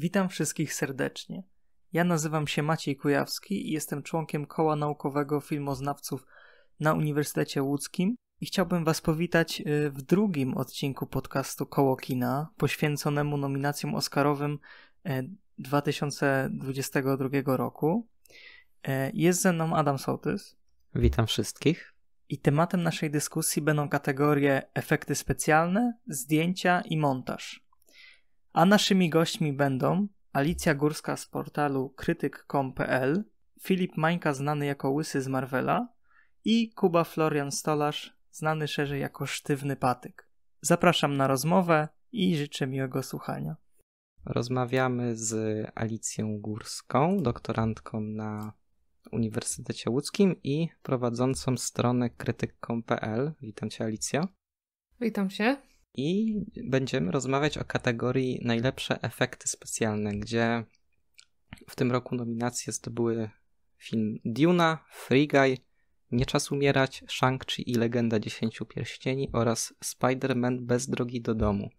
Witam wszystkich serdecznie. Ja nazywam się Maciej Kujawski i jestem członkiem Koła Naukowego Filmoznawców na Uniwersytecie Łódzkim i chciałbym Was powitać y, w drugim odcinku podcastu Koło Kina poświęconemu nominacjom Oscarowym 2022 y, roku. Y, jest ze mną Adam Sołtys. Witam wszystkich. I tematem naszej dyskusji będą kategorie efekty specjalne, zdjęcia i montaż. A naszymi gośćmi będą Alicja Górska z portalu krytyk.com.pl, Filip Mańka znany jako Łysy z Marvela i Kuba Florian Stolarz znany szerzej jako Sztywny Patyk. Zapraszam na rozmowę i życzę miłego słuchania. Rozmawiamy z Alicją Górską, doktorantką na Uniwersytecie Łódzkim i prowadzącą stronę krytyk.pl. Witam cię Alicja. Witam się i będziemy rozmawiać o kategorii najlepsze efekty specjalne, gdzie w tym roku nominacje zdobyły film Duna, Free Guy, Nie Czas Umierać, Shang-Chi i Legenda Dziesięciu Pierścieni oraz Spider-Man Bez Drogi do Domu.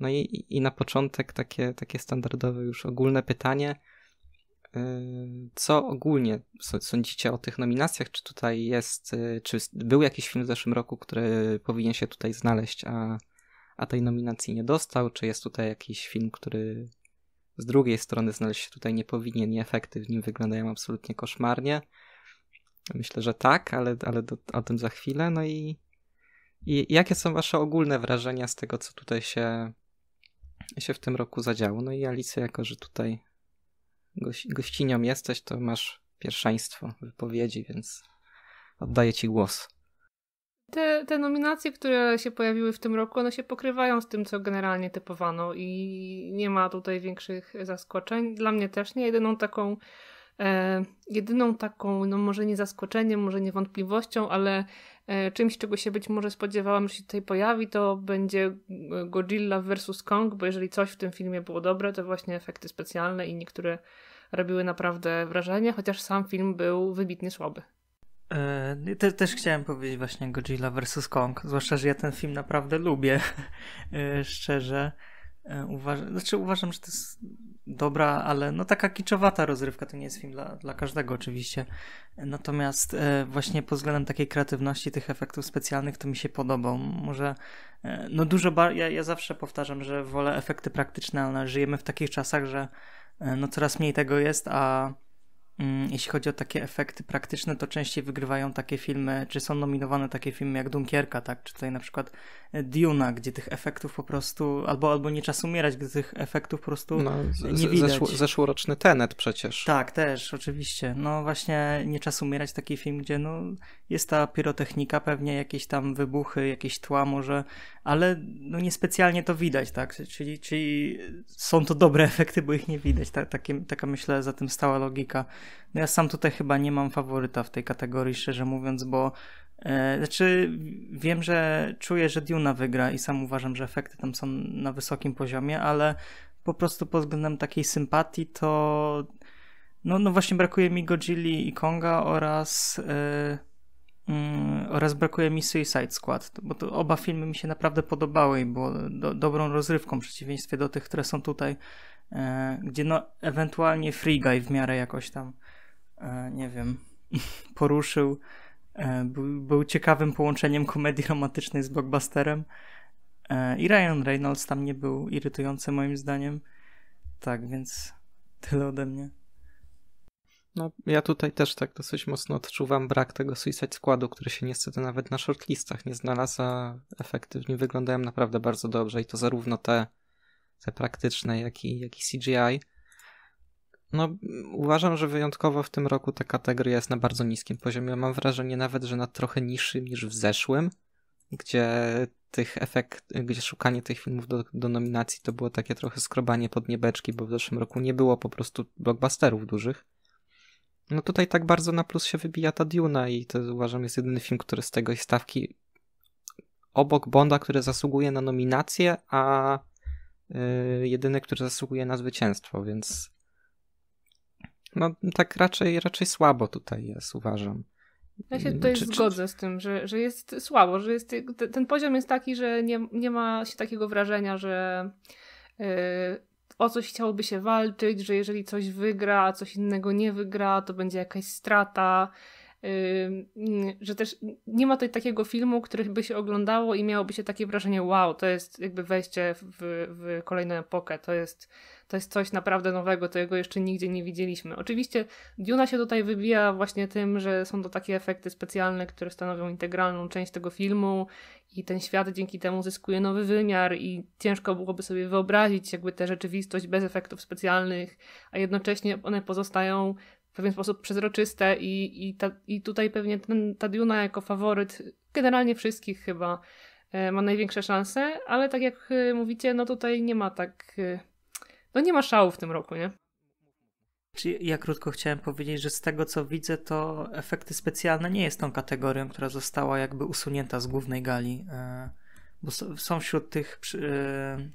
No i, i na początek takie, takie standardowe już ogólne pytanie – Y, co ogólnie sądzicie o tych nominacjach? Czy tutaj jest, y, czy był jakiś film w zeszłym roku, który powinien się tutaj znaleźć, a, a tej nominacji nie dostał? Czy jest tutaj jakiś film, który z drugiej strony znaleźć się tutaj nie powinien i efekty w nim wyglądają absolutnie koszmarnie? Myślę, że tak, ale, ale do, o tym za chwilę. No i, i jakie są wasze ogólne wrażenia z tego, co tutaj się, się w tym roku zadziało? No i Alicja, jako że tutaj goś, gościnią jesteś, to masz pierwszeństwo wypowiedzi, więc oddaję ci głos. Te, te nominacje, które się pojawiły w tym roku, one się pokrywają z tym, co generalnie typowano i nie ma tutaj większych zaskoczeń. Dla mnie też nie. Jedyną taką E, jedyną taką, no może nie zaskoczeniem, może nie wątpliwością, ale e, czymś, czego się być może spodziewałam, że się tutaj pojawi, to będzie e, Godzilla vs. Kong, bo jeżeli coś w tym filmie było dobre, to właśnie efekty specjalne i niektóre robiły naprawdę wrażenie, chociaż sam film był wybitnie słaby. E, te, też chciałem powiedzieć właśnie Godzilla vs. Kong, zwłaszcza, że ja ten film naprawdę lubię, e, szczerze. E, uważam, znaczy uważam, że to jest dobra, ale no taka kiczowata rozrywka, to nie jest film dla, dla każdego oczywiście. Natomiast e, właśnie pod względem takiej kreatywności tych efektów specjalnych to mi się podoba. Może e, no dużo, ja, ja zawsze powtarzam, że wolę efekty praktyczne, ale żyjemy w takich czasach, że E, no coraz mniej tego jest, a mm, jeśli chodzi o takie efekty praktyczne, to częściej wygrywają takie filmy, czy są nominowane takie filmy jak Dunkierka, tak? Czy tutaj na przykład Duna, gdzie tych efektów po prostu, albo, albo nie czas umierać, gdy tych efektów po prostu no, z, nie widać. Zeszł, zeszłoroczny Tenet przecież. Tak, też, oczywiście. No właśnie nie czas umierać, taki film, gdzie no, jest ta pirotechnika, pewnie jakieś tam wybuchy, jakieś tła może, ale no niespecjalnie to widać, tak? Czyli, czyli są to dobre efekty, bo ich nie widać. Ta, takie, taka myślę za tym stała logika. No ja sam tutaj chyba nie mam faworyta w tej kategorii, szczerze mówiąc, bo E, znaczy, wiem, że czuję, że Duna wygra i sam uważam, że efekty tam są na wysokim poziomie, ale po prostu pod względem takiej sympatii to. No, no właśnie, brakuje mi Godzilla i Konga oraz. Yy, oraz brakuje mi Suicide Squad, bo to oba filmy mi się naprawdę podobały i było do, dobrą rozrywką w przeciwieństwie do tych, które są tutaj, yy, gdzie no ewentualnie Free Guy w miarę jakoś tam, nie wiem, poruszył E, był, był ciekawym połączeniem komedii romantycznej z blockbusterem. E, I Ryan Reynolds tam nie był irytujący moim zdaniem. Tak, więc tyle ode mnie. No, ja tutaj też tak dosyć mocno odczuwam brak tego Suicide Składu, który się niestety nawet na shortlistach nie znalazł, a efektywnie wyglądają naprawdę bardzo dobrze i to zarówno te, te praktyczne, jak i, jak i CGI. No, uważam, że wyjątkowo w tym roku ta kategoria jest na bardzo niskim poziomie. Mam wrażenie nawet, że na trochę niższym niż w zeszłym, gdzie tych efekt, gdzie szukanie tych filmów do, do nominacji to było takie trochę skrobanie pod niebeczki, bo w zeszłym roku nie było po prostu blockbusterów dużych. No tutaj tak bardzo na plus się wybija ta Duna i to uważam jest jedyny film, który z tego stawki obok Bonda, który zasługuje na nominację, a yy, jedyny, który zasługuje na zwycięstwo, więc no tak raczej, raczej słabo tutaj jest, uważam. Ja się tutaj czy, zgodzę czy... z tym, że, że jest słabo, że jest, ten poziom jest taki, że nie, nie ma się takiego wrażenia, że yy, o coś chciałoby się walczyć, że jeżeli coś wygra, a coś innego nie wygra, to będzie jakaś strata. Mm, że też nie ma tutaj takiego filmu, który by się oglądało i miałoby się takie wrażenie, wow, to jest jakby wejście w, w kolejną epokę, to jest, to jest coś naprawdę nowego, tego jeszcze nigdzie nie widzieliśmy. Oczywiście Duna się tutaj wybija właśnie tym, że są to takie efekty specjalne, które stanowią integralną część tego filmu i ten świat dzięki temu zyskuje nowy wymiar i ciężko byłoby sobie wyobrazić jakby tę rzeczywistość bez efektów specjalnych, a jednocześnie one pozostają w pewien sposób przezroczyste i, i, ta, i tutaj pewnie ten, ta Duna jako faworyt generalnie wszystkich chyba e, ma największe szanse, ale tak jak e, mówicie, no tutaj nie ma tak, e, no nie ma szału w tym roku, nie? Ja krótko chciałem powiedzieć, że z tego co widzę, to efekty specjalne nie jest tą kategorią, która została jakby usunięta z głównej gali, bo są wśród tych,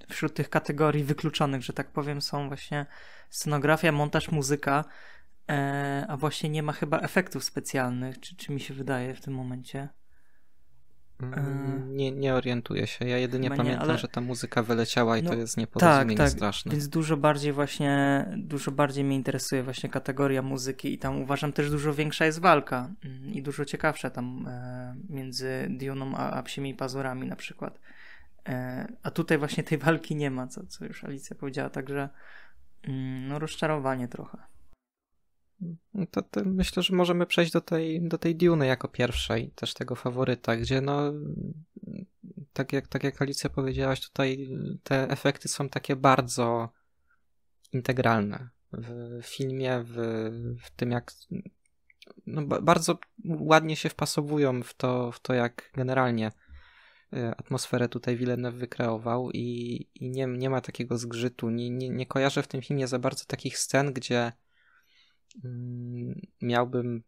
wśród tych kategorii wykluczonych, że tak powiem, są właśnie scenografia, montaż, muzyka, E, a właśnie nie ma chyba efektów specjalnych, czy, czy mi się wydaje w tym momencie. Mm, e, nie, nie orientuję się. Ja jedynie pamiętam, nie, ale... że ta muzyka wyleciała i no, to jest nieporozumienie tak, tak. straszne. Więc dużo bardziej właśnie, dużo bardziej mnie interesuje właśnie kategoria muzyki i tam uważam też dużo większa jest walka mm, i dużo ciekawsza tam e, między Dioną a, a psimi pazurami na przykład. E, a tutaj właśnie tej walki nie ma, co, co już Alicja powiedziała, także mm, no rozczarowanie trochę. No to, to, myślę, że możemy przejść do tej, do tej Dune jako pierwszej, też tego faworyta, gdzie no, tak jak, tak jak Alicja powiedziałaś, tutaj te efekty są takie bardzo integralne. W filmie, w, w tym jak no, bardzo ładnie się wpasowują w to, w to jak generalnie y, atmosferę tutaj Villeneuve wykreował i, i nie, nie ma takiego zgrzytu. Nie, nie, nie kojarzę w tym filmie za bardzo takich scen, gdzie Mm, miałbym,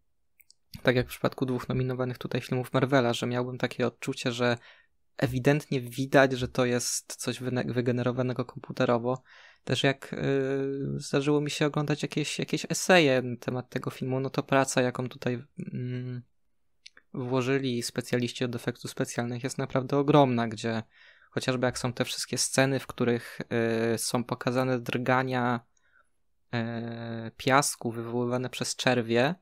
tak jak w przypadku dwóch nominowanych tutaj filmów Marvela, że miałbym takie odczucie, że ewidentnie widać, że to jest coś wygenerowanego komputerowo. Też jak y, zdarzyło mi się oglądać jakieś, jakieś eseje na temat tego filmu, no to praca, jaką tutaj mm, włożyli specjaliści od efektów specjalnych jest naprawdę ogromna, gdzie chociażby jak są te wszystkie sceny, w których y, są pokazane drgania E, piasku wywoływane przez czerwie,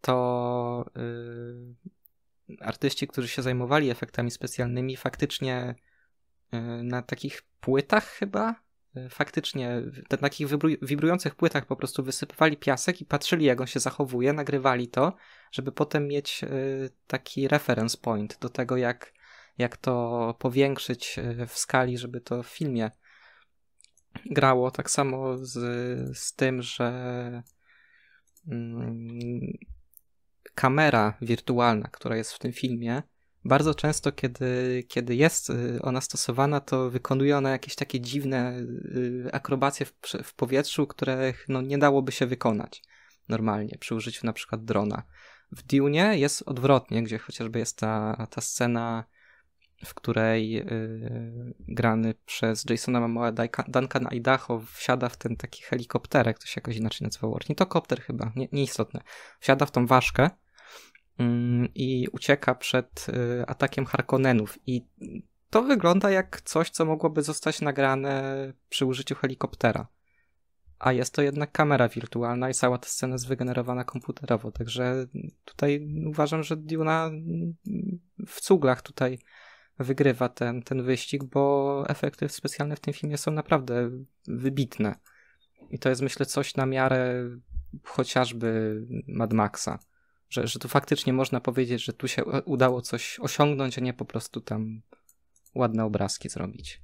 to e, artyści, którzy się zajmowali efektami specjalnymi, faktycznie e, na takich płytach chyba, faktycznie na takich wibrujących płytach po prostu wysypywali piasek i patrzyli, jak on się zachowuje, nagrywali to, żeby potem mieć taki reference point do tego, jak, jak to powiększyć w skali, żeby to w filmie grało. Tak samo z, z tym, że mm, kamera wirtualna, która jest w tym filmie, bardzo często, kiedy, kiedy jest y, ona stosowana, to wykonuje ona jakieś takie dziwne y, akrobacje w, w powietrzu, których no, nie dałoby się wykonać normalnie przy użyciu na przykład drona. W Dune jest odwrotnie, gdzie chociażby jest ta, ta scena w której yy, grany przez Jasona Momoa Duncan Idaho wsiada w ten taki helikopterek, to się jakoś inaczej nazywało, nie to kopter chyba, nie, nieistotne. Wsiada w tą ważkę yy, i ucieka przed yy, atakiem Harkonnenów i to wygląda jak coś, co mogłoby zostać nagrane przy użyciu helikoptera. A jest to jednak kamera wirtualna i cała ta scena jest wygenerowana komputerowo, także tutaj uważam, że Duna mm, w cuglach tutaj wygrywa ten, ten wyścig, bo efekty specjalne w tym filmie są naprawdę wybitne. I to jest myślę coś na miarę chociażby Mad Maxa. Że, że tu faktycznie można powiedzieć, że tu się udało coś osiągnąć, a nie po prostu tam ładne obrazki zrobić.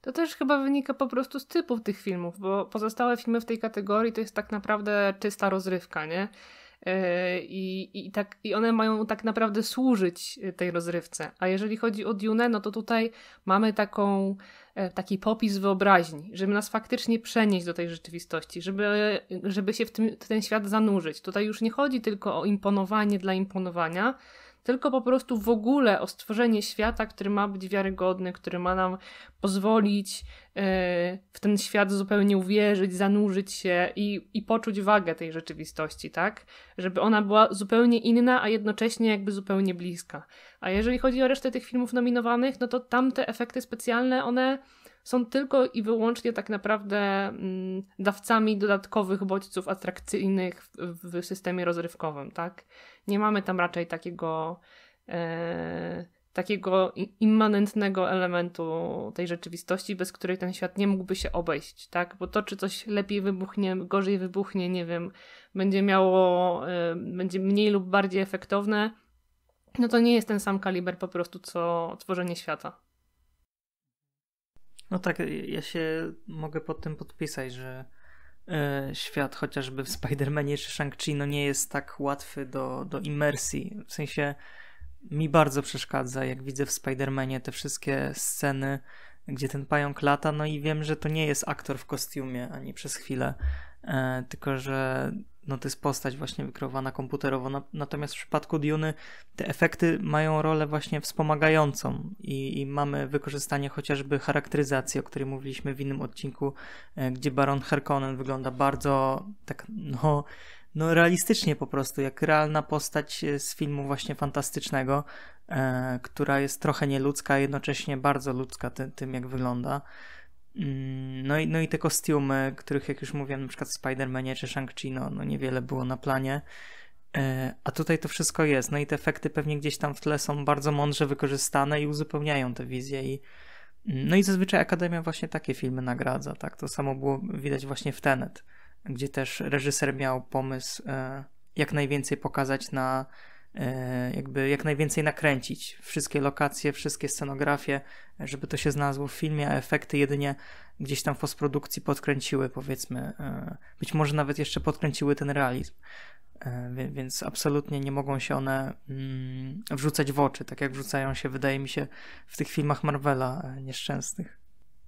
To też chyba wynika po prostu z typów tych filmów, bo pozostałe filmy w tej kategorii to jest tak naprawdę czysta rozrywka, nie? E, I, i, tak, I one mają tak naprawdę służyć e, tej rozrywce. A jeżeli chodzi o Dune, no to tutaj mamy taką, e, taki popis wyobraźni, żeby nas faktycznie przenieść do tej rzeczywistości, żeby, żeby się w, tym, w ten świat zanurzyć. Tutaj już nie chodzi tylko o imponowanie dla imponowania, tylko po prostu w ogóle o stworzenie świata, który ma być wiarygodny, który ma nam pozwolić e, w ten świat zupełnie uwierzyć, zanurzyć się i, i poczuć wagę tej rzeczywistości, tak? Żeby ona była zupełnie inna, a jednocześnie jakby zupełnie bliska. A jeżeli chodzi o resztę tych filmów nominowanych, no to tamte efekty specjalne, one są tylko i wyłącznie tak naprawdę mm, dawcami dodatkowych bodźców atrakcyjnych w, systemie rozrywkowym, tak? Nie mamy tam raczej takiego e, takiego immanentnego elementu tej rzeczywistości, bez której ten świat nie mógłby się obejść, tak? Bo to, czy coś lepiej wybuchnie, gorzej wybuchnie, nie wiem, będzie miało, e, będzie mniej lub bardziej efektowne, no to nie jest ten sam kaliber po prostu, co tworzenie świata. No tak, ja się mogę pod tym podpisać, że e, świat chociażby w Spider-Manie czy Shang-Chi no nie jest tak łatwy do, do imersji. W sensie mi bardzo przeszkadza, jak widzę w Spider-Manie te wszystkie sceny, gdzie ten pająk lata, no i wiem, że to nie jest aktor w kostiumie ani przez chwilę, e, tylko że no to jest postać właśnie wykreowana komputerowo. Natomiast w przypadku Duny te efekty mają rolę właśnie wspomagającą i, i, mamy wykorzystanie chociażby charakteryzacji, o której mówiliśmy w innym odcinku, e, gdzie Baron Herkonen wygląda bardzo tak, no, no realistycznie po prostu, jak realna postać e, z filmu właśnie fantastycznego, e, która jest trochę nieludzka, a jednocześnie bardzo ludzka tym, jak wygląda. Mm, no i, no i te kostiumy, których jak już mówiłem, na przykład w Spider-Manie czy Shang-Chi, no, no niewiele było na planie. E, a tutaj to wszystko jest. No i te efekty pewnie gdzieś tam w tle są bardzo mądrze wykorzystane i uzupełniają te wizje. I, mm, no i zazwyczaj Akademia właśnie takie filmy nagradza. Tak? To samo było widać właśnie w Tenet, gdzie też reżyser miał pomysł e, jak najwięcej pokazać na E, jakby jak najwięcej nakręcić. Wszystkie lokacje, wszystkie scenografie, żeby to się znalazło w filmie, a efekty jedynie gdzieś tam w postprodukcji podkręciły, powiedzmy. E, być może nawet jeszcze podkręciły ten realizm. E, więc absolutnie nie mogą się one mm, wrzucać w oczy, tak jak wrzucają się, wydaje mi się, w tych filmach Marvela nieszczęsnych.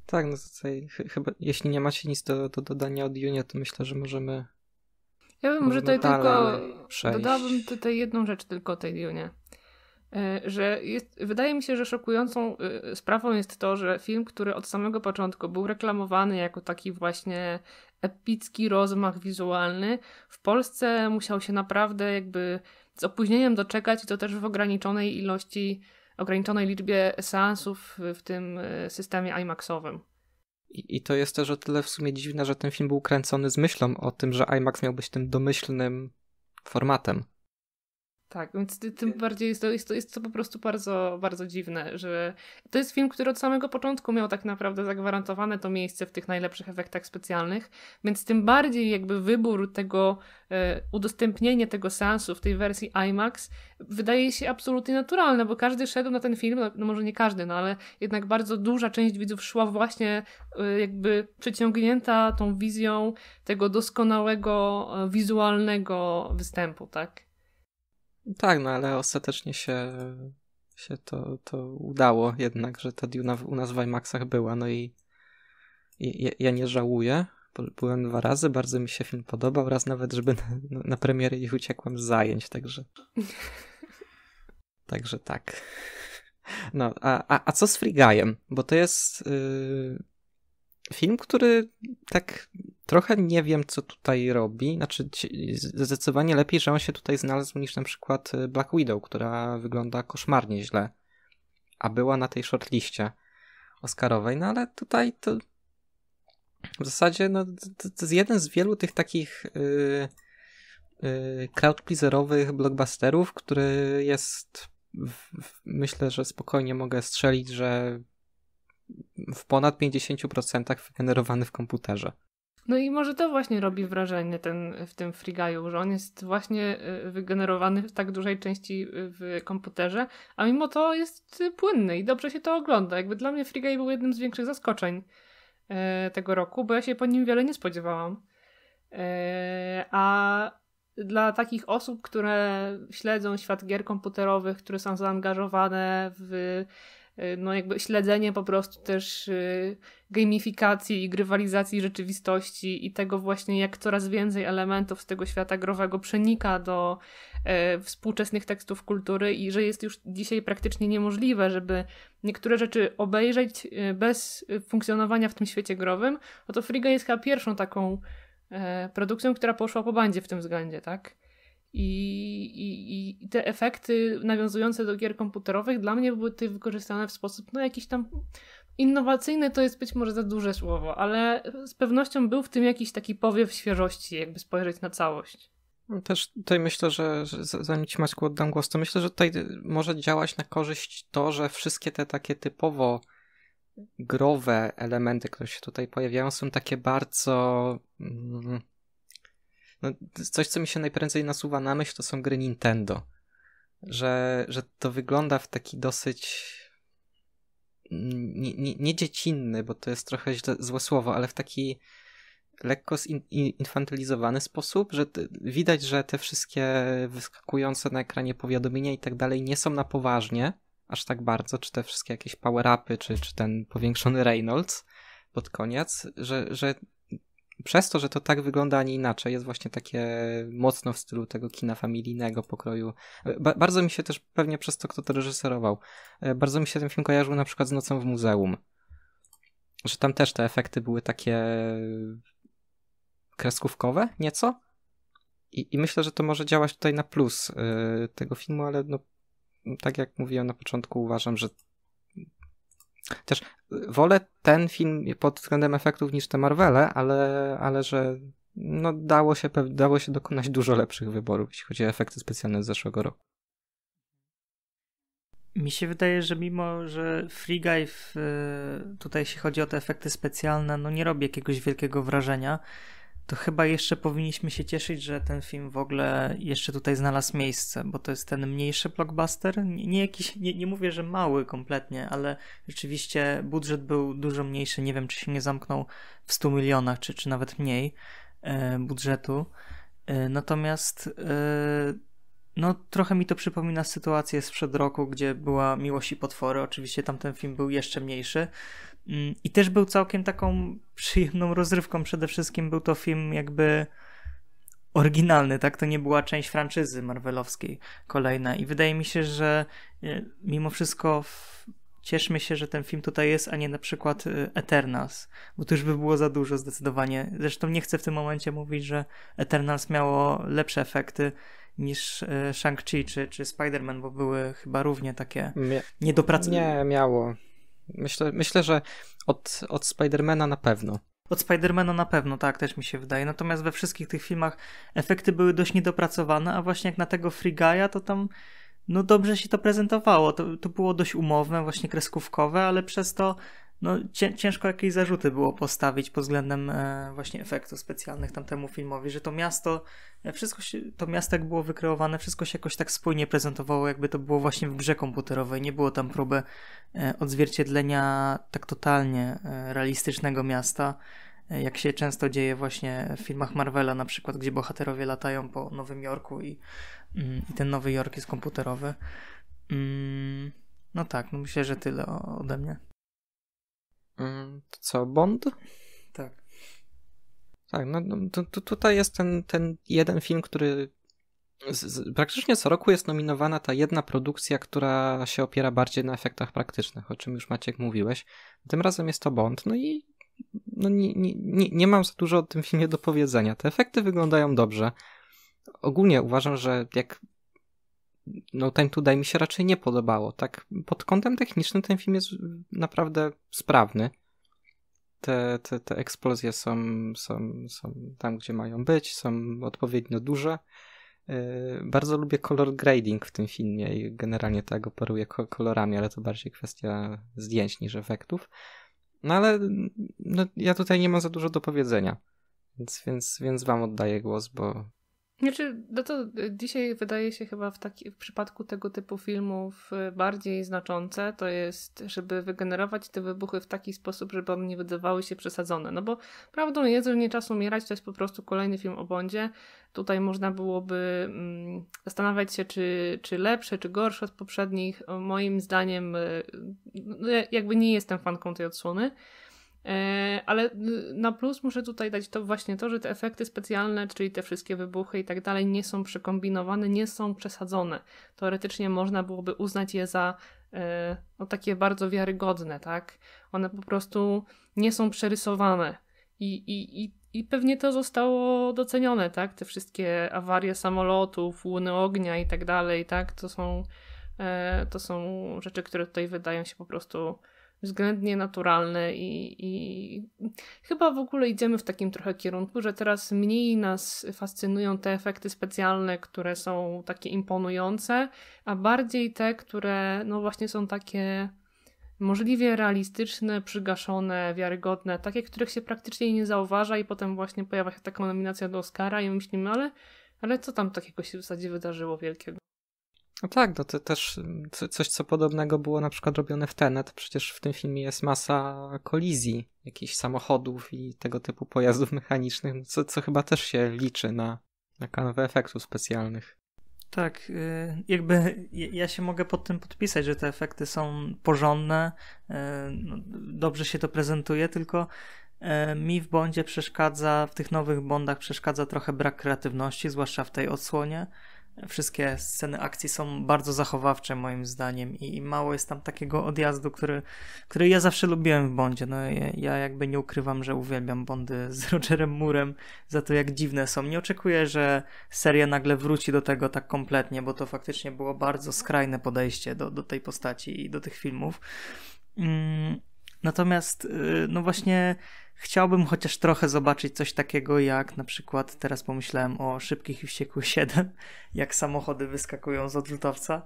Tak, no tutaj chyba, jeśli nie macie nic do, do dodania od Junia, to myślę, że możemy ja bym może tutaj tylko przejść. dodałabym tutaj jedną rzecz tylko tej Dunie. E, że jest, wydaje mi się, że szokującą e, sprawą jest to, że film, który od samego początku był reklamowany jako taki właśnie epicki rozmach wizualny, w Polsce musiał się naprawdę jakby z opóźnieniem doczekać i to też w ograniczonej ilości, ograniczonej liczbie seansów w tym e, systemie IMAXowym. I, I, to jest też o tyle w sumie dziwne, że ten film był kręcony z myślą o tym, że IMAX miał być tym domyślnym formatem. Tak, więc tym bardziej jest to, jest to, jest to po prostu bardzo, bardzo dziwne, że to jest film, który od samego początku miał tak naprawdę zagwarantowane to miejsce w tych najlepszych efektach specjalnych, więc tym bardziej jakby wybór tego, e, udostępnienie tego seansu w tej wersji IMAX wydaje się absolutnie naturalne, bo każdy szedł na ten film, no, no może nie każdy, no ale jednak bardzo duża część widzów szła właśnie e, jakby przyciągnięta tą wizją tego doskonałego e, wizualnego występu, tak? Tak, no ale ostatecznie się, się to, to udało jednak, że ta Duna u nas w IMAXach była, no i, i ja nie żałuję. Byłem dwa razy, bardzo mi się film podobał, raz nawet, żeby na, na premierę ich uciekłem z zajęć, także... także tak. No, a, a, a co z Frigajem? Bo to jest... Yy film, który tak trochę nie wiem, co tutaj robi. Znaczy, zdecydowanie lepiej, że on się tutaj znalazł niż na przykład y, Black Widow, która wygląda koszmarnie źle, a była na tej shortliście Oscarowej. No ale tutaj to w zasadzie no, to, to jest jeden z wielu tych takich yy, crowdpleaserowych blockbusterów, który jest w, w, myślę, że spokojnie mogę strzelić, że w ponad 50% wygenerowany w komputerze. No i może to właśnie robi wrażenie ten, w tym frigaju, że on jest właśnie y, wygenerowany w tak dużej części y, w komputerze, a mimo to jest płynny i dobrze się to ogląda. Jakby dla mnie frigaj był jednym z większych zaskoczeń y, tego roku, bo ja się po nim wiele nie spodziewałam. A dla takich osób, które śledzą świat gier komputerowych, które są zaangażowane w Y, no jakby śledzenie po prostu też y, gamifikacji i grywalizacji rzeczywistości i tego właśnie jak coraz więcej elementów z tego świata growego przenika do e, współczesnych tekstów kultury i że jest już dzisiaj praktycznie niemożliwe, żeby niektóre rzeczy obejrzeć y, bez funkcjonowania w tym świecie growym, no to Friga jest chyba pierwszą taką e, produkcją, która poszła po bandzie w tym względzie, tak? I, i, I, te efekty nawiązujące do gier komputerowych dla mnie były tutaj wykorzystane w sposób, no jakiś tam innowacyjny to jest być może za duże słowo, ale z pewnością był w tym jakiś taki powiew świeżości, jakby spojrzeć na całość. Też tutaj myślę, że, że zanim Ci Maćku oddam głos, to myślę, że tutaj może działać na korzyść to, że wszystkie te takie typowo growe elementy, które się tutaj pojawiają, są takie bardzo mm, no, coś, co mi się najprędzej nasuwa na myśl, to są gry Nintendo. Że, że to wygląda w taki dosyć nie, nie, nie dziecinny, bo to jest trochę źle, złe słowo, ale w taki lekko zinfantylizowany sposób, że widać, że te wszystkie wyskakujące na ekranie powiadomienia i tak dalej nie są na poważnie aż tak bardzo, czy te wszystkie jakieś power-upy, czy, czy ten powiększony Reynolds pod koniec, że, że przez to, że to tak wygląda, a nie inaczej, jest właśnie takie mocno w stylu tego kina familijnego pokroju. Ba- bardzo mi się też, pewnie przez to, kto to reżyserował, e, bardzo mi się ten film kojarzył na przykład z Nocą w Muzeum. Że tam też te efekty były takie kreskówkowe nieco. I, i myślę, że to może działać tutaj na plus yy, tego filmu, ale no, tak jak mówiłem na początku, uważam, że Chociaż y, wolę ten film pod względem efektów niż te Marvele, ale, ale że no dało, się, dało się dokonać dużo lepszych wyborów, jeśli chodzi o efekty specjalne z zeszłego roku. Mi się wydaje, że mimo, że Free Guy w, y, tutaj jeśli chodzi o te efekty specjalne, no nie robi jakiegoś wielkiego wrażenia, to chyba jeszcze powinniśmy się cieszyć, że ten film w ogóle jeszcze tutaj znalazł miejsce, bo to jest ten mniejszy blockbuster. Nie, nie jakiś, nie, nie mówię, że mały kompletnie, ale rzeczywiście budżet był dużo mniejszy. Nie wiem, czy się nie zamknął w 100 milionach, czy, czy nawet mniej e, budżetu. E, natomiast e, no, trochę mi to przypomina sytuację sprzed roku, gdzie była Miłość i Potwory. Oczywiście tamten film był jeszcze mniejszy. Mm, I też był całkiem taką przyjemną rozrywką. Przede wszystkim był to film jakby oryginalny, tak? To nie była część franczyzy marvelowskiej kolejna. I wydaje mi się, że y, mimo wszystko cieszmy się, że ten film tutaj jest, a nie na przykład y, Eternals, bo to już by było za dużo zdecydowanie. Zresztą nie chcę w tym momencie mówić, że Eternals miało lepsze efekty niż e, Shang-Chi czy, czy Spider-Man, bo były chyba równie takie niedopracowane. Nie, miało. Myślę, myślę że od, od Spidermana na pewno. Od Spidermana na pewno, tak, też mi się wydaje. Natomiast we wszystkich tych filmach efekty były dość niedopracowane, a właśnie jak na tego Free Guy'a, to tam no dobrze się to prezentowało. To, to było dość umowne, właśnie kreskówkowe, ale przez to no, ciężko jakieś zarzuty było postawić pod względem e, właśnie efektów specjalnych tamtemu filmowi, że to miasto, e, wszystko się, to miasto jak było wykreowane, wszystko się jakoś tak spójnie prezentowało, jakby to było właśnie w grze komputerowej, nie było tam próby e, odzwierciedlenia tak totalnie realistycznego miasta, jak się często dzieje właśnie w filmach Marvela na przykład, gdzie bohaterowie latają po Nowym Jorku i, mm, i ten Nowy Jork jest komputerowy. Mm, no tak, no myślę, że tyle ode mnie. Mm, co, Bond? Tak. Tak, no, no to, to tutaj jest ten, ten jeden film, który z, z, praktycznie co roku jest nominowana ta jedna produkcja, która się opiera bardziej na efektach praktycznych, o czym już Maciek mówiłeś. Tym razem jest to Bond, no i no nie, nie, nie, nie mam za dużo o tym filmie do powiedzenia. Te efekty wyglądają dobrze. Ogólnie uważam, że jak no Time to Die mi się raczej nie podobało. Tak pod kątem technicznym ten film jest naprawdę sprawny. Te, te, te eksplozje są, są, są tam, gdzie mają być, są odpowiednio duże. Y, bardzo lubię kolor grading w tym filmie i generalnie tak operuję kolorami, ale to bardziej kwestia zdjęć niż efektów. No ale no, ja tutaj nie mam za dużo do powiedzenia, więc, więc, więc wam oddaję głos, bo znaczy, no to y, dzisiaj wydaje się chyba w, taki, w przypadku tego typu filmów y, bardziej znaczące to jest, żeby wygenerować te wybuchy w taki sposób, żeby one nie wydawały się przesadzone. No bo prawdą jest, że nie czas umierać, to jest po prostu kolejny film o Bondzie. Tutaj można byłoby mm, zastanawiać się, czy, czy lepsze, czy gorsze od poprzednich. Moim zdaniem, y, no, jakby nie jestem fanką tej odsłony. E, ale na plus muszę tutaj dać to właśnie to, że te efekty specjalne, czyli te wszystkie wybuchy i tak dalej, nie są przekombinowane, nie są przesadzone. Teoretycznie można byłoby uznać je za e, no, takie bardzo wiarygodne, tak? One po prostu nie są przerysowane. I, i, i, I pewnie to zostało docenione, tak? Te wszystkie awarie samolotów, łuny ognia i tak dalej, tak? To są, e, to są rzeczy, które tutaj wydają się po prostu względnie naturalny i, i, chyba w ogóle idziemy w takim trochę kierunku, że teraz mniej nas fascynują te efekty specjalne, które są takie imponujące, a bardziej te, które no właśnie są takie możliwie realistyczne, przygaszone, wiarygodne, takie, których się praktycznie nie zauważa i potem właśnie pojawia się taka nominacja do Oscara i myślimy, ale, ale co tam takiego się w zasadzie wydarzyło wielkiego? No tak, no to też mm, coś, co podobnego było na przykład robione w Tenet. Przecież w tym filmie jest masa kolizji, jakichś samochodów i tego typu pojazdów mechanicznych, no co, co chyba też się liczy na, na kanwę efektów specjalnych. Tak, y, jakby ja się mogę pod tym podpisać, że te efekty są porządne, y, no, dobrze się to prezentuje, tylko y, mi w Bondzie przeszkadza, w tych nowych Bondach przeszkadza trochę brak kreatywności, zwłaszcza w tej odsłonie. Wszystkie sceny akcji są bardzo zachowawcze moim zdaniem i mało jest tam takiego odjazdu, który, który ja zawsze lubiłem w Bondzie. No, ja jakby nie ukrywam, że uwielbiam Bondy z Rogerem Murem za to, jak dziwne są. Nie oczekuję, że seria nagle wróci do tego tak kompletnie, bo to faktycznie było bardzo skrajne podejście do, do tej postaci i do tych filmów. Mm, Natomiast, y, no właśnie, chciałbym chociaż trochę zobaczyć coś takiego jak na przykład teraz pomyślałem o Szybkich i Wściekłych 7, jak samochody wyskakują z odrzutowca,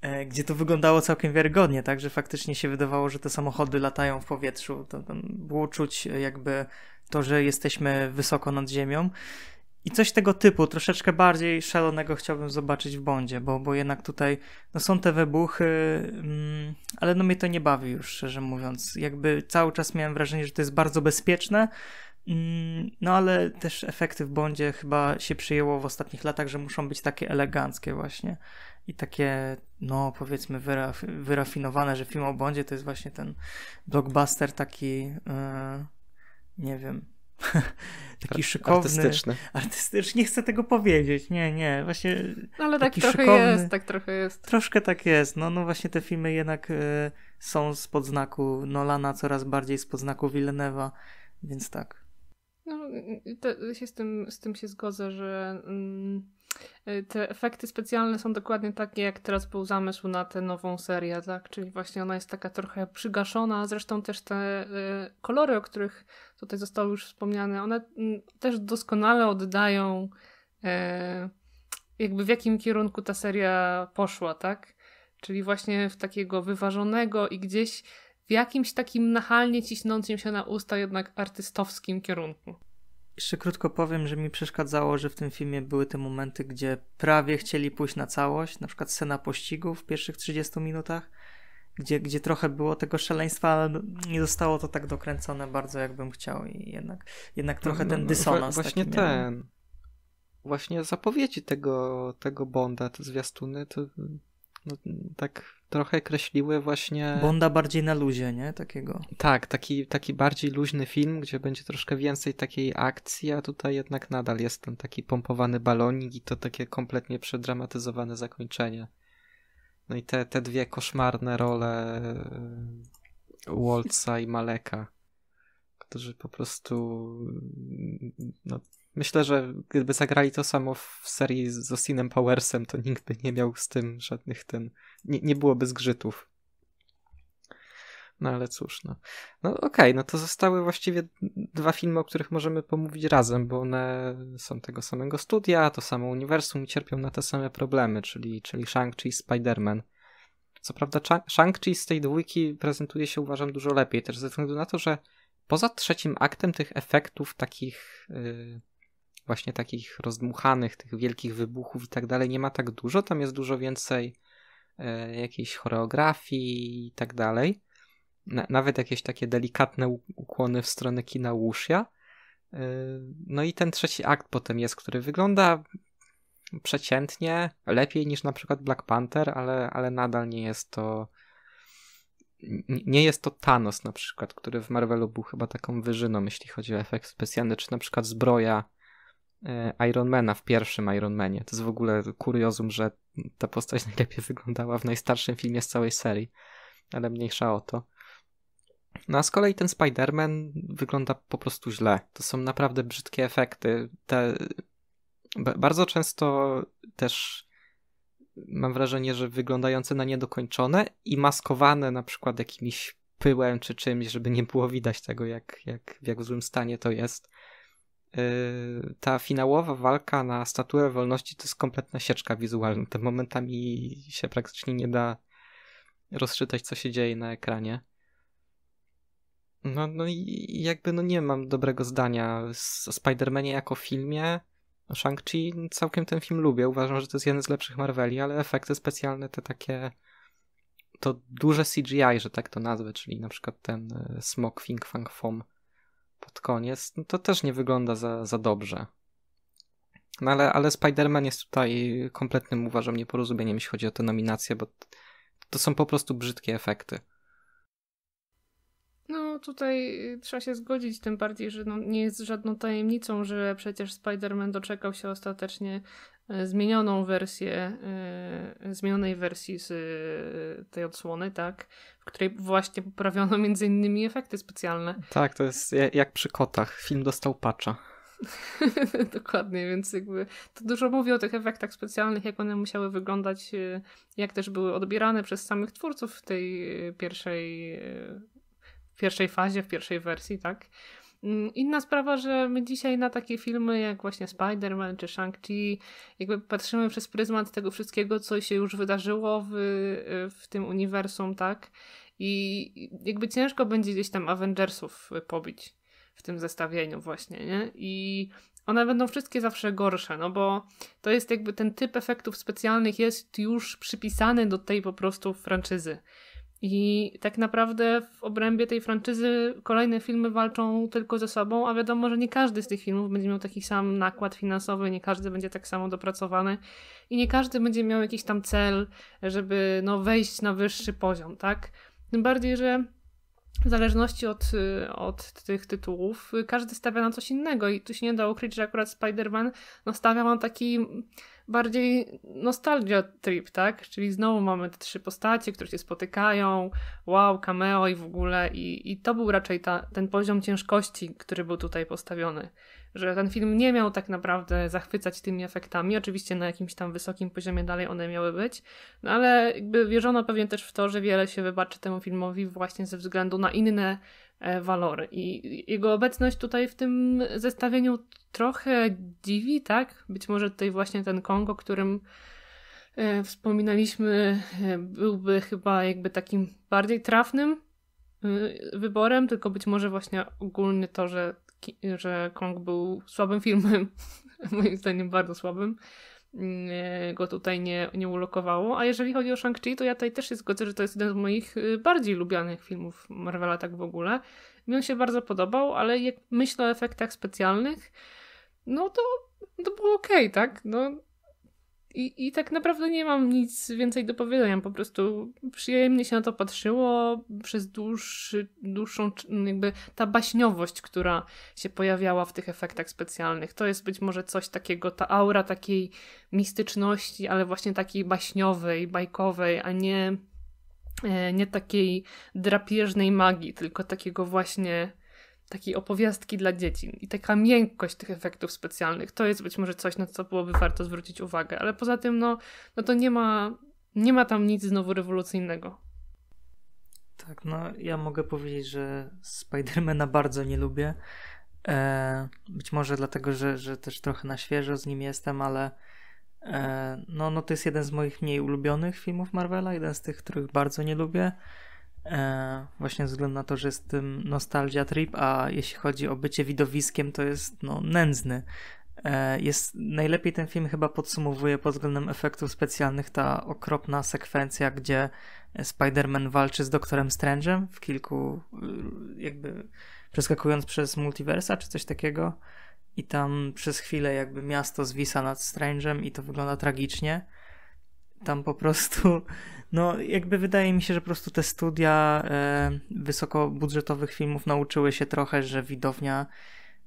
e, gdzie to wyglądało całkiem wiarygodnie, tak, że faktycznie się wydawało, że te samochody latają w powietrzu. To, było czuć jakby to, że jesteśmy wysoko nad ziemią. I coś tego typu, troszeczkę bardziej szalonego chciałbym zobaczyć w Bondzie, bo, bo jednak tutaj no są te wybuchy, mm, ale no mnie to nie bawi już, szczerze mówiąc. Jakby cały czas miałem wrażenie, że to jest bardzo bezpieczne, mm, no ale też efekty w Bondzie chyba się przyjęło w ostatnich latach, że muszą być takie eleganckie właśnie i takie, no powiedzmy, wyraf wyrafinowane, że film o Bondzie to jest właśnie ten blockbuster taki, yy, nie wiem, taki szykowny. Artystyczny. Artystyczny. Nie chcę tego powiedzieć. Nie, nie. Właśnie. No ale tak trochę szykowny. jest, tak trochę jest. Troszkę tak jest. No, no właśnie te filmy jednak y, są z podznaku Nolana, coraz bardziej z podznaku Villeneuve'a, więc tak. No, y, y, to, się z, tym, z tym się zgodzę, że. Mm, Y, te efekty specjalne są dokładnie takie, jak teraz był zamysł na tę nową serię, tak? Czyli właśnie ona jest taka trochę przygaszona. Zresztą też te y, kolory, o których tutaj zostały już wspomniane, one mm, też doskonale oddają, y, jakby w jakim kierunku ta seria poszła, tak? Czyli właśnie w takiego wyważonego i gdzieś w jakimś takim nachalnie cisnącym się na usta jednak artystowskim kierunku. Jeszcze krótko powiem, że mi przeszkadzało, że w tym filmie były te momenty, gdzie prawie chcieli pójść na całość, na przykład scena pościgu w pierwszych 30 minutach, gdzie, gdzie trochę było tego szaleństwa, ale nie zostało to tak dokręcone bardzo, jakbym chciał i jednak, jednak trochę no, no, ten dysonans. No, właśnie ten. Właśnie zapowiedzi tego, tego Bonda, te zwiastuny, to no, tak trochę kreśliły właśnie. Bonda bardziej na luzie, nie? Takiego. Tak, taki, taki bardziej luźny film, gdzie będzie troszkę więcej takiej akcji, a tutaj jednak nadal jest ten taki pompowany balonik i to takie kompletnie przedramatyzowane zakończenie. No i te, te dwie koszmarne role e, Waltza i Maleka, którzy po prostu mm, no, Myślę, że gdyby zagrali to samo w serii z Austinem Powersem, to nikt by nie miał z tym żadnych ten. Nie, nie byłoby zgrzytów. No ale cóż, no. No okej, okay, no to zostały właściwie dwa filmy, o których możemy pomówić razem, bo one są tego samego studia, to samo uniwersum i cierpią na te same problemy, czyli, czyli Shang-Chi i Spider-Man. Co prawda Shang-Chi z tej dwójki prezentuje się uważam dużo lepiej, też ze względu na to, że poza trzecim aktem tych efektów takich... Yy, właśnie takich rozdmuchanych, tych wielkich wybuchów i tak dalej nie ma tak dużo. Tam jest dużo więcej e, jakiejś choreografii i tak dalej. Na, nawet jakieś takie delikatne ukłony w stronę kina Łusia. E, no i ten trzeci akt potem jest, który wygląda przeciętnie, lepiej niż na przykład Black Panther, ale, ale nadal nie jest to nie jest to Thanos na przykład, który w Marvelu był chyba taką wyżyną, jeśli chodzi o efekt specjalny, czy na przykład zbroja E, Ironmana w pierwszym Ironmanie. To jest w ogóle kuriozum, że ta postać najlepiej wyglądała w najstarszym filmie z całej serii, ale mniejsza o to. No a z kolei ten Spider-Man wygląda po prostu źle. To są naprawdę brzydkie efekty. Te... Bardzo często też mam wrażenie, że wyglądające na niedokończone i maskowane na przykład jakimiś pyłem czy czymś, żeby nie było widać tego, jak, jak, w jak złym stanie to jest. Yy, ta finałowa walka na statuę wolności to jest kompletna sieczka wizualna. Te momentami się praktycznie nie da rozczytać, co się dzieje na ekranie. No, no i jakby no nie mam dobrego zdania o Spider-Manie jako filmie. No Shang-Chi no całkiem ten film lubię. Uważam, że to jest jeden z lepszych Marveli, ale efekty specjalne te takie to duże CGI, że tak to nazwę, czyli na przykład ten e, smok Fing Fang Fom pod koniec, no to też nie wygląda za, za dobrze. No ale, ale Spider-Man jest tutaj kompletnym, uważam, nieporozumieniem, jeśli chodzi o te nominacje, bo to są po prostu brzydkie efekty. No, tutaj y, trzeba się zgodzić, tym bardziej, że no, nie jest żadną tajemnicą, że przecież Spider-Man doczekał się ostatecznie y, zmienioną wersję, y, zmienionej wersji z tej odsłony, tak? W której właśnie poprawiono między innymi efekty specjalne. Tak, to jest jak przy kotach. Film dostał pacza. Dokładnie, więc jakby to dużo mówi o tych efektach specjalnych, jak one musiały wyglądać, jak też były odbierane przez samych twórców tej pierwszej pierwszej fazie, w pierwszej wersji, tak? Mm, inna sprawa, że my dzisiaj na takie filmy jak właśnie Spider-Man czy Shang-Chi jakby patrzymy przez pryzmat tego wszystkiego, co się już wydarzyło w, w tym uniwersum, tak? I jakby ciężko będzie gdzieś tam Avengersów pobić w tym zestawieniu właśnie, nie? I one będą wszystkie zawsze gorsze, no bo to jest jakby ten typ efektów specjalnych jest już przypisany do tej po prostu franczyzy. I tak naprawdę w obrębie tej franczyzy kolejne filmy walczą tylko ze sobą, a wiadomo, że nie każdy z tych filmów będzie miał taki sam nakład finansowy, nie każdy będzie tak samo dopracowany i nie każdy będzie miał jakiś tam cel, żeby no, wejść na wyższy poziom, tak? Tym bardziej, że w zależności od, od tych tytułów, każdy stawia na coś innego i tu się nie da ukryć, że akurat Spider-Man no, stawia na taki bardziej nostalgia trip, tak? Czyli znowu mamy te trzy postacie, które się spotykają, wow, cameo i w ogóle. I, i to był raczej ta, ten poziom ciężkości, który był tutaj postawiony. Że ten film nie miał tak naprawdę zachwycać tymi efektami. Oczywiście na jakimś tam wysokim poziomie dalej one miały być, no ale jakby wierzono pewnie też w to, że wiele się wybaczy temu filmowi właśnie ze względu na inne E, walory. I jego obecność tutaj w tym zestawieniu trochę dziwi, tak? Być może tutaj właśnie ten o którym e, wspominaliśmy, e, byłby chyba jakby takim bardziej trafnym wyborem, tylko być może właśnie ogólnie to, że, że Kong był słabym filmem, moim zdaniem bardzo słabym, E, go tutaj nie, nie ulokowało. A jeżeli chodzi o Shang-Chi, to ja tutaj też się zgodzę, że to jest jeden z moich e, bardziej lubianych filmów Marvela tak w ogóle. Mi on się bardzo podobał, ale jak myślę o efektach specjalnych, no to, to było okej, okay, tak? No, i, I tak naprawdę nie mam nic więcej do powiedzenia. Po prostu przyjemnie się na to patrzyło przez dłuższy, dłuższą, no jakby ta baśniowość, która się pojawiała w tych efektach specjalnych. To jest być może coś takiego, ta aura takiej mistyczności, ale właśnie takiej baśniowej, bajkowej, a nie, e, nie takiej drapieżnej magii, tylko takiego właśnie takiej opowiastki dla dzieci. I taka miękkość tych efektów specjalnych to jest być może coś, na co byłoby warto zwrócić uwagę, ale poza tym, no, no to nie ma, nie ma tam nic znowu rewolucyjnego. Tak, no ja mogę powiedzieć, że Spidermana bardzo nie lubię. E, być może dlatego, że, że też trochę na świeżo z nim jestem, ale e, no, no to jest jeden z moich mniej ulubionych filmów Marvela, jeden z tych, których bardzo nie lubię. E, właśnie ze względu na to, że jest tym nostalgia trip, a jeśli chodzi o bycie widowiskiem, to jest no, nędzny. E, jest, najlepiej ten film chyba podsumowuje pod względem efektów specjalnych ta okropna sekwencja, gdzie Spider-Man walczy z Doktorem Strange'em w kilku, y, jakby przeskakując przez multiversa czy coś takiego. I tam przez chwilę jakby miasto zwisa nad Strange'em i to wygląda tragicznie tam po prostu, no jakby wydaje mi się, że po prostu te studia e, wysokobudżetowych filmów nauczyły się trochę, że widownia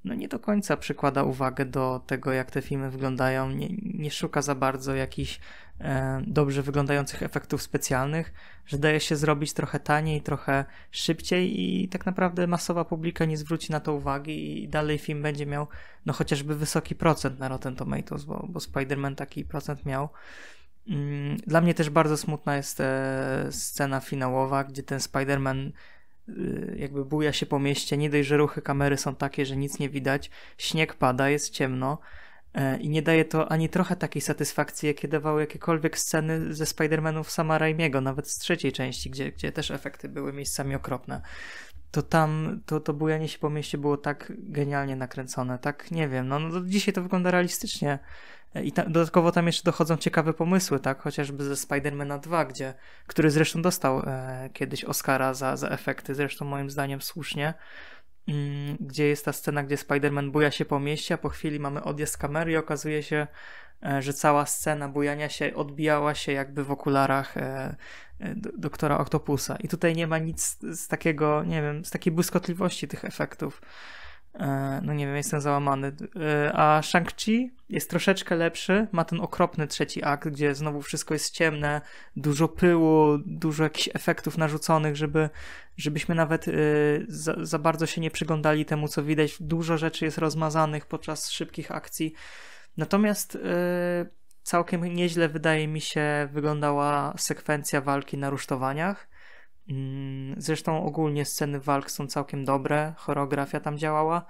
no nie do końca przykłada uwagę do tego, jak te filmy wyglądają, nie, nie szuka za bardzo jakichś e, dobrze wyglądających efektów specjalnych, że daje się zrobić trochę taniej, trochę szybciej i tak naprawdę masowa publika nie zwróci na to uwagi i dalej film będzie miał no chociażby wysoki procent na Rotten Tomatoes, bo, bo Spider-Man taki procent miał. Mm, dla mnie też bardzo smutna jest e, scena finałowa, gdzie ten Spider-Man y, jakby buja się po mieście, nie dość, że ruchy kamery są takie, że nic nie widać, śnieg pada, jest ciemno e, i nie daje to ani trochę takiej satysfakcji, jakie dawały jakiekolwiek sceny ze Spider-Manów sama Raimiego, nawet z trzeciej części, gdzie, gdzie też efekty były miejscami okropne to tam to, to bujanie się po mieście było tak genialnie nakręcone, tak nie wiem, no, no dzisiaj to wygląda realistycznie. E, I ta, dodatkowo tam jeszcze dochodzą ciekawe pomysły, tak, chociażby ze Spidermana 2, gdzie, który zresztą dostał e, kiedyś Oscara za, za efekty, zresztą moim zdaniem słusznie, mm, gdzie jest ta scena, gdzie Spiderman buja się po mieście, a po chwili mamy odjazd kamery i okazuje się, E, że cała scena bujania się odbijała się jakby w okularach e, e, doktora Octopusa. I tutaj nie ma nic z takiego, nie wiem, z takiej błyskotliwości tych efektów. No nie wiem, jestem załamany. A Shang-Chi jest troszeczkę lepszy. Ma ten okropny trzeci akt, gdzie znowu wszystko jest ciemne, dużo pyłu, dużo jakichś efektów narzuconych, żeby, żebyśmy nawet za, za bardzo się nie przyglądali temu, co widać. Dużo rzeczy jest rozmazanych podczas szybkich akcji. Natomiast yy, całkiem nieźle wydaje mi się wyglądała sekwencja walki na rusztowaniach. Yy, zresztą ogólnie sceny walk są całkiem dobre, choreografia tam działała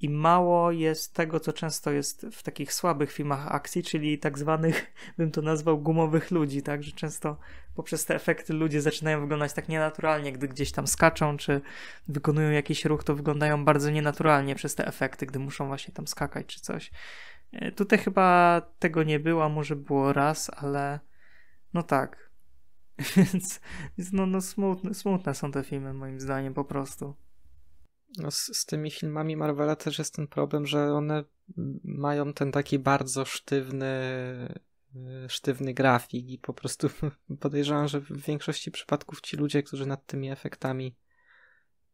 i mało jest tego, co często jest w takich słabych filmach akcji, czyli tak zwanych, bym to nazwał, gumowych ludzi, tak, że często poprzez te efekty ludzie zaczynają wyglądać tak nienaturalnie, gdy gdzieś tam skaczą, czy wykonują jakiś ruch, to wyglądają bardzo nienaturalnie przez te efekty, gdy muszą właśnie tam skakać czy coś. E, tutaj chyba tego nie było, może było raz, ale no tak. Więc, no, no smutne, smutne są te filmy moim zdaniem po prostu. No z, z, tymi filmami Marvela też jest ten problem, że one mają ten taki bardzo sztywny, e, sztywny grafik i po prostu podejrzewam, że w większości przypadków ci ludzie, którzy nad tymi efektami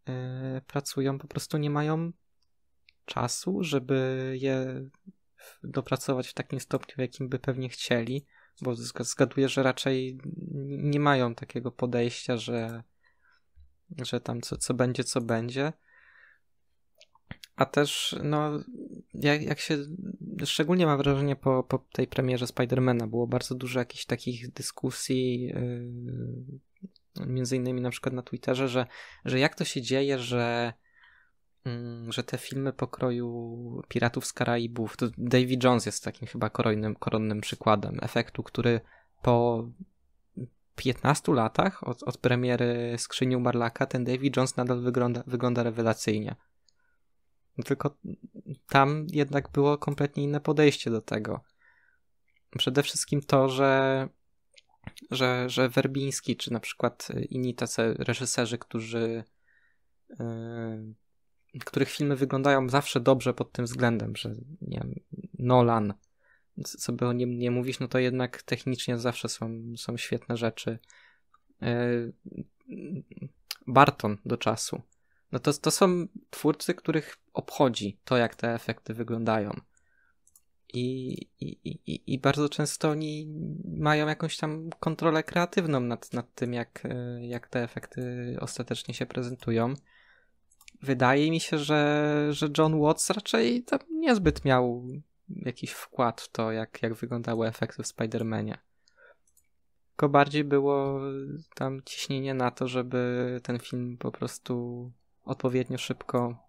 e, pracują, po prostu nie mają czasu, żeby je dopracować w takim stopniu, jakim by pewnie chcieli, bo zgaduję, że raczej nie mają takiego podejścia, że, że tam co, co będzie, co będzie. A też, no, jak, jak się, szczególnie mam wrażenie po, po tej premierze Spidermana, było bardzo dużo jakichś takich dyskusji, yy, między innymi na przykład na Twitterze, że, że jak to się dzieje, że Mm, że te filmy pokroju Piratów z Karaibów, to David Jones jest takim chyba koronnym, koronnym przykładem efektu, który po 15 latach od, od premiery Skrzyni Marlaka, ten David Jones nadal wygląda, wygląda rewelacyjnie. Tylko tam jednak było kompletnie inne podejście do tego. Przede wszystkim to, że, że, że Werbiński, czy na przykład inni tacy reżyserzy, którzy yy, których filmy wyglądają zawsze dobrze pod tym względem, że nie wiem, Nolan, co by o nim nie mówić, no to jednak technicznie zawsze są, są świetne rzeczy. E, Barton do czasu. No to, to są twórcy, których obchodzi to, jak te efekty wyglądają. I, i, i, i bardzo często oni mają jakąś tam kontrolę kreatywną nad, nad tym, jak, e, jak te efekty ostatecznie się prezentują wydaje mi się, że, że John Watts raczej tam niezbyt miał jakiś wkład w to, jak, jak wyglądały efekty w Spider-Manie. Tylko bardziej było tam ciśnienie na to, żeby ten film po prostu odpowiednio szybko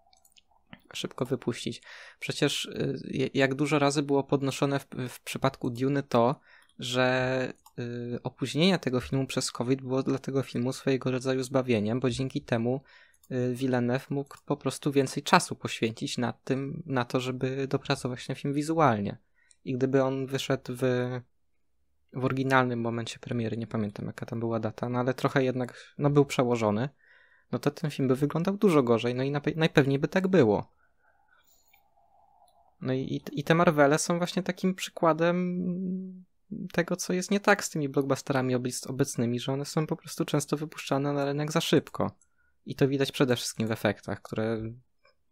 szybko wypuścić. Przecież y, jak dużo razy było podnoszone w, w przypadku Dune to, że y, opóźnienie tego filmu przez COVID było dla tego filmu swojego rodzaju zbawieniem, bo dzięki temu Y, Villeneuve mógł po prostu więcej czasu poświęcić na tym, na to, żeby dopracować ten film wizualnie. I gdyby on wyszedł w, w oryginalnym momencie premiery, nie pamiętam jaka tam była data, no ale trochę jednak, no był przełożony, no to ten film by wyglądał dużo gorzej, no i najpewniej by tak było. No i, i te Marvele są właśnie takim przykładem tego, co jest nie tak z tymi blockbusterami obecnymi, że one są po prostu często wypuszczane na rynek za szybko. I to widać przede wszystkim w efektach, które,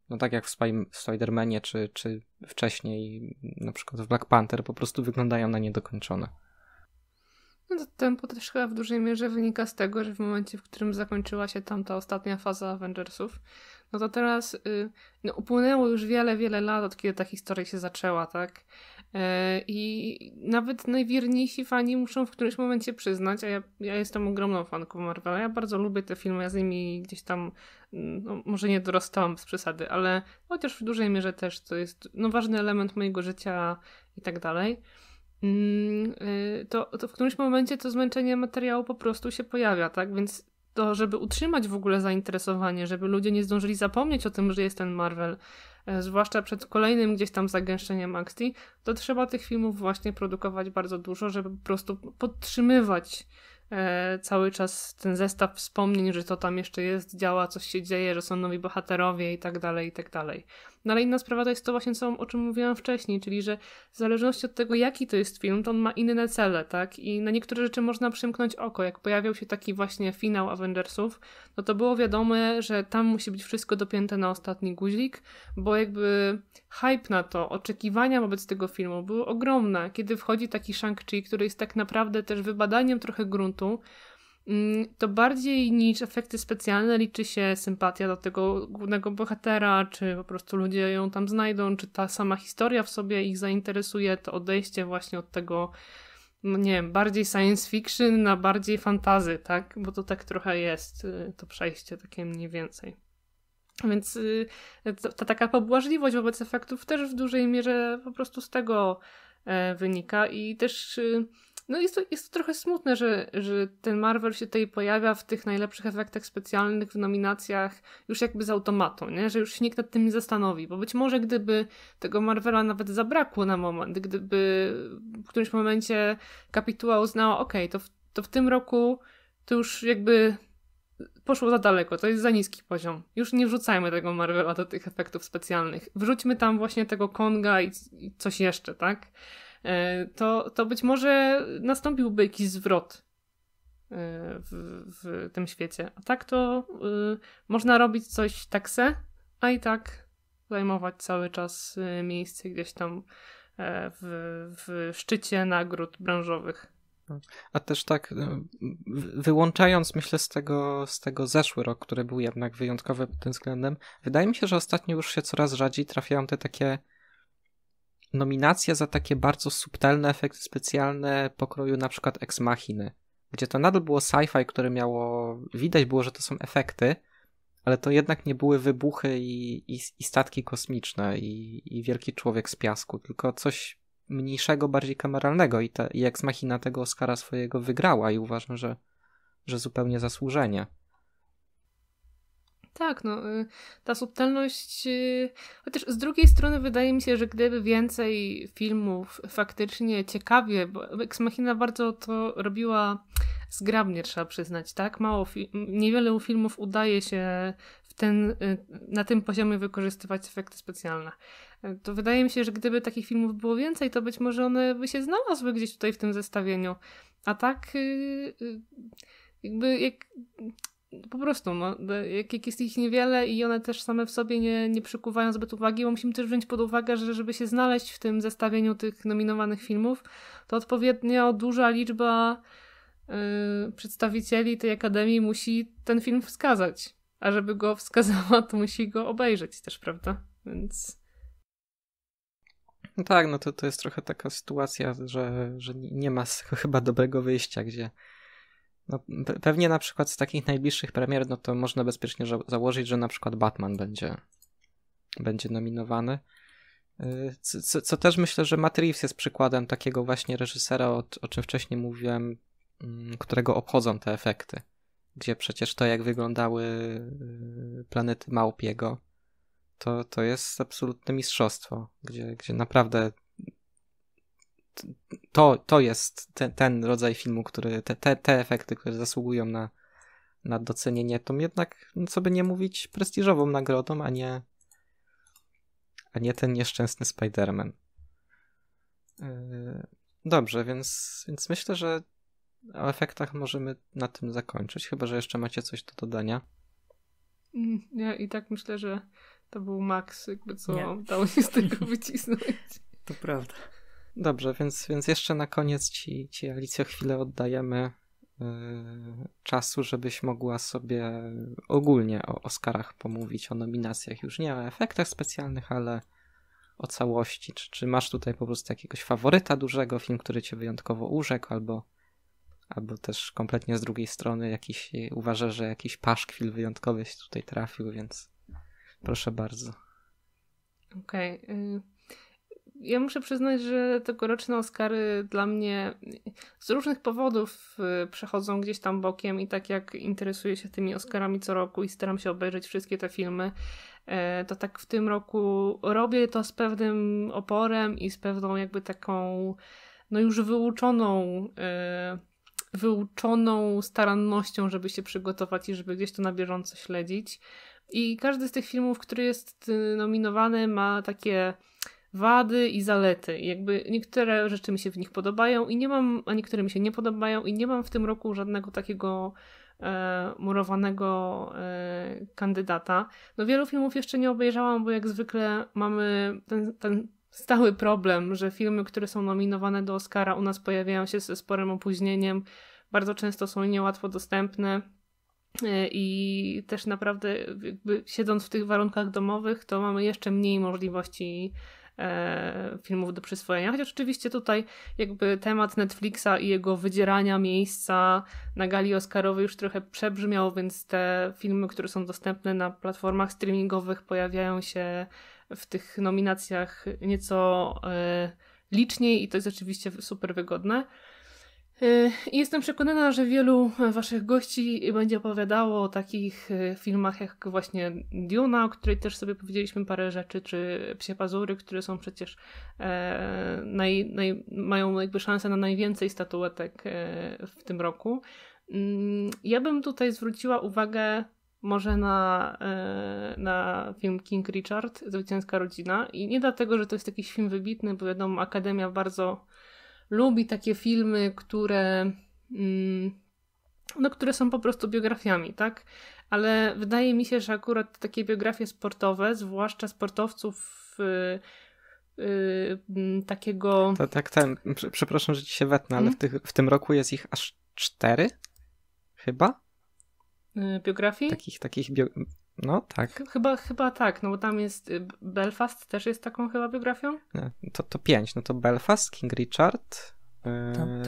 no tak jak w, Spy- w Spider-Manie, czy, czy wcześniej, na przykład w Black Panther, po prostu wyglądają na niedokończone. No to tempo też chyba w dużej mierze wynika z tego, że w momencie, w którym zakończyła się tamta ostatnia faza Avengersów, no to teraz y, no, upłynęło już wiele, wiele lat, od kiedy ta historia się zaczęła, tak? E, I nawet najwierniejsi fani muszą w którymś momencie przyznać, a ja, ja jestem ogromną fanką Marvela, ja bardzo lubię te filmy, ja z nimi gdzieś tam, mm, no, może nie dorastałam z przesady, ale chociaż w dużej mierze też to jest no, ważny element mojego życia i tak dalej. Mm, y, to, to w którymś momencie to zmęczenie materiału po prostu się pojawia, tak? Więc to, żeby utrzymać w ogóle zainteresowanie, żeby ludzie nie zdążyli zapomnieć o tym, że jest ten Marvel, e, zwłaszcza przed kolejnym gdzieś tam zagęszczeniem akcji, to trzeba tych filmów właśnie produkować bardzo dużo, żeby po prostu podtrzymywać e, cały czas ten zestaw wspomnień, że to tam jeszcze jest, działa, coś się dzieje, że są nowi bohaterowie i tak dalej, i tak dalej. No ale inna sprawa to jest to właśnie, co, o czym mówiłam wcześniej, czyli że w zależności od tego, jaki to jest film, to on ma inne cele, tak? I na niektóre rzeczy można przymknąć oko. Jak pojawiał się taki właśnie finał Avengersów, no to było wiadomo, że tam musi być wszystko dopięte na ostatni guzik, bo jakby hype na to, oczekiwania wobec tego filmu były ogromne. Kiedy wchodzi taki Shang-Chi, który jest tak naprawdę też wybadaniem trochę gruntu, Mm, to bardziej niż efekty specjalne liczy się sympatia do tego głównego bohatera, czy po prostu ludzie ją tam znajdą, czy ta sama historia w sobie ich zainteresuje, to odejście właśnie od tego, no nie wiem, bardziej science fiction na bardziej fantazy, tak? Bo to tak trochę jest y, to przejście takie mniej więcej. Więc y, ta taka pobłażliwość wobec efektów też w dużej mierze po prostu z tego e, wynika i też y, no jest to, jest to trochę smutne, że, że ten Marvel się tutaj pojawia w tych najlepszych efektach specjalnych, w nominacjach już jakby z automatu, nie? że już się nikt nad tym nie zastanowi, bo być może gdyby tego Marvela nawet zabrakło na moment, gdyby w którymś momencie kapituła uznała, ok, to w, to w tym roku to już jakby poszło za daleko, to jest za niski poziom. Już nie wrzucajmy tego Marvela do tych efektów specjalnych. Wrzućmy tam właśnie tego Konga i, i coś jeszcze, tak? E, to, to być może nastąpiłby jakiś zwrot e, w, w tym świecie. A tak to y, można robić coś tak se, a i tak zajmować cały czas miejsce gdzieś tam w, w szczycie nagród branżowych. A też tak, wyłączając myślę z tego, z tego zeszły rok, który był jednak wyjątkowy pod tym względem, wydaje mi się, że ostatnio już się coraz rzadziej trafiają te takie nominacja za takie bardzo subtelne efekty specjalne pokroju na przykład Ex Machiny, gdzie to nadal było sci-fi, które miało, widać było, że to są efekty, ale to jednak nie były wybuchy i, i, i statki kosmiczne i, i, wielki człowiek z piasku, tylko coś mniejszego, bardziej kameralnego i, ta, i Ex Machina tego Oscara swojego wygrała i uważam, że, że zupełnie zasłużenie. Tak, no y, ta subtelność, y, chociaż z drugiej strony wydaje mi się, że gdyby więcej filmów faktycznie ciekawie, bo Ex Machina bardzo to robiła zgrabnie, trzeba przyznać, tak? Mało, niewiele filmów udaje się w ten, y, na tym poziomie wykorzystywać efekty specjalne. To wydaje mi się, że gdyby takich filmów było więcej, to być może one by się znalazły gdzieś tutaj w tym zestawieniu. A tak jakby jak po prostu, no, no, jak, jak jest ich niewiele i one też same w sobie nie, nie przykuwają zbyt uwagi, bo musimy też wziąć pod uwagę, że żeby się znaleźć w tym zestawieniu tych nominowanych filmów, to odpowiednio duża liczba y, przedstawicieli tej akademii musi ten film wskazać. A żeby go wskazała, to musi go obejrzeć też, prawda? Więc. No tak, no to, to jest trochę taka sytuacja, że, że nie ma chyba dobrego wyjścia, gdzie no, pewnie na przykład z takich najbliższych premier, no to można bezpiecznie założyć, że na przykład Batman będzie, będzie nominowany. Co, y, co, co też myślę, że Matt Reeves jest przykładem takiego właśnie reżysera, o, o czym wcześniej mówiłem, mm, którego obchodzą te efekty. Gdzie przecież to, jak wyglądały y, planety Małpiego, to, to jest absolutne mistrzostwo, gdzie, gdzie naprawdę to, to jest ten rodzaj filmu, który, te, te, te efekty, które zasługują na, na docenienie, to jednak, no co by nie mówić, prestiżową nagrodą, a nie, a nie ten nieszczęsny Spider-Man. Yy, dobrze, więc, więc myślę, że o efektach możemy na tym zakończyć, chyba że jeszcze macie coś do dodania. Ja mm, i tak myślę, że to był maks, jakby co nie. dało się z tego wycisnąć. To prawda. Dobrze, więc, więc jeszcze na koniec ci, ci Alicjo chwilę oddajemy yy, czasu, żebyś mogła sobie ogólnie o Oscarach pomówić, o nominacjach, już nie o efektach specjalnych, ale o całości. Czy, czy masz tutaj po prostu jakiegoś faworyta dużego, film, który cię wyjątkowo urzekł, albo, albo też kompletnie z drugiej strony jakiś, uważasz, że jakiś paszkwil wyjątkowy się tutaj trafił, więc proszę bardzo. Okej. Okay ja muszę przyznać, że tegoroczne Oscary dla mnie z różnych powodów y, przechodzą gdzieś tam bokiem i tak jak interesuję się tymi Oscarami co roku i staram się obejrzeć wszystkie te filmy, e, to tak w tym roku robię to z pewnym oporem i z pewną jakby taką no już wyuczoną e, wyuczoną starannością, żeby się przygotować i żeby gdzieś to na bieżąco śledzić. I każdy z tych filmów, który jest y, nominowany, ma takie wady i zalety. Jakby niektóre rzeczy mi się w nich podobają i nie mam, a niektóre mi się nie podobają i nie mam w tym roku żadnego takiego e, murowanego e, kandydata. No wielu filmów jeszcze nie obejrzałam, bo jak zwykle mamy ten, ten stały problem, że filmy, które są nominowane do Oscara u nas pojawiają się ze sporym opóźnieniem, bardzo często są niełatwo dostępne. E, I też naprawdę, jakby siedząc w tych warunkach domowych, to mamy jeszcze mniej możliwości E, filmów do przyswojenia. Chociaż oczywiście tutaj jakby temat Netflixa i jego wydzierania miejsca na gali Oscarowej już trochę przebrzmiał, więc te filmy, które są dostępne na platformach streamingowych pojawiają się w tych nominacjach nieco e, liczniej i to jest oczywiście super wygodne. Y, jestem przekonana, że wielu e, waszych gości będzie opowiadało o takich e, filmach jak właśnie Duna, o której też sobie powiedzieliśmy parę rzeczy, czy Psie Pazury, które są przecież e, naj, naj, mają jakby szansę na najwięcej statuetek e, w tym roku. Mm, ja bym tutaj zwróciła uwagę może na, na film King Richard, Zwycięska Rodzina i nie dlatego, że to jest jakiś film wybitny, bo wiadomo, Akademia bardzo lubi takie filmy, które, mm, no, które są po prostu biografiami, tak? Ale wydaje mi się, że akurat takie biografie sportowe, zwłaszcza sportowców yy, takiego. To, tak, ten, przepraszam, że ci się wetnę, hmm? ale mhm. w, tych, w tym roku jest ich aż cztery? Chyba? Y, biografii? Takich, takich bio no tak. Chyba, chyba tak, no bo tam jest y, Belfast też jest taką chyba biografią? to, to pięć, no to Belfast, King Richard,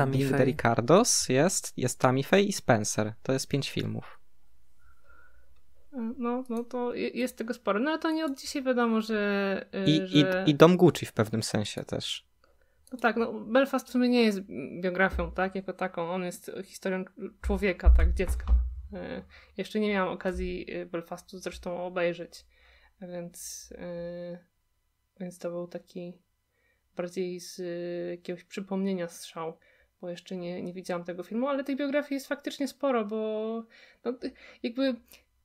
y, Billy de Ricardos jest, jest Tammy i Spencer. To jest pięć filmów. Y, no, no to jest tego sporo. No ale to nie od dzisiaj wiadomo, że... I, że... I, i Dom Gucci w pewnym sensie też. No tak, no Belfast w sumie nie jest biografią, tak, jako taką. On jest historią człowieka, tak, dziecka. E, jeszcze nie miałam okazji e, Belfastu zresztą obejrzeć, więc, e, więc to był taki bardziej z jakiegoś przypomnienia strzał, bo jeszcze nie, nie widziałam tego filmu, ale tej biografii jest faktycznie sporo, bo no, jakby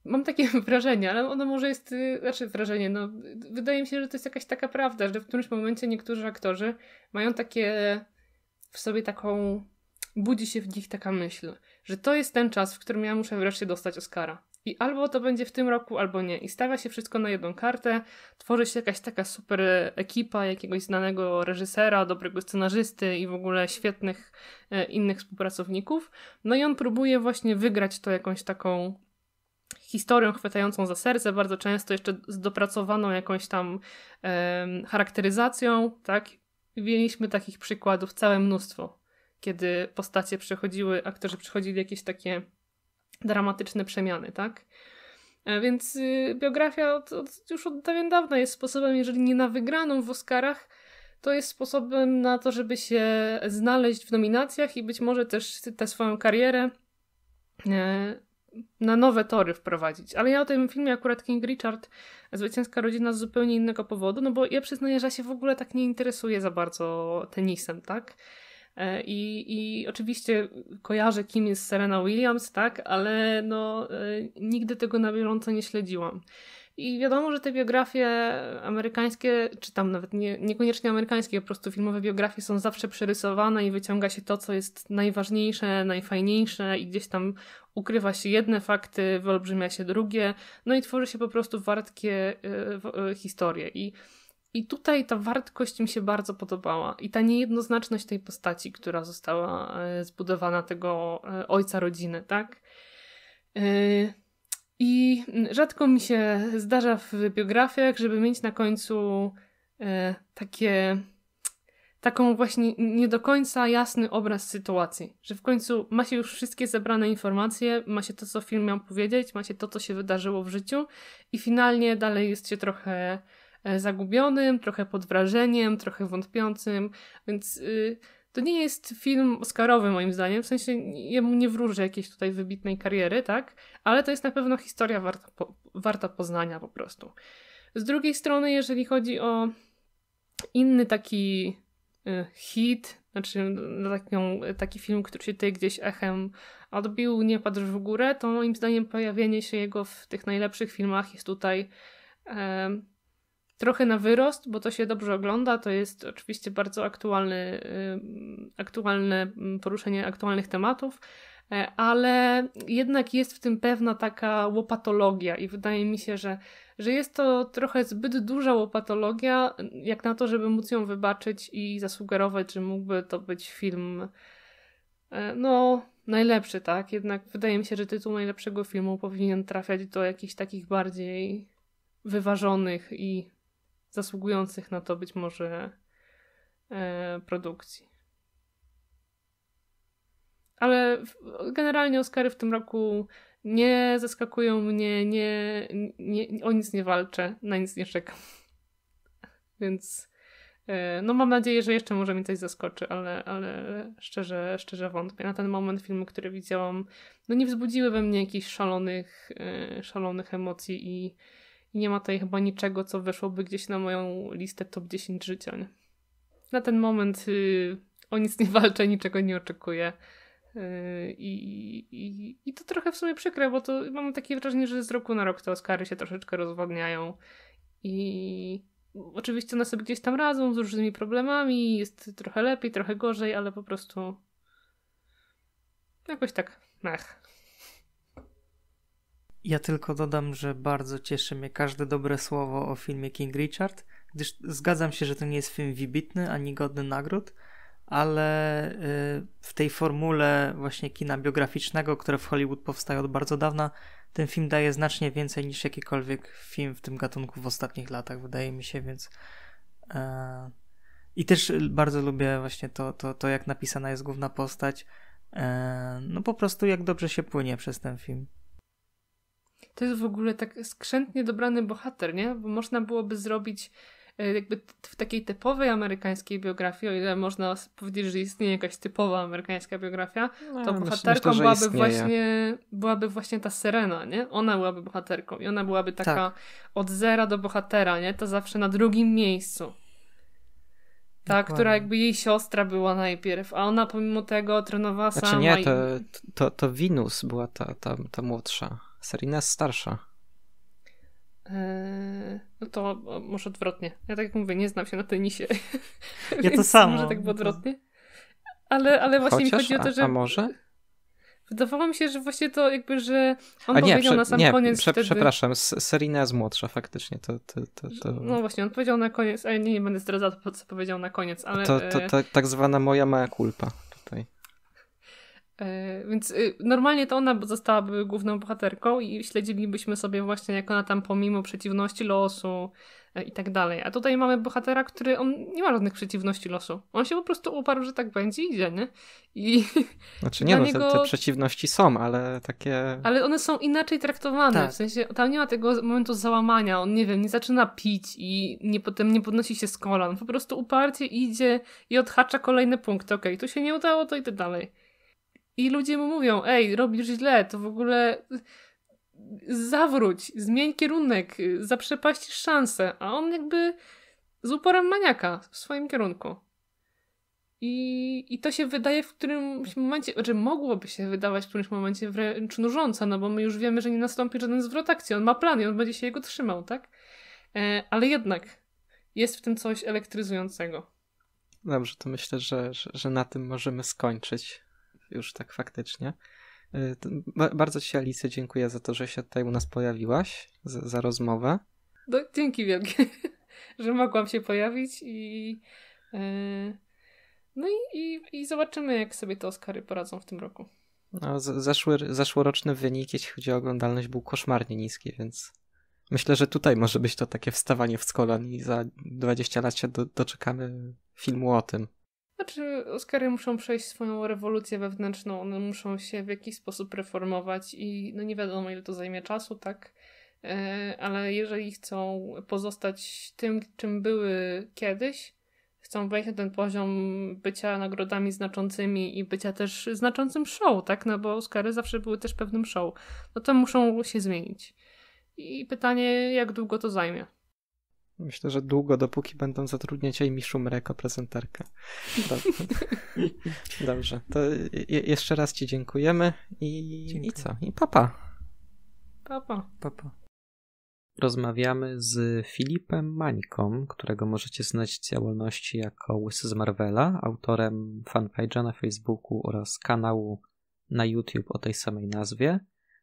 mam takie wrażenie, ale ono może jest, znaczy wrażenie, no wydaje mi się, że to jest jakaś taka prawda, że w którymś momencie niektórzy aktorzy mają takie w sobie taką budzi się w nich taka myśl, że to jest ten czas, w którym ja muszę wreszcie dostać Oscara. I albo to będzie w tym roku, albo nie. I stawia się wszystko na jedną kartę, tworzy się jakaś taka super ekipa jakiegoś znanego reżysera, dobrego scenarzysty i w ogóle świetnych e, innych współpracowników. No i on próbuje właśnie wygrać to jakąś taką historią chwytającą za serce, bardzo często jeszcze z dopracowaną jakąś tam e, charakteryzacją, tak? Mieliśmy takich przykładów całe mnóstwo kiedy postacie przechodziły, aktorzy przechodzili jakieś takie dramatyczne przemiany, tak? E, więc y, biografia od, od, już od dawien dawna jest sposobem, jeżeli nie na wygraną w Oscarach, to jest sposobem na to, żeby się znaleźć w nominacjach i być może też tę swoją karierę e, na nowe tory wprowadzić. Ale ja o tym filmie akurat King Richard, Zwycięska Rodzina z zupełnie innego powodu, no bo ja przyznaję, że ja się w ogóle tak nie interesuję za bardzo tenisem, tak? E, I, I oczywiście kojarzę, kim jest Serena Williams, tak, ale no, e, nigdy tego na bieżąco nie śledziłam. I wiadomo, że te biografie amerykańskie, czy tam nawet nie, niekoniecznie amerykańskie, po prostu filmowe biografie są zawsze przerysowane i wyciąga się to, co jest najważniejsze, najfajniejsze i gdzieś tam ukrywa się jedne fakty, wyolbrzymia się drugie, no i tworzy się po prostu wartkie y, y, historie. I i tutaj ta wartkość mi się bardzo podobała i ta niejednoznaczność tej postaci, która została e, zbudowana tego e, ojca rodziny, tak? E, I rzadko mi się zdarza w biografiach, żeby mieć na końcu takie taką właśnie nie do końca jasny obraz sytuacji, że w końcu ma się już wszystkie zebrane informacje, ma się to, co film miał powiedzieć, ma się to, co się wydarzyło w życiu i finalnie dalej jest się trochę E, zagubionym, trochę pod wrażeniem, trochę wątpiącym, więc y, to nie jest film Oscarowy moim zdaniem, w sensie jemu nie wróży jakiejś tutaj wybitnej kariery, tak? Ale to jest na pewno historia warta, warta poznania po prostu. Z drugiej strony, jeżeli chodzi o inny taki y, hit, znaczy no, taką, taki film, który się tutaj gdzieś echem odbił, nie patrz w górę, to moim zdaniem pojawienie się jego w tych najlepszych filmach jest tutaj trochę na wyrost, bo to się dobrze ogląda. To jest oczywiście bardzo aktualny, y, aktualne mm, poruszenie aktualnych tematów, e, ale jednak jest w tym pewna taka łopatologia i wydaje mi się, że, że jest to trochę zbyt duża łopatologia, jak na to, żeby móc ją wybaczyć i zasugerować, że mógłby to być film. E, no, najlepszy, tak? Jednak wydaje mi się, że tytuł najlepszego filmu powinien trafiać do jakichś takich bardziej wyważonych i zasługujących na to być może e, produkcji. Ale generalnie Oscary w tym roku nie zaskakują mnie, nie, nie, o nic nie walczę, na nic nie czekam. Więc e, no mam nadzieję, że jeszcze może mi coś zaskoczy, ale, ale szczerze, szczerze wątpię. Na ten moment filmy, które widziałam, no nie wzbudziły we mnie jakichś szalonych, e, szalonych emocji i i nie ma tutaj chyba niczego, co weszłoby gdzieś na moją listę top 10 życzeń. Na ten moment yy, o nic nie walczę, niczego nie oczekuję. Y, I, i, I to trochę w sumie przykre, bo to mam takie wrażenie, że z roku na rok te Oscary się troszeczkę rozwadniają. I oczywiście one sobie gdzieś tam radzą z różnymi problemami, jest trochę lepiej, trochę gorzej, ale po prostu jakoś tak mech. Ja tylko dodam, że bardzo cieszy mnie każde dobre słowo o filmie King Richard, gdyż zgadzam się, że to nie jest film wybitny ani godny nagród, ale y, w tej formule właśnie kina biograficznego, które w Hollywood powstaje od bardzo dawna, ten film daje znacznie więcej niż jakikolwiek film w tym gatunku w ostatnich latach, wydaje mi się, więc. E, I też bardzo lubię właśnie to, to, to jak napisana jest główna postać. E, no po prostu jak dobrze się płynie przez ten film to jest w ogóle tak skrzętnie dobrany bohater, nie? Bo można byłoby zrobić e, jakby w takiej typowej amerykańskiej biografii, o ile można powiedzieć, że istnieje jakaś typowa amerykańska biografia, no, to bohaterką myślę, byłaby, właśnie, byłaby właśnie ta Serena, nie? Ona byłaby bohaterką i ona byłaby taka tak. od zera do bohatera, nie? To zawsze na drugim miejscu. Ta, Dokładnie. która jakby jej siostra była najpierw, a ona pomimo tego trenowała znaczy, sama. nie, to, to, to Winus była ta, ta, ta młodsza. Serena jest starsza. Eee, no to może odwrotnie. Ja tak jak mówię, nie znam się na tenisie. Ja to samo. Może tak było no odwrotnie. Ale, ale właśnie Chociaż, mi chodzi o to, że... A, a może? Wydawało mi się, że właśnie to jakby, że on nie, powiedział prze, na sam nie, koniec prze, wtedy... przepraszam, Serena jest młodsza faktycznie, to, to, to, to... No właśnie, on powiedział na koniec, ja nie, nie będę zdradzał, co powiedział na koniec, ale... To, to, to tak zwana moja mała kulpa. E, więc y, normalnie to ona zostałaby główną bohaterką i śledzilibyśmy sobie właśnie, jak ona tam pomimo przeciwności losu e, i tak dalej. A tutaj mamy bohatera, który on nie ma żadnych przeciwności losu. On się po prostu uparł, że tak będzie idzie, nie? I znaczy nie, no, niego... te, te, przeciwności są, ale takie... Ale one są inaczej traktowane, tak. w sensie tam nie ma tego momentu załamania, on nie wiem, nie zaczyna pić i nie, potem nie podnosi się z kolan, po prostu uparcie idzie i odhacza kolejne punkty, okej, okay, tu się nie udało, to idę tak dalej. I ludzie mu mówią, ej, robisz źle, to w ogóle zawróć, zmień kierunek, zaprzepaścisz szansę, a on jakby z uporem maniaka w swoim kierunku. I, I to się wydaje w którymś momencie, znaczy mogłoby się wydawać w którymś momencie wręcz nużące, no bo my już wiemy, że nie nastąpi żaden zwrot akcji, on ma plan i on będzie się jego trzymał, tak? E, ale jednak jest w tym coś elektryzującego. Dobrze, to myślę, że, że, że na tym możemy skończyć już tak faktycznie. Y, bardzo Ci, Alicja, dziękuję za to, że się tutaj u nas pojawiłaś, za, za rozmowę. No, dzięki wielkie, że mogłam się pojawić i. Y, no i, i, i, zobaczymy, jak sobie te Oscary poradzą w tym roku. No, zeszły, zeszłoroczny wynik, jeśli chodzi o oglądalność, był koszmarnie niski, więc myślę, że tutaj może być to takie wstawanie w skolan i za 20 lat się do, doczekamy filmu o tym. Znaczy, Oscary muszą przejść swoją rewolucję wewnętrzną, one muszą się w jakiś sposób reformować i no nie wiadomo, ile to zajmie czasu, tak? E, ale jeżeli chcą pozostać tym, czym były kiedyś, chcą wejść na ten poziom bycia nagrodami znaczącymi i bycia też znaczącym show, tak? No bo Oscary zawsze były też pewnym show. No to muszą się zmienić. I pytanie, jak długo to zajmie? Myślę, że długo, dopóki będą zatrudniać jej Schumer jako prezenterkę. Dobrze. To jeszcze raz Ci dziękujemy i, i co? I papa. Papa. Papa. Rozmawiamy z Filipem Mańką, którego możecie znać z działalności jako Łysy z Marvela, autorem fanpage'a na Facebooku oraz kanału na YouTube o tej samej nazwie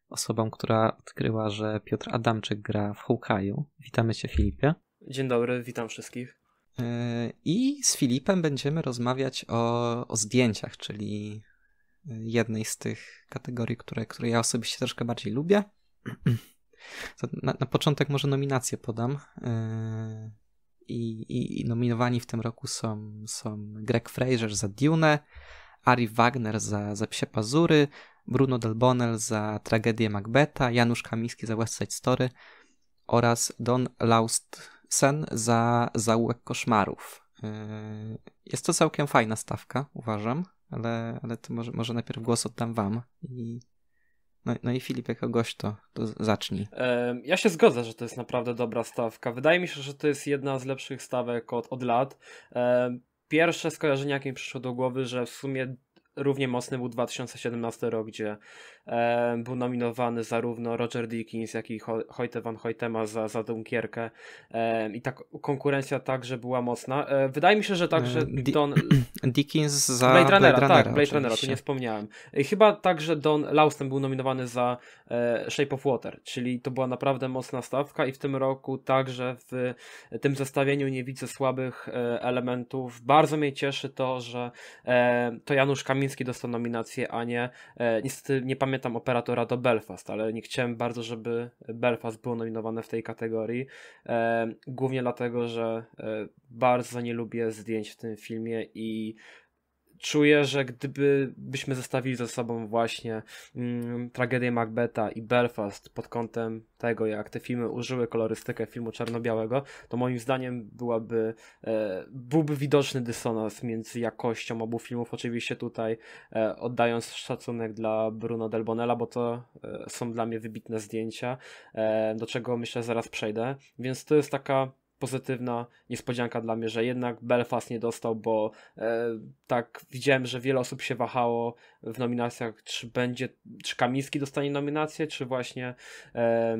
osobą, która odkryła, że Piotr Adamczyk gra w Hawkeye'u. Witamy Cię, Filipie. Dzień dobry, witam wszystkich. E, I z Filipem będziemy rozmawiać o, o zdjęciach, czyli e, jednej z tych kategorii, które, które ja osobiście troszkę bardziej lubię. Na, na, początek może nominacje podam. E, I, i, I, nominowani w tym roku są, są Greg Fraser za Dune, Ari Wagner za, za Psie Pazury, Bruno Bonel za Tragedię Macbeta, Janusz Kamiński za West Side Story oraz Don Laust sen za zaułek koszmarów. Y, jest to całkiem fajna stawka, uważam, ale, ale to może, może najpierw głos oddam wam i no, no, i Filip, jako gość, to, to zacznij. Ja się zgodzę, że to jest naprawdę dobra stawka. Wydaje mi się, że to jest jedna z lepszych stawek od, od lat. Pierwsze skojarzenie, jakie mi przyszło do głowy, że w sumie równie mocny był 2017 rok, gdzie e, był nominowany zarówno Roger Dickens, jak i Hoyte van Hoytema za, za Dunkierkę e, i ta konkurencja także była mocna. E, wydaje mi się, że także Don... Dickens za Blade Runnera, Blade Runnera tak, Blade Runnera, to nie wspomniałem. I chyba także Don Lausten był nominowany za E, Shape of Water, czyli to była naprawdę mocna stawka i w tym roku także w tym zestawieniu nie widzę słabych e, elementów. Bardzo mnie cieszy to, że e, to Janusz Kamiński dostał nominację, a nie niestety nie pamiętam operatora do Belfast, ale nie chciałem bardzo, żeby Belfast było nominowane w tej kategorii. Głównie dlatego, że bardzo nie lubię zdjęć w tym filmie i czuję, że gdybyśmy zostawili ze sobą właśnie mm, tragedię Macbetha i Belfast pod kątem tego, jak te filmy użyły kolorystykę filmu czarno-białego, to moim zdaniem byłaby, e, byłby widoczny dysonans między jakością obu filmów. Oczywiście tutaj e, oddając szacunek dla Bruno Del Bonella, bo to e, są dla mnie wybitne zdjęcia, e, do czego myślę zaraz przejdę. Więc to jest taka pozytywna niespodzianka dla mnie, że jednak Belfast nie dostał, bo e, tak widziałem, że wiele osób się wahało w nominacjach, czy będzie, czy Kamiński dostanie nominację, czy właśnie e,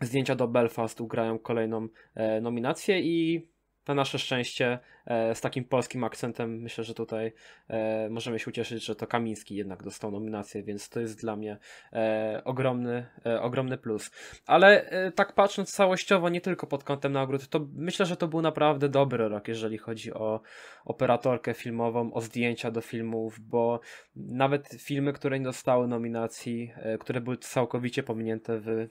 zdjęcia do Belfast ugrają kolejną e, nominację i na nasze szczęście e, z takim polskim akcentem myślę, że tutaj e, możemy się ucieszyć, że to Kamiński jednak dostał nominację, więc to jest dla mnie e, ogromny, ogromny plus. Ale tak patrząc całościowo, nie tylko pod kątem nagród, to myślę, że to był naprawdę dobry rok, jeżeli chodzi o operatorkę filmową, o zdjęcia do filmów, bo nawet filmy, które nie dostały nominacji, które były całkowicie pominięte w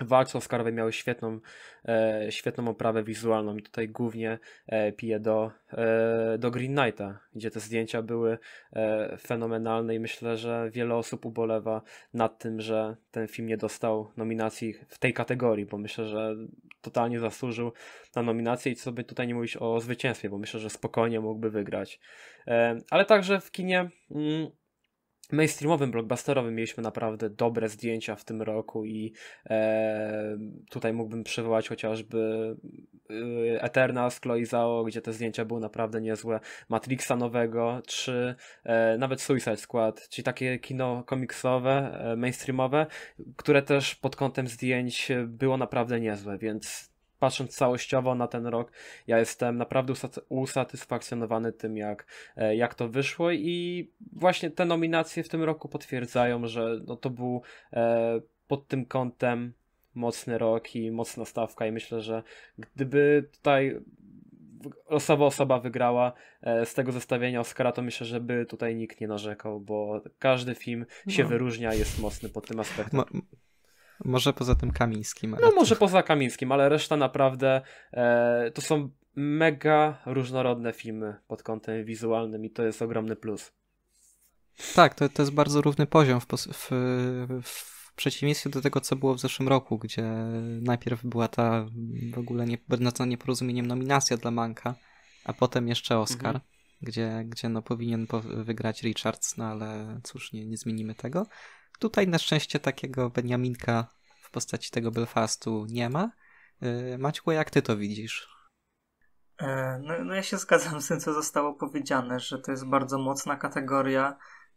Walce Oscarowe miały świetną, e, świetną oprawę wizualną. I tutaj głównie e, piję do, e, do Green Knighta, gdzie te zdjęcia były e, fenomenalne i myślę, że wiele osób ubolewa nad tym, że ten film nie dostał nominacji w tej kategorii, bo myślę, że totalnie zasłużył na nominację i co by tutaj nie mówić o zwycięstwie, bo myślę, że spokojnie mógłby wygrać. E, ale także w kinie. Mm, mainstreamowym, blockbusterowym mieliśmy naprawdę dobre zdjęcia w tym roku i e, tutaj mógłbym przywołać chociażby y, Eternals, Chloe Zhao, gdzie te zdjęcia były naprawdę niezłe, Matrixa nowego, czy e, nawet Suicide Squad, czyli takie kino komiksowe, e, mainstreamowe, które też pod kątem zdjęć było naprawdę niezłe, więc patrząc całościowo na ten rok, ja jestem naprawdę usatysfakcjonowany tym, jak, e, jak to wyszło i właśnie te nominacje w tym roku potwierdzają, że no to był e, pod tym kątem mocny rok i mocna stawka i myślę, że gdyby tutaj osoba osoba wygrała e, z tego zestawienia Oscara, to myślę, żeby tutaj nikt nie narzekał, bo każdy film się no. wyróżnia, jest mocny pod tym aspektem. Ma może poza tym Kamińskim. No, to... może poza Kamińskim, ale reszta naprawdę e, to są mega różnorodne filmy pod kątem wizualnym i to jest ogromny plus. Tak, to, to jest bardzo równy poziom w, w, w przeciwieństwie do tego, co było w zeszłym roku, gdzie najpierw była ta w ogóle nie, będąca nieporozumieniem nominacja dla Manka, a potem jeszcze Oscar, mhm. gdzie, gdzie no powinien wygrać Richards, no ale cóż, nie, nie zmienimy tego. Tutaj na szczęście takiego Beniaminka w postaci tego Belfastu nie ma. Y, Maćku, jak ty to widzisz? E, no, no, ja się zgadzam z tym, co zostało powiedziane, że to jest bardzo mocna kategoria,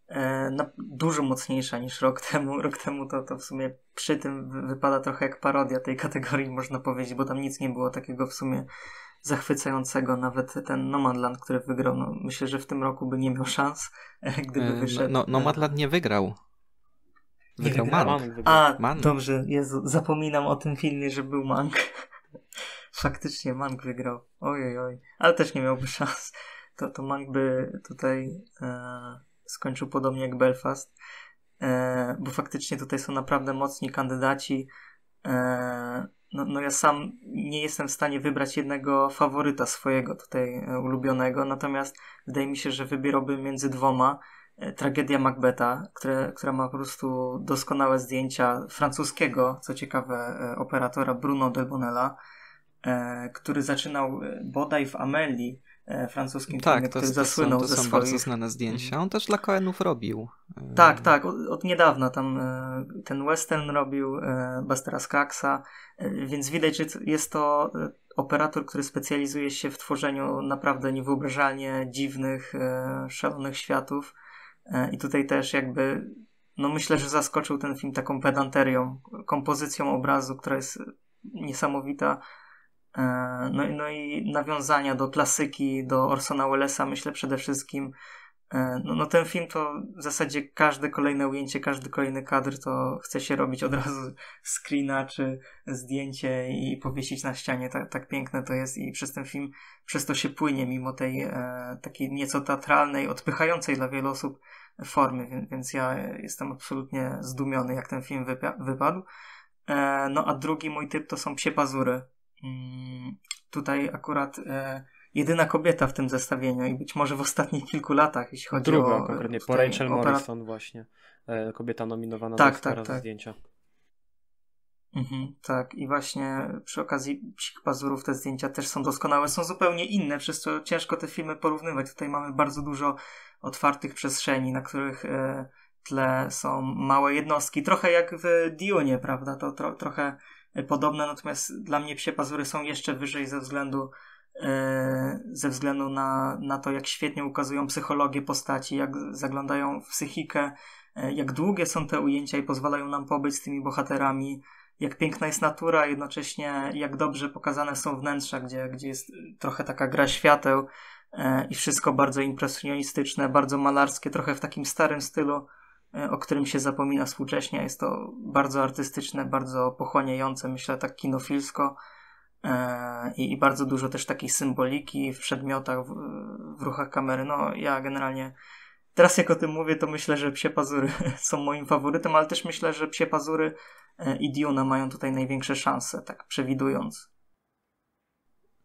e, dużo mocniejsza niż rok temu. Rok temu to, to w sumie przy tym wypada trochę jak parodia tej kategorii, można powiedzieć, bo tam nic nie było takiego w sumie zachwycającego. Nawet ten Nomadland, który wygrał, no, myślę, że w tym roku by nie miał szans, gdyby e, no, wyszedł. No, no, Nomadland nie wygrał. Wygrał Mank. Mank A, Mank. dobrze. Jezu, zapominam o tym filmie, że był Mank. Faktycznie Mank wygrał. Ojej, oj. Ale też nie miałby szans. To, to Mank by tutaj e, skończył podobnie jak Belfast. E, bo faktycznie tutaj są naprawdę mocni kandydaci. E, no, no ja sam nie jestem w stanie wybrać jednego faworyta swojego tutaj e, ulubionego, natomiast wydaje mi się, że wybierałbym między dwoma E, tragedia Macbeta, które, która ma po prostu doskonałe zdjęcia francuskiego, co ciekawe, e, operatora Bruno Delbonella, e, który zaczynał bodaj w Amelii, francuskim tak, filmie, to, który zasłynął to są, to swoich... bardzo znane zdjęcia. On też dla Coenów robił. Tak, tak, od, od niedawna tam ten western robił, Bastera Skaksa, więc widać, że jest to operator, który specjalizuje się w tworzeniu naprawdę niewyobrażalnie dziwnych, szalonych światów E, I tutaj też jakby, no myślę, że zaskoczył ten film taką pedanterią, kompozycją obrazu, która jest niesamowita. E, no, no i nawiązania do klasyki, do Orsona Wellesa, myślę przede wszystkim E, no, no ten film to w zasadzie każde kolejne ujęcie, każdy kolejny kadr to chce się robić od razu screena czy zdjęcie i powiesić na ścianie. Tak, tak piękne to jest i przez ten film, przez to się płynie mimo tej e, takiej nieco teatralnej, odpychającej dla wielu osób formy, więc, więc ja jestem absolutnie zdumiony jak ten film wypa- wypadł. E, no a drugi mój typ to są Psie Pazury. Mm, tutaj akurat... E, jedyna kobieta w tym zestawieniu i być może w ostatnich kilku latach, jeśli chodzi Druga, o... Druga konkretnie, po Rachel opera... Morrison właśnie, e, kobieta nominowana tak, do tak, tak. zdjęcia. Mhm, tak, i właśnie przy okazji Psich Pazurów te zdjęcia też są doskonałe, są zupełnie inne, przez co ciężko te filmy porównywać. Tutaj mamy bardzo dużo otwartych przestrzeni, na których e, tle są małe jednostki, trochę jak w Dune, prawda? To tro, trochę podobne, natomiast dla mnie Psie Pazury są jeszcze wyżej ze względu E, ze względu na, na to, jak świetnie ukazują psychologię postaci, jak zaglądają w psychikę, e, jak długie są te ujęcia i pozwalają nam pobyć z tymi bohaterami, jak piękna jest natura, a jednocześnie jak dobrze pokazane są wnętrza, gdzie, gdzie jest trochę taka gra świateł e, i wszystko bardzo impresjonistyczne, bardzo malarskie, trochę w takim starym stylu, o którym się zapomina współcześnie. Jest to bardzo artystyczne, bardzo pochłaniające, myślę, tak kinofilsko E, i, bardzo dużo też takiej symboliki w przedmiotach, w, w ruchach kamery. No, ja generalnie teraz jak o tym mówię, to myślę, że psie pazury są moim faworytem, ale też myślę, że psie pazury e, i Duna mają tutaj największe szanse, tak przewidując.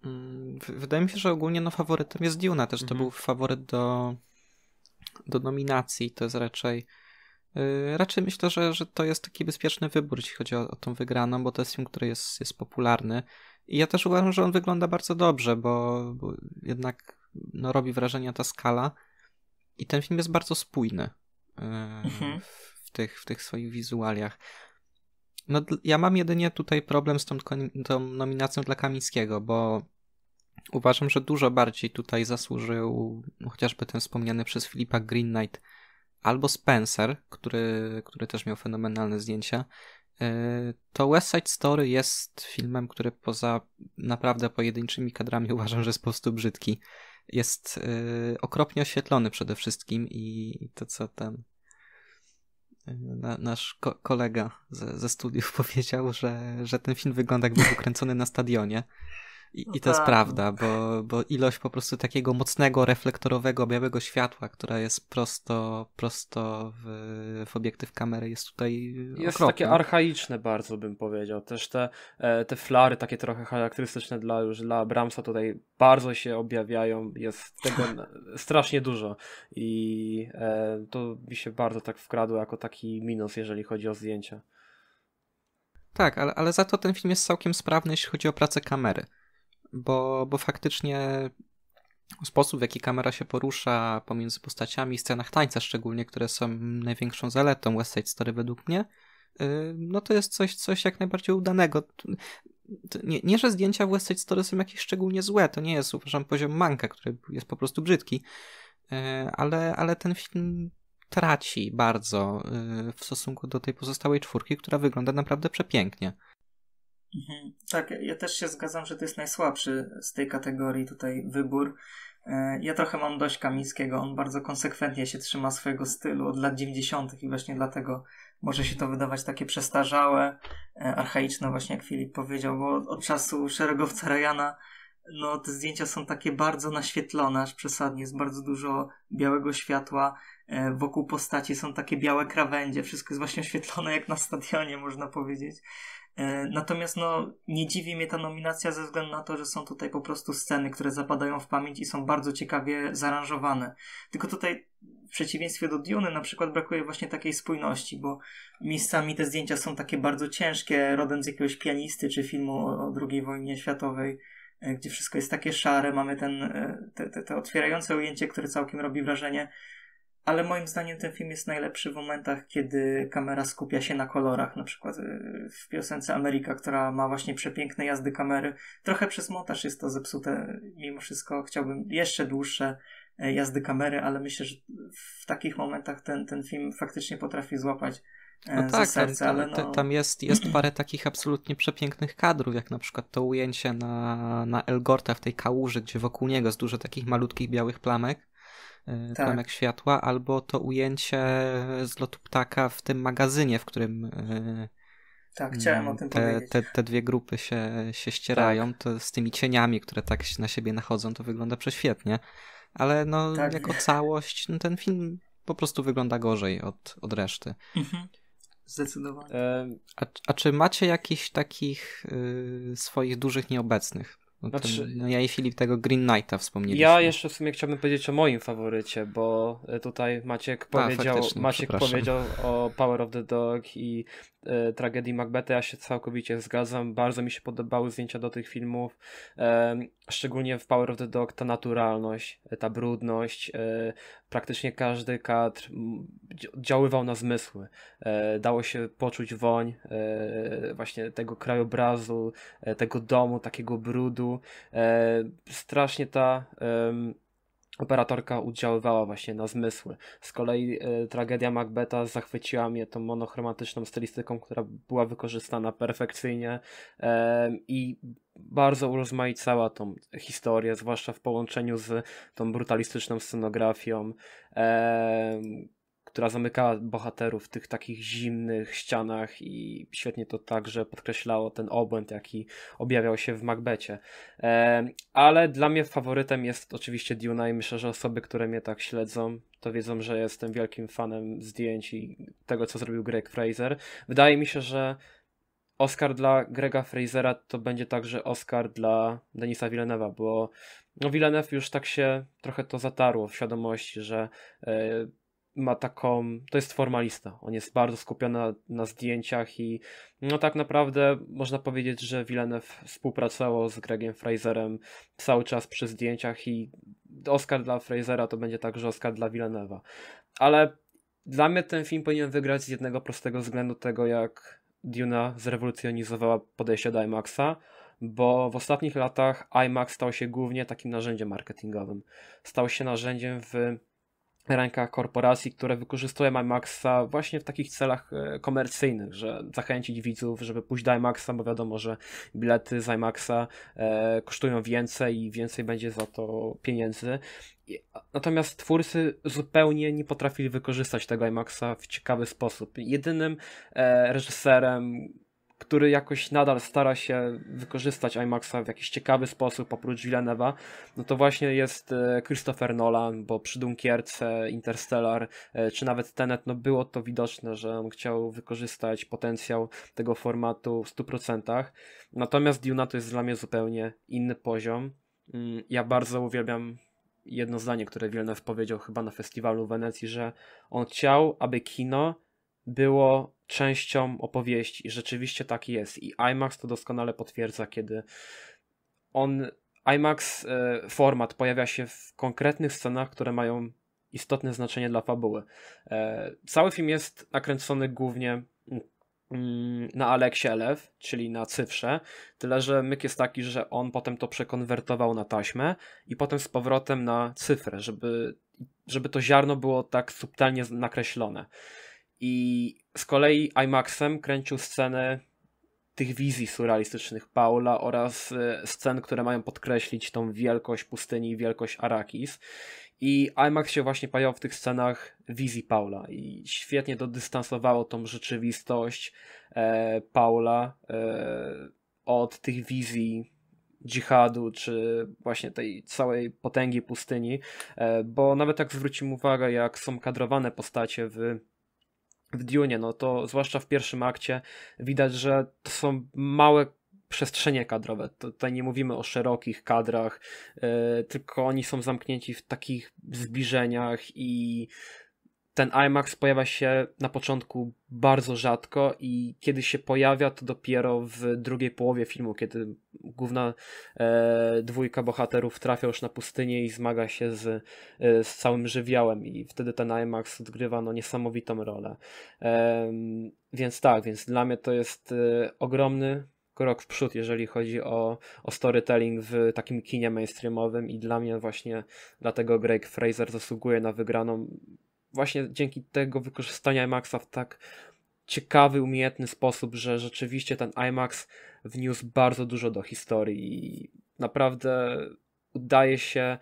Mm, wydaje mi się, że ogólnie no, faworytem jest Duna. Też to mhm. był faworyt do, do nominacji. To jest raczej. Y, raczej myślę, że, że to jest taki bezpieczny wybór, jeśli chodzi o, o tą wygraną, bo to jest film, który jest, jest popularny. I ja też uważam, że on wygląda bardzo dobrze, bo, bo jednak no, robi wrażenie ta skala. I ten film jest bardzo spójny yy, mhm. w, tych, w tych swoich wizualiach. No, ja mam jedynie tutaj problem z tą, tą nominacją dla Kamińskiego, bo uważam, że dużo bardziej tutaj zasłużył no, chociażby ten wspomniany przez Filipa Green Knight albo Spencer, który, który też miał fenomenalne zdjęcia, E, to West Side Story jest filmem, który poza naprawdę pojedynczymi kadrami uważam, że jest po prostu brzydki. Jest e, okropnie oświetlony przede wszystkim i to co ten nasz ko kolega ze, ze, studiów powiedział, że, że ten film wygląda jakby był kręcony na stadionie. I, no i to tak. jest prawda, bo, bo ilość po prostu takiego mocnego, reflektorowego, białego światła, która jest prosto, prosto w, w obiektyw kamery, jest tutaj. Jest takie archaiczne, bardzo bym powiedział. Też te, e, te flary, takie trochę charakterystyczne dla już dla Bramsa, tutaj bardzo się objawiają. Jest tego strasznie dużo i e, to mi się bardzo tak wkradło jako taki minus, jeżeli chodzi o zdjęcia. Tak, ale, ale za to ten film jest całkiem sprawny, jeśli chodzi o pracę kamery bo, bo faktycznie sposób, w jaki kamera się porusza pomiędzy postaciami i scenach tańca szczególnie, które są największą zaletą West Side Story według mnie, y, no to jest coś, coś jak najbardziej udanego. Nie, nie, że zdjęcia w West Side Story są jakieś szczególnie złe, to nie jest, uważam, poziom manka, który jest po prostu brzydki, y, ale, ale ten film traci bardzo y, w stosunku do tej pozostałej czwórki, która wygląda naprawdę przepięknie. Mhm. Tak, ja też się zgadzam, że to jest najsłabszy z tej kategorii tutaj wybór. E, ja trochę mam dość Kamińskiego. On bardzo konsekwentnie się trzyma swojego stylu od lat 90. i właśnie dlatego może się to wydawać takie przestarzałe, e, archaiczne, właśnie jak Filip powiedział, bo od czasu szeregowca Rajana no, te zdjęcia są takie bardzo naświetlone, aż przesadnie. Jest bardzo dużo białego światła. E, wokół postaci są takie białe krawędzie. Wszystko jest właśnie oświetlone jak na stadionie, można powiedzieć. E, natomiast no, nie dziwi mnie ta nominacja ze względu na to, że są tutaj po prostu sceny, które zapadają w pamięć i są bardzo ciekawie zaaranżowane. Tylko tutaj w przeciwieństwie do Dune na przykład brakuje właśnie takiej spójności, bo miejscami te zdjęcia są takie bardzo ciężkie, rodem z jakiegoś pianisty czy filmu o, o II wojnie światowej, e, gdzie wszystko jest takie szare, mamy ten, e, te, te, te otwierające ujęcie, które całkiem robi wrażenie, ale moim zdaniem ten film jest najlepszy w momentach, kiedy kamera skupia się na kolorach, na przykład y, w piosence Ameryka, która ma właśnie przepiękne jazdy kamery. Trochę przez montaż jest to zepsute, mimo wszystko chciałbym jeszcze dłuższe e, jazdy kamery, ale myślę, że w takich momentach ten, ten film faktycznie potrafi złapać e, no tak, serce, tam, ale no... tam jest, jest parę takich absolutnie przepięknych kadrów, jak na przykład to ujęcie na, na Elgorta w tej kałuży, gdzie wokół niego jest dużo takich malutkich białych plamek E, tak. Tomek Światła, albo to ujęcie z lotu ptaka w tym magazynie, w którym e, tak, chciałem o mm, tym te, powiedzieć. Te, te dwie grupy się, się ścierają, tak. to z tymi cieniami, które tak na siebie nachodzą, to wygląda prześwietnie. Ale no, tak. jako całość, no, ten film po prostu wygląda gorzej od, od reszty. Mhm. Zdecydowanie. E, a, a, czy macie jakichś takich y, swoich dużych nieobecnych? Znaczy, no znaczy, ja i Filip tego Green Knighta wspomnieliśmy. Ja jeszcze w sumie chciałbym powiedzieć o moim faworycie, bo e, tutaj Maciek powiedział, A, Maciek powiedział o Power of the Dog i E, tragedii Macbetha ja się całkowicie zgadzam. Bardzo mi się podobały zdjęcia do tych filmów. E, szczególnie w Power of the Dog ta naturalność, e, ta brudność. praktycznie każdy kadr działywał na zmysły. dało się poczuć woń właśnie tego krajobrazu, tego domu, takiego brudu. strasznie ta operatorka udziaływała właśnie na zmysły. Z kolei e, tragedia Macbeta zachwyciła mnie tą monochromatyczną stylistyką, która była wykorzystana perfekcyjnie e, i bardzo urozmaicała tą historię, zwłaszcza w połączeniu z tą brutalistyczną scenografią, e, która zamykała bohaterów w tych takich zimnych ścianach i świetnie to także podkreślało ten obłęd, jaki objawiał się w Macbecie. Ale dla mnie faworytem jest oczywiście Duna i myślę, że osoby, które mnie tak śledzą, to wiedzą, że jestem wielkim fanem zdjęć i tego, co zrobił Greg Fraser. Wydaje mi się, że Oscar dla Grega Frasera to będzie także Oscar dla Denisa Villeneuve'a, bo no Villeneuve już tak się trochę to zatarło w świadomości, że e, ma taką, to jest formalista. On jest bardzo skupiony na, na zdjęciach i no tak naprawdę można powiedzieć, że Villeneuve współpracował z Gregiem Fraserem cały czas przy zdjęciach i Oscar dla Frasera to będzie także Oscar dla Villeneuve'a. Ale dla mnie ten film powinien wygrać z jednego prostego względu tego, jak Duna zrewolucjonizowała podejście do IMAXa, bo w ostatnich latach IMAX stał się głównie takim narzędziem marketingowym. Stał się narzędziem w rękach korporacji, które wykorzystują IMAXa właśnie w takich celach e, komercyjnych, że zachęcić widzów, żeby pójść do IMAXa, bo wiadomo, że bilety z IMAXa e, kosztują więcej i więcej będzie za to pieniędzy. Natomiast twórcy zupełnie nie potrafili wykorzystać tego IMAXa w ciekawy sposób. Jedynym e, reżyserem, który jakoś nadal stara się wykorzystać IMAXa w jakiś ciekawy sposób, oprócz Villeneuve'a, no to właśnie jest e, Christopher Nolan, bo przy Dunkierce, Interstellar, e, czy nawet Tenet, no było to widoczne, że on chciał wykorzystać potencjał tego formatu w 100%. Natomiast Duna to jest dla mnie zupełnie inny poziom. Mm, ja bardzo uwielbiam jedno zdanie, które Villeneuve powiedział chyba na festiwalu w Wenecji, że on chciał, aby kino było częścią opowieści. I rzeczywiście tak jest. I IMAX to doskonale potwierdza, kiedy on. IMAX e, format pojawia się w konkretnych scenach, które mają istotne znaczenie dla fabuły. E, cały film jest nakręcony głównie mm, mm, na Aleksie LF, czyli na cyfrze, tyle że myk jest taki, że on potem to przekonwertował na taśmę i potem z powrotem na cyfrę, żeby, żeby to ziarno było tak subtelnie nakreślone. I z kolei IMAXem kręcił sceny tych wizji surrealistycznych Paula oraz e, scen, które mają podkreślić tą wielkość pustyni i wielkość Arakis. I IMAX się właśnie pajał w tych scenach wizji Paula i świetnie dodystansowało tą rzeczywistość e, Paula e, od tych wizji dżihadu, czy właśnie tej całej potęgi pustyni, e, bo nawet jak zwrócimy uwagę, jak są kadrowane postacie w w Dune, no to zwłaszcza w pierwszym akcie widać, że to są małe przestrzenie kadrowe. Tutaj nie mówimy o szerokich kadrach, e, tylko oni są zamknięci w takich zbliżeniach i ten IMAX pojawia się na początku bardzo rzadko i kiedy się pojawia, to dopiero w drugiej połowie filmu, kiedy główna e, dwójka bohaterów trafia już na pustynię i zmaga się z, e, z całym żywiołem i wtedy ten IMAX odgrywa no, niesamowitą rolę. E, więc tak, więc dla mnie to jest e, ogromny krok w przód, jeżeli chodzi o, o storytelling w takim kinie mainstreamowym i dla mnie właśnie dlatego Greg Fraser zasługuje na wygraną właśnie dzięki tego wykorzystania IMAXa w tak ciekawy, umiejętny sposób, że rzeczywiście ten IMAX wniósł bardzo dużo do historii i naprawdę udaje się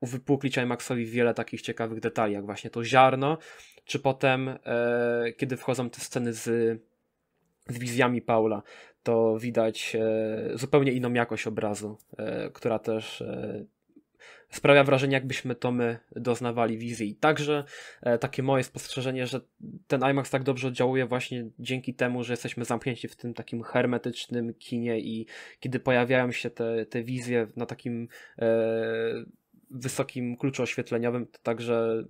uwypuklić IMAXowi wiele takich ciekawych detali, jak właśnie to ziarno, czy potem, e, kiedy wchodzą te sceny z, z wizjami Paula, to widać e, zupełnie inną jakość obrazu, e, która też e, sprawia wrażenie, jakbyśmy to my doznawali wizji. Także e, takie moje spostrzeżenie, że ten IMAX tak dobrze oddziałuje właśnie dzięki temu, że jesteśmy zamknięci w tym takim hermetycznym kinie i kiedy pojawiają się te, te wizje na takim e, wysokim kluczu oświetleniowym, to także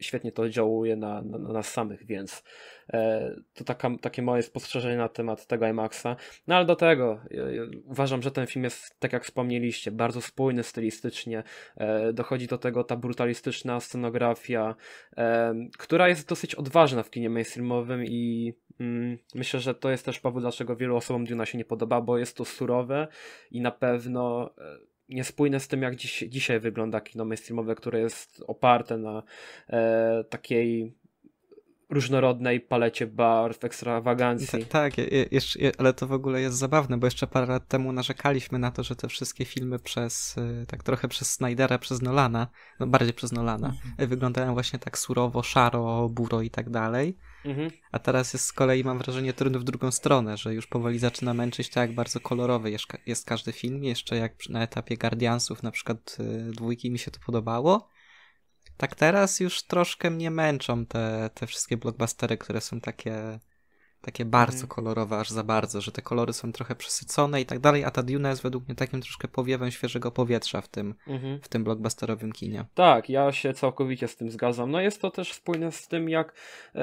świetnie to działuje na, na, na nas samych, więc e, to taka, takie moje spostrzeżenie na temat tego IMAXa. No ale do tego e, uważam, że ten film jest, tak jak wspomnieliście, bardzo spójny stylistycznie. E, dochodzi do tego ta brutalistyczna scenografia, e, która jest dosyć odważna w kinie mainstreamowym i mm, myślę, że to jest też powód, dlaczego wielu osobom Duna się nie podoba, bo jest to surowe i na pewno e, niespójne z tym, jak dziś, dzisiaj wygląda kino mainstreamowe, które jest oparte na e, takiej różnorodnej palecie barw, ekstrawagancji. Tak, tak ale to w ogóle jest zabawne, bo jeszcze parę lat temu narzekaliśmy na to, że te wszystkie filmy przez, e, tak trochę przez Snydera, przez Nolana, no bardziej przez Nolana, mhm. wyglądają właśnie tak surowo, szaro, buro i tak dalej. Mhm. A teraz jest z kolei, mam wrażenie, trudno w drugą stronę, że już powoli zaczyna męczyć to, tak jak bardzo kolorowy jest, jest każdy film. Jeszcze jak na etapie Guardiansów, na przykład y, dwójki, mi się to podobało. Tak teraz już troszkę mnie męczą te, te wszystkie blockbustery, które są takie takie bardzo mm. kolorowe, aż za bardzo, że te kolory są trochę przesycone i tak dalej, a ta Duna jest według mnie takim troszkę powiewem świeżego powietrza w tym, mm -hmm. w tym blockbusterowym kinie. Tak, ja się całkowicie z tym zgadzam. No jest to też spójne z tym, jak e,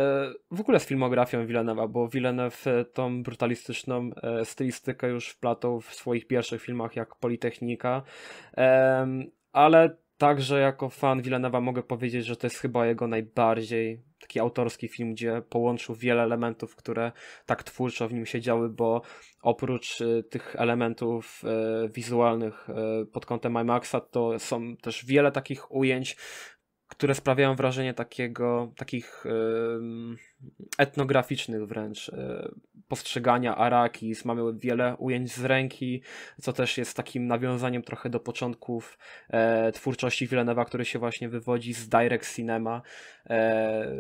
w ogóle z filmografią Villeneuve'a, bo Villeneuve e, tą brutalistyczną e, stylistykę już wplatał w swoich pierwszych filmach, jak Politechnika, e, ale Także jako fan Villeneuve'a mogę powiedzieć, że to jest chyba jego najbardziej taki autorski film, gdzie połączył wiele elementów, które tak twórczo w nim się działy, bo oprócz y, tych elementów y, wizualnych y, pod kątem IMAXa, to są też wiele takich ujęć które sprawiają wrażenie takiego, takich etnograficznych wręcz e, postrzegania Arakis. Mamy wiele ujęć z ręki, co też jest takim nawiązaniem trochę do początków e, twórczości Villeneuve'a, który się właśnie wywodzi z Direct Cinema, e,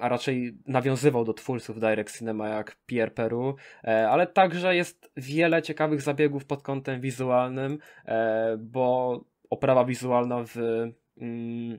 a raczej nawiązywał do twórców Direct Cinema jak Pierre Peru, ale także jest wiele ciekawych zabiegów pod kątem wizualnym, bo oprawa wizualna w mm,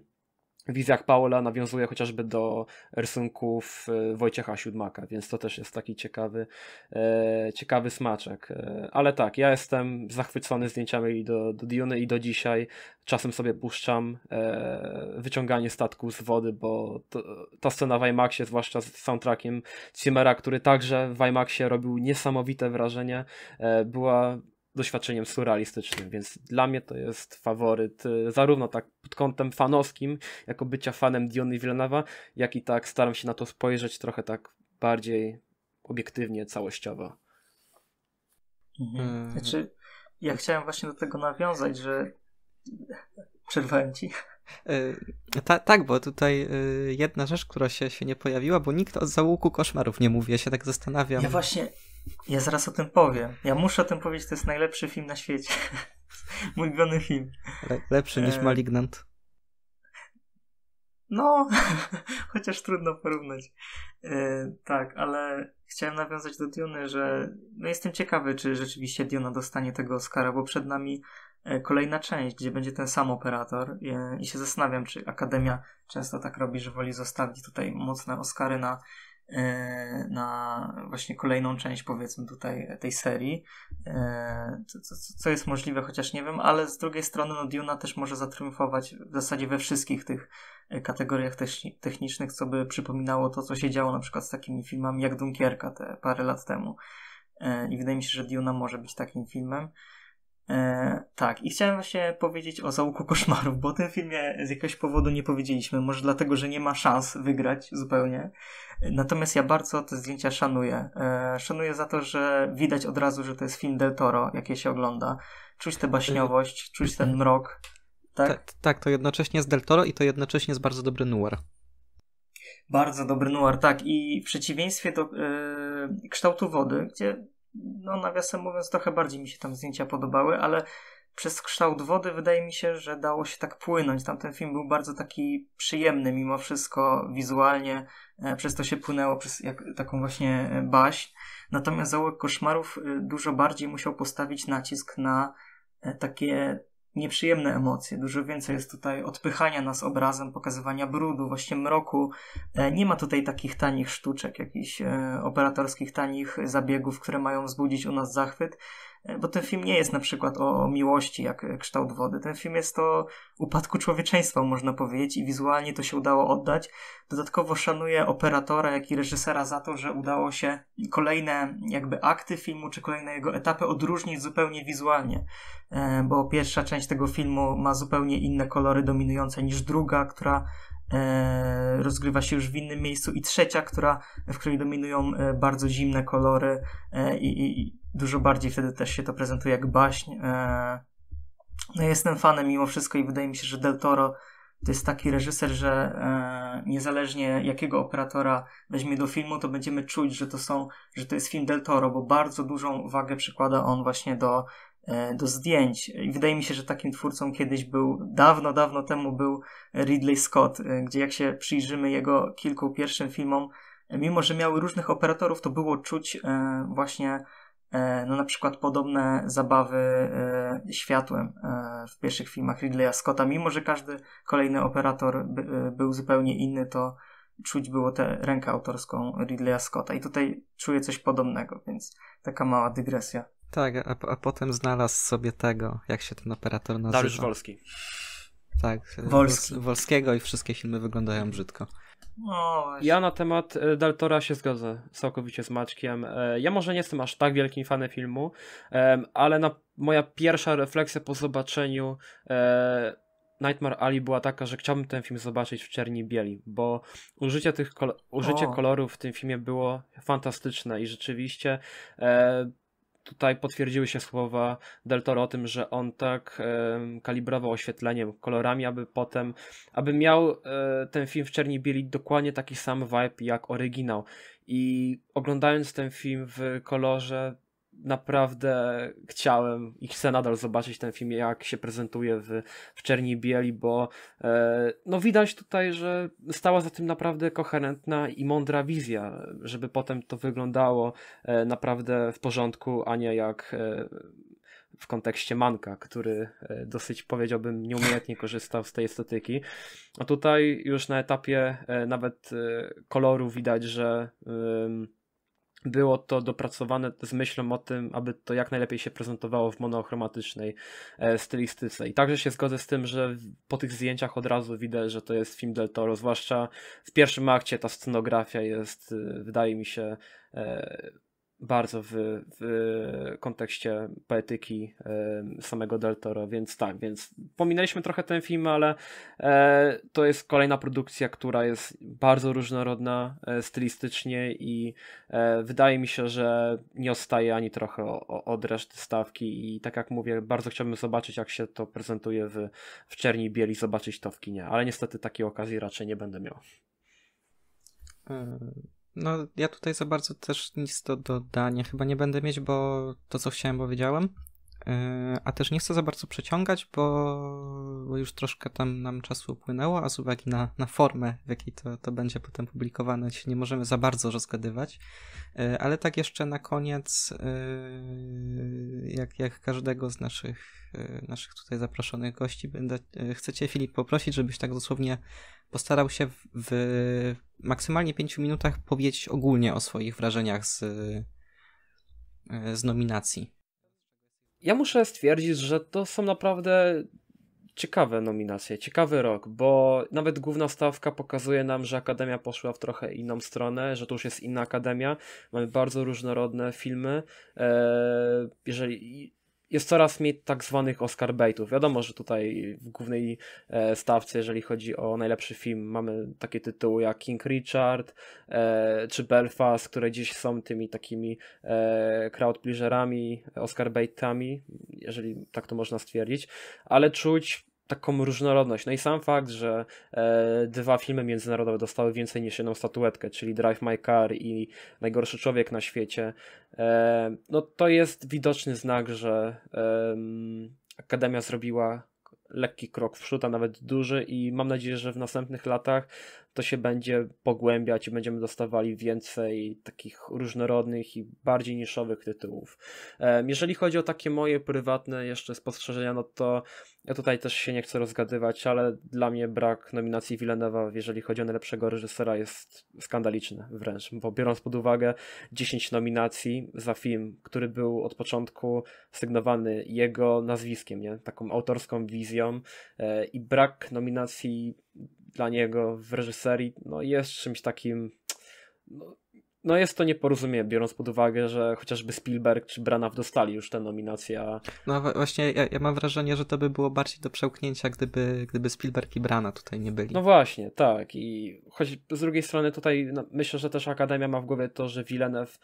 wizjach Paola nawiązuje chociażby do rysunków e, Wojciecha Siódmaka, więc to też jest taki ciekawy, e, ciekawy smaczek. E, ale tak, ja jestem zachwycony zdjęciami do, do Diony i do dzisiaj. Czasem sobie puszczam e, wyciąganie statku z wody, bo to, ta scena w IMAXie, zwłaszcza z soundtrackiem Cimera, który także w IMAXie robił niesamowite wrażenie, e, była doświadczeniem surrealistycznym, więc dla mnie to jest faworyt y, zarówno tak pod kątem fanowskim, jako bycia fanem Diony Villeneuve'a, jak i tak staram się na to spojrzeć trochę tak bardziej obiektywnie, całościowo. Mhm. Mm. Znaczy, ja chciałem właśnie do tego nawiązać, że przerwałem ci. Y, ta, tak, bo tutaj y, jedna rzecz, która się, się nie pojawiła, bo nikt od załuku koszmarów nie mówi. Ja się tak zastanawiam. Ja właśnie, ja zaraz o tym powiem. Ja muszę o tym powiedzieć, to jest najlepszy film na świecie. Mój ulubiony film. Le- lepszy niż e, Malignant. No, chociaż trudno porównać. E, tak, ale chciałem nawiązać do Diony, że no jestem ciekawy, czy rzeczywiście Diona dostanie tego Oscara, bo przed nami e, kolejna część, gdzie będzie ten sam operator i się zastanawiam, czy Akademia często tak robi, że woli zostawić tutaj mocne Oscary na E, na właśnie kolejną część, powiedzmy, tutaj tej serii, e, co, co, co, jest możliwe, chociaż nie wiem, ale z drugiej strony no, Duna też może zatriumfować w zasadzie we wszystkich tych e, kategoriach technicznych, co by przypominało to, co się działo na przykład z takimi filmami jak Dunkierka te parę lat temu. I wydaje mi się, że Duna może być takim filmem. E, tak, i chciałem właśnie powiedzieć o Załuku Koszmarów, bo o tym filmie z jakiegoś powodu nie powiedzieliśmy. Może dlatego, że nie ma szans wygrać zupełnie. Natomiast ja bardzo te zdjęcia szanuję. E, szanuję za to, że widać od razu, że to jest film Del Toro, jakie się ogląda. Czuć tę baśniowość, czuć ten mrok. Tak? tak, to jednocześnie jest Del Toro i to jednocześnie jest bardzo dobry noir. Bardzo dobry noir, tak. I w przeciwieństwie do e, kształtu wody, gdzie no nawiasem mówiąc, trochę bardziej mi się tam zdjęcia podobały, ale przez kształt wody wydaje mi się, że dało się tak płynąć. Tamten film był bardzo taki przyjemny mimo wszystko wizualnie, e, przez to się płynęło przez jak, taką właśnie e, baś. Natomiast załóg Koszmarów e, dużo bardziej musiał postawić nacisk na takie nieprzyjemne emocje. Dużo więcej jest tutaj odpychania nas obrazem, pokazywania brudu, właśnie mroku. E, nie ma tutaj takich tanich sztuczek, jakichś e, operatorskich tanich zabiegów, które mają wzbudzić u nas zachwyt. E, bo ten film nie jest na przykład o miłości, jak e, kształt wody. Ten film jest o upadku człowieczeństwa, można powiedzieć, i wizualnie to się udało oddać. Dodatkowo szanuję operatora, jak i reżysera za to, że udało się kolejne jakby akty filmu, czy kolejne jego etapy odróżnić zupełnie wizualnie, e, bo pierwsza część tego filmu ma zupełnie inne kolory dominujące niż druga, która E, rozgrywa się już w innym miejscu i trzecia, która, w której dominują e, bardzo zimne kolory e, i, i dużo bardziej wtedy też się to prezentuje jak baśń. No jestem fanem mimo wszystko i wydaje mi się, że Del Toro to jest taki reżyser, że e, niezależnie jakiego operatora weźmie do filmu, to będziemy czuć, że to są, że to jest film Del Toro, bo bardzo dużą wagę przykłada on właśnie do E, do zdjęć. I wydaje mi się, że takim twórcą kiedyś był, dawno, dawno temu był Ridley Scott, e, gdzie jak się przyjrzymy jego kilku pierwszym filmom, e, mimo że miały różnych operatorów, to było czuć właśnie no na przykład podobne zabawy światłem w pierwszych filmach Ridleya Scotta. Mimo, że każdy kolejny operator był zupełnie inny, to czuć było tę rękę autorską Ridleya Scotta. I tutaj czuję coś podobnego, więc taka mała dygresja. Tak, a, a potem znalazł sobie tego, jak się ten operator nazywa. Dariusz Wolski. Tak, Wolski. Wolskiego i wszystkie filmy wyglądają brzydko. No, ja na temat e, Daltora się zgodzę całkowicie z Maćkiem. E, ja może nie jestem aż tak wielkim fanem filmu, ale na, moja pierwsza refleksja po zobaczeniu e, Nightmare Ali była taka, że chciałbym ten film zobaczyć w czerni bieli, bo użycie tych kol użycie kolorów w tym filmie było fantastyczne i rzeczywiście Tutaj potwierdziły się słowa Del Toro o tym, że on tak e, kalibrował oświetleniem, kolorami, aby potem, aby miał e, ten film w Czerni Bieli dokładnie taki sam vibe jak oryginał. I oglądając ten film w kolorze, naprawdę chciałem i chcę nadal zobaczyć ten film, jak się prezentuje w, w Czerni Bieli, bo e, no widać tutaj, że stała za tym naprawdę koherentna i mądra wizja, żeby potem to wyglądało e, naprawdę w porządku, a nie jak e, w kontekście Manka, który e, dosyć powiedziałbym nieumiejętnie korzystał z tej estetyki. A tutaj już na etapie e, nawet e, koloru widać, że było to dopracowane z myślą o tym, aby to jak najlepiej się prezentowało w monochromatycznej e, stylistyce. I także się zgodzę z tym, że po tych zdjęciach od razu widzę, że to jest film Del Toro, zwłaszcza w pierwszym akcie ta scenografia jest, e, wydaje mi się, e, bardzo w, w kontekście poetyki samego Del Toro, więc tak, więc pominęliśmy trochę ten film, ale e, to jest kolejna produkcja, która jest bardzo różnorodna e, stylistycznie i e, wydaje mi się, że nie odstaje ani trochę od reszty stawki i tak jak mówię, bardzo chciałbym zobaczyć, jak się to prezentuje w, w Czerni Bieli, zobaczyć to w kinie, ale niestety takiej okazji raczej nie będę miał. Hmm. No, ja tutaj za bardzo też nic do dodania chyba nie będę mieć, bo to, co chciałem, powiedziałem. E, a też nie chcę za bardzo przeciągać, bo, bo już troszkę tam nam czasu upłynęło, a z uwagi na, na formę, w jakiej to, to będzie potem publikowane, się nie możemy za bardzo rozgadywać. E, ale tak jeszcze na koniec, e, jak, jak każdego z naszych, naszych tutaj zaproszonych gości, będę, chcę Cię, Filip, poprosić, żebyś tak dosłownie postarał się w, w maksymalnie pięciu minutach powiedzieć ogólnie o swoich wrażeniach z, z nominacji ja muszę stwierdzić, że to są naprawdę ciekawe nominacje, ciekawy rok, bo nawet główna stawka pokazuje nam, że Akademia poszła w trochę inną stronę, że to już jest inna Akademia. Mamy bardzo różnorodne filmy. E, jeżeli jest coraz mniej tak zwanych Oscar baitów. Wiadomo, że tutaj w głównej e, stawce, jeżeli chodzi o najlepszy film, mamy takie tytuły jak King Richard e, czy Belfast, które dziś są tymi takimi e, crowd pleaserami, Oscar baitami, jeżeli tak to można stwierdzić, ale czuć taką różnorodność. No i sam fakt, że e, dwa filmy międzynarodowe dostały więcej niż jedną statuetkę, czyli Drive My Car i Najgorszy Człowiek na świecie, e, no to jest widoczny znak, że e, Akademia zrobiła lekki krok w przód, a nawet duży i mam nadzieję, że w następnych latach to się będzie pogłębiać i będziemy dostawali więcej takich różnorodnych i bardziej niszowych tytułów. Jeżeli chodzi o takie moje prywatne jeszcze spostrzeżenia, no to ja tutaj też się nie chcę rozgadywać, ale dla mnie brak nominacji Villeneuve'a, jeżeli chodzi o najlepszego reżysera, jest skandaliczny wręcz, bo biorąc pod uwagę 10 nominacji za film, który był od początku sygnowany jego nazwiskiem, nie? taką autorską wizją e, i brak nominacji dla niego w reżyserii no, jest czymś takim. No, no jest to nieporozumienie, biorąc pod uwagę, że chociażby Spielberg czy Branaw dostali już tę nominację. A... No właśnie, ja, ja, mam wrażenie, że to by było bardziej do przełknięcia, gdyby, gdyby Spielberg i Brana tutaj nie byli. No właśnie, tak. I choć z drugiej strony tutaj no, myślę, że też Akademia ma w głowie to, że Villeneuve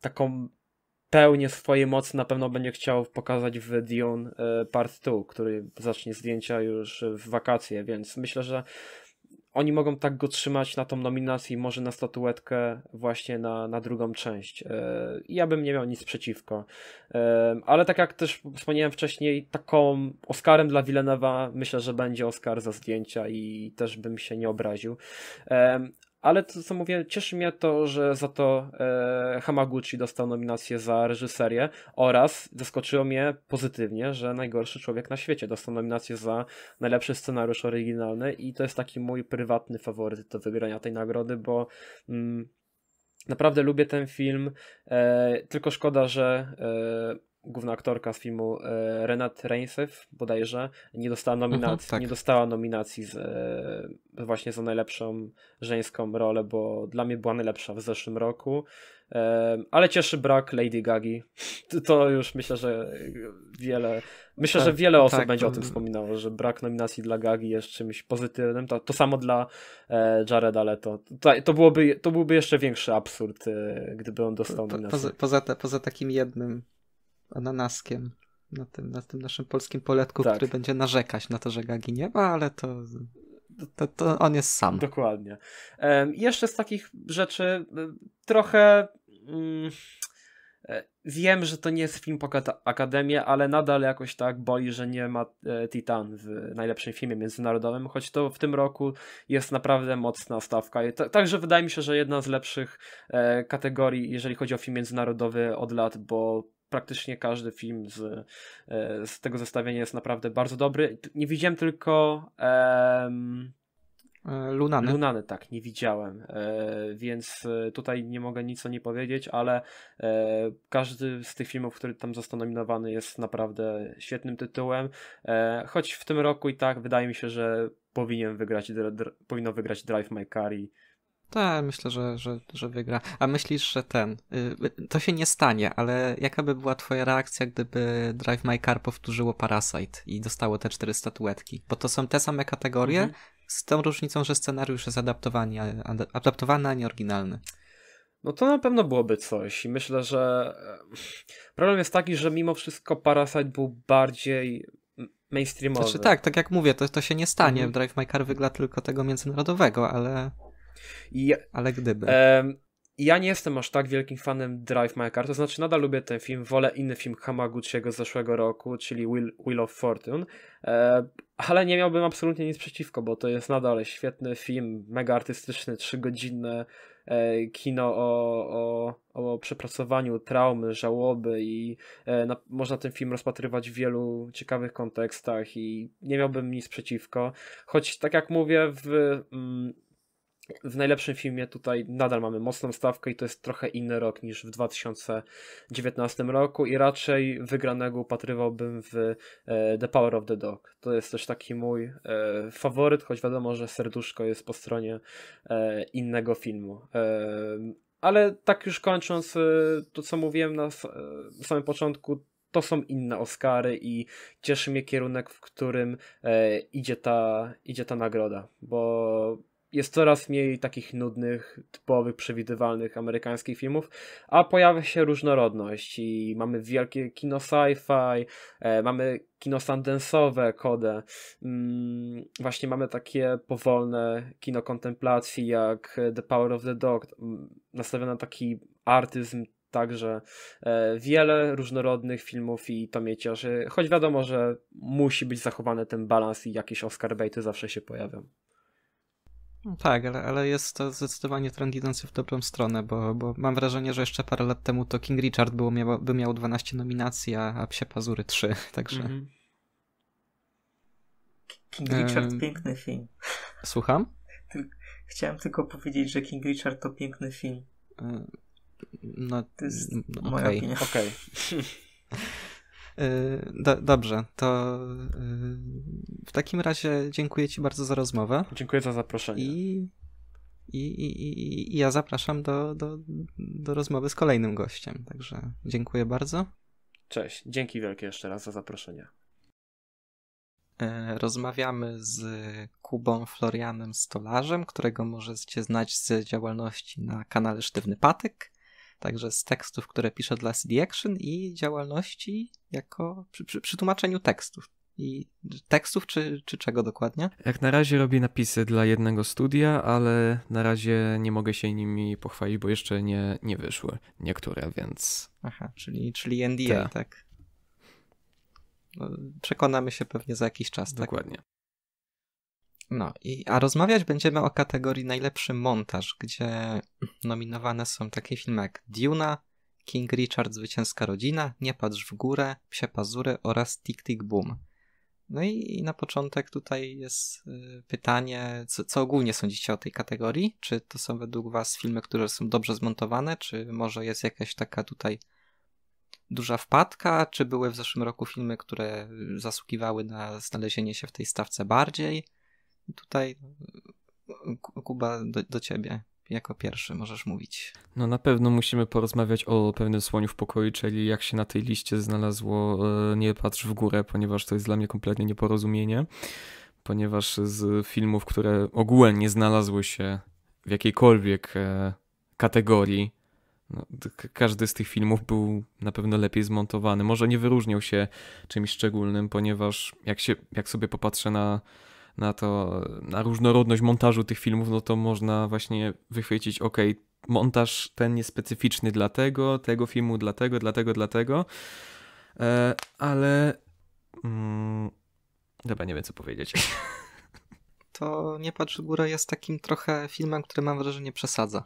taką pełnię swojej mocy na pewno będzie chciał pokazać w Dune e, Part 2, który zacznie zdjęcia już w wakacje, więc myślę, że oni mogą tak go trzymać na tą nominację, może na statuetkę, właśnie na, na drugą część. E, ja bym nie miał nic przeciwko. E, ale tak jak też wspomniałem wcześniej, taką Oscarem dla Villeneuve'a myślę, że będzie Oscar za zdjęcia i też bym się nie obraził. Ale to, co mówię, cieszy mnie to, że za to e, Hamaguchi dostał nominację za reżyserię oraz zaskoczyło mnie pozytywnie, że najgorszy człowiek na świecie dostał nominację za najlepszy scenariusz oryginalny i to jest taki mój prywatny faworyt do wygrania tej nagrody, bo mm, naprawdę lubię ten film, e, tylko szkoda, że e, główna aktorka z filmu e, Renat Reinsev bodajże nie dostała nominacji, tak. nie dostała nominacji z, e, właśnie za najlepszą żeńską rolę, bo dla mnie była najlepsza w zeszłym roku. E, ale cieszy brak Lady Gagi. To już myślę, że wiele myślę, że tak, wiele osób tak, będzie o tym wspominało, że brak nominacji dla Gagi jest czymś pozytywnym. To, to samo dla e, Jareda ale To, to, byłoby, to byłby jeszcze większy absurd, e, gdyby on dostał nominację. Poza, poza, poza takim jednym ananaskiem na tym, na tym naszym polskim poletku, tak. który będzie narzekać na to, że Gagi nie ma, ale to, to, to on jest sam. Dokładnie. Um, jeszcze z takich rzeczy trochę. Um, wiem, że to nie jest film po Akademię, ale nadal jakoś tak boi, że nie ma e, Titan w najlepszym filmie międzynarodowym, choć to w tym roku jest naprawdę mocna stawka. Także wydaje mi się, że jedna z lepszych e, kategorii, jeżeli chodzi o film międzynarodowy od lat, bo praktycznie każdy film z, e, z tego zestawienia jest naprawdę bardzo dobry. Nie widziałem tylko. Um, Lunany. Lunany, tak, nie widziałem, e, więc tutaj nie mogę nic o nie powiedzieć, ale każdy z tych filmów, który tam został nominowany jest naprawdę świetnym tytułem, choć w tym roku i tak wydaje mi się, że powinien wygrać, powinno wygrać Drive My Car i tak, myślę, że, że, że wygra. A myślisz, że ten. Y, to się nie stanie, ale jaka by była Twoja reakcja, gdyby Drive My Car powtórzyło Parasite i dostało te cztery statuetki? Bo to są te same kategorie, mhm. z tą różnicą, że scenariusz jest adaptowany, adaptowany, a nie oryginalny. No to na pewno byłoby coś. I myślę, że e, problem jest taki, że mimo wszystko Parasite był bardziej mainstreamowy. Znaczy tak, tak jak mówię, to, to się nie stanie. Mhm. Drive My Car wygra tylko tego międzynarodowego, ale. I, Ale gdyby. E, ja nie jestem aż tak wielkim fanem Drive My Car, to znaczy nadal lubię ten film, wolę inny film Hamaguchiego z zeszłego roku, czyli Wheel, Will of Fortune, e, ale nie miałbym absolutnie nic przeciwko, bo to jest nadal świetny film, mega artystyczny, trzygodzinne e, kino o, o, o przepracowaniu traumy, żałoby i e, na, można ten film rozpatrywać w wielu ciekawych kontekstach i nie miałbym nic przeciwko, choć tak jak mówię w... Mm, w najlepszym filmie tutaj nadal mamy mocną stawkę i to jest trochę inny rok niż w 2019 roku i raczej wygranego upatrywałbym w e, The Power of the Dog. To jest też taki mój e, faworyt, choć wiadomo, że serduszko jest po stronie e, innego filmu. Ale tak już kończąc to, co mówiłem na samym początku, to są inne Oscary i cieszy mnie kierunek, w którym idzie, ta, idzie ta nagroda, bo jest coraz mniej takich nudnych, typowych, przewidywalnych amerykańskich filmów, a pojawia się różnorodność i mamy wielkie kino sci-fi, e, mamy kino sandensowe, kodę, mm, właśnie mamy takie powolne kino kontemplacji jak The Power of the Dog, nastawione na taki artyzm Także e, wiele różnorodnych filmów i to miecierzy, choć wiadomo, że musi być zachowany ten balans i jakieś Oscar baity zawsze się pojawią. No tak, ale, ale jest to zdecydowanie trend idący w dobrą stronę, bo, bo mam wrażenie, że jeszcze parę lat temu to King Richard było, by miał 12 nominacji, a, a Psie Pazury 3, także... Mm -hmm. King Richard, um, piękny film. Słucham? Chciałem tylko powiedzieć, że King Richard to piękny film. No, to jest okay. moja opinia. Okay. E, do, dobrze, to e, w takim razie dziękuję Ci bardzo za rozmowę. Dziękuję za zaproszenie. I, i, i, i ja zapraszam do, do, do rozmowy z kolejnym gościem. Także dziękuję bardzo. Cześć, dzięki wielkie jeszcze raz za zaproszenie. E, rozmawiamy z Kubą Florianem Stolarzem, którego możecie znać z działalności na kanale Sztywny Patyk także z tekstów, które piszę dla CD Action i działalności jako przy, przy, przy tłumaczeniu tekstów. I tekstów, czy, czy czego dokładnie? Jak na razie robię napisy dla jednego studia, ale na razie nie mogę się nimi pochwalić, bo jeszcze nie, nie wyszły niektóre, więc. Aha, czyli, czyli NDA, Ta. tak. tak? Przekonamy się pewnie za jakiś czas, Dokładnie. tak? Dokładnie. No, i, a rozmawiać będziemy o kategorii najlepszy montaż, gdzie nominowane są takie filmy jak Duna, King Richard Zwycięska Rodzina, Nie Patrz w Górę, Psie Pazury oraz Tick Tick Boom. No i, i na początek tutaj jest y, pytanie, co, co, ogólnie sądzicie o tej kategorii? Czy to są według Was filmy, które są dobrze zmontowane, czy może jest jakaś taka tutaj duża wpadka, czy były w zeszłym roku filmy, które zasługiwały na znalezienie się w tej stawce bardziej? Tutaj Kuba do, do ciebie jako pierwszy możesz mówić. No na pewno musimy porozmawiać o pewnym słoniu w pokoju, czyli jak się na tej liście znalazło e, Nie patrz w górę, ponieważ to jest dla mnie kompletnie nieporozumienie, ponieważ z filmów, które ogólnie znalazły się w jakiejkolwiek e, kategorii, no, każdy z tych filmów był na pewno lepiej zmontowany. Może nie wyróżniał się czymś szczególnym, ponieważ jak, się, jak sobie popatrzę na na to, na różnorodność montażu tych filmów, no to można właśnie wychwycić, ok, montaż ten jest specyficzny dla tego, tego filmu, dlatego dlatego, dlatego, e, ale mm, chyba nie wiem, co powiedzieć. To Nie patrz w górę jest takim trochę filmem, który mam wrażenie przesadza.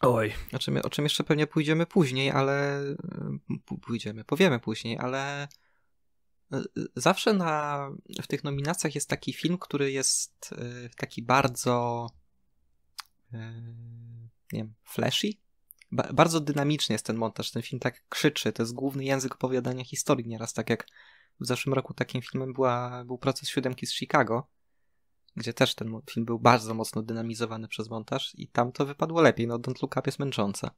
Oj. O czym, o czym jeszcze pewnie pójdziemy później, ale mm, pójdziemy, powiemy później, ale zawsze na, w tych nominacjach jest taki film, który jest e, taki bardzo e, nie wiem, flashy. Ba- bardzo dynamiczny jest ten montaż. Ten film tak krzyczy. To jest główny język opowiadania historii nieraz, tak jak w zeszłym roku takim filmem była, był proces siódemki z Chicago, gdzie też ten film był bardzo mocno dynamizowany przez montaż i tam to wypadło lepiej. No Don't Look Up jest męczące.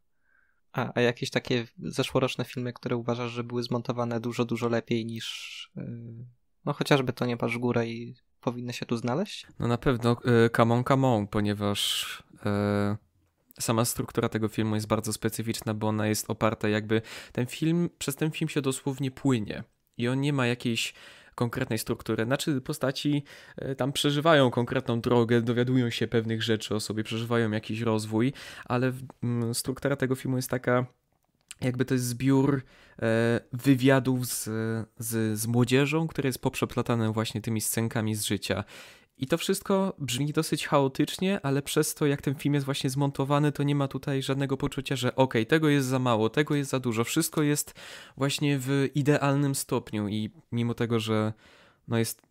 A, a jakieś takie zeszłoroczne filmy, które uważasz, że były zmontowane dużo, dużo lepiej niż y, no chociażby to nie pasz górę i powinny się tu znaleźć? No na pewno Kamon y, Kamon, ponieważ y, sama struktura tego filmu jest bardzo specyficzna, bo ona jest oparta jakby ten film, przez ten film się dosłownie płynie i on nie ma jakiejś konkretnej struktury. Znaczy postaci e, tam przeżywają konkretną drogę, dowiadują się pewnych rzeczy o sobie, przeżywają jakiś rozwój, ale struktura tego filmu jest taka jakby to jest zbiór e, wywiadów z, z, z młodzieżą, które jest poprzeplatane właśnie tymi scenkami z życia. I to wszystko brzmi dosyć chaotycznie, ale przez to, jak ten film jest właśnie zmontowany, to nie ma tutaj żadnego poczucia, że okej, okay, tego jest za mało, tego jest za dużo. Wszystko jest właśnie w idealnym stopniu i mimo tego, że no jest,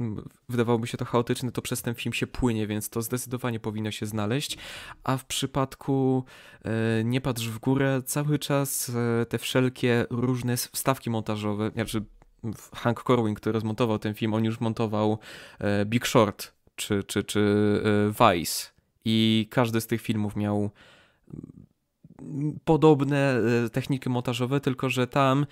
wydawałoby się to chaotyczne, to przez ten film się płynie, więc to zdecydowanie powinno się znaleźć. A w przypadku e, Nie patrz w górę, cały czas e, te wszelkie różne wstawki montażowe, znaczy Hank Corwin, który rozmontował ten film, on już montował e, Big Short, czy, czy, czy e, Vice. I każdy z tych filmów miał mm, podobne e, techniki montażowe, tylko że tam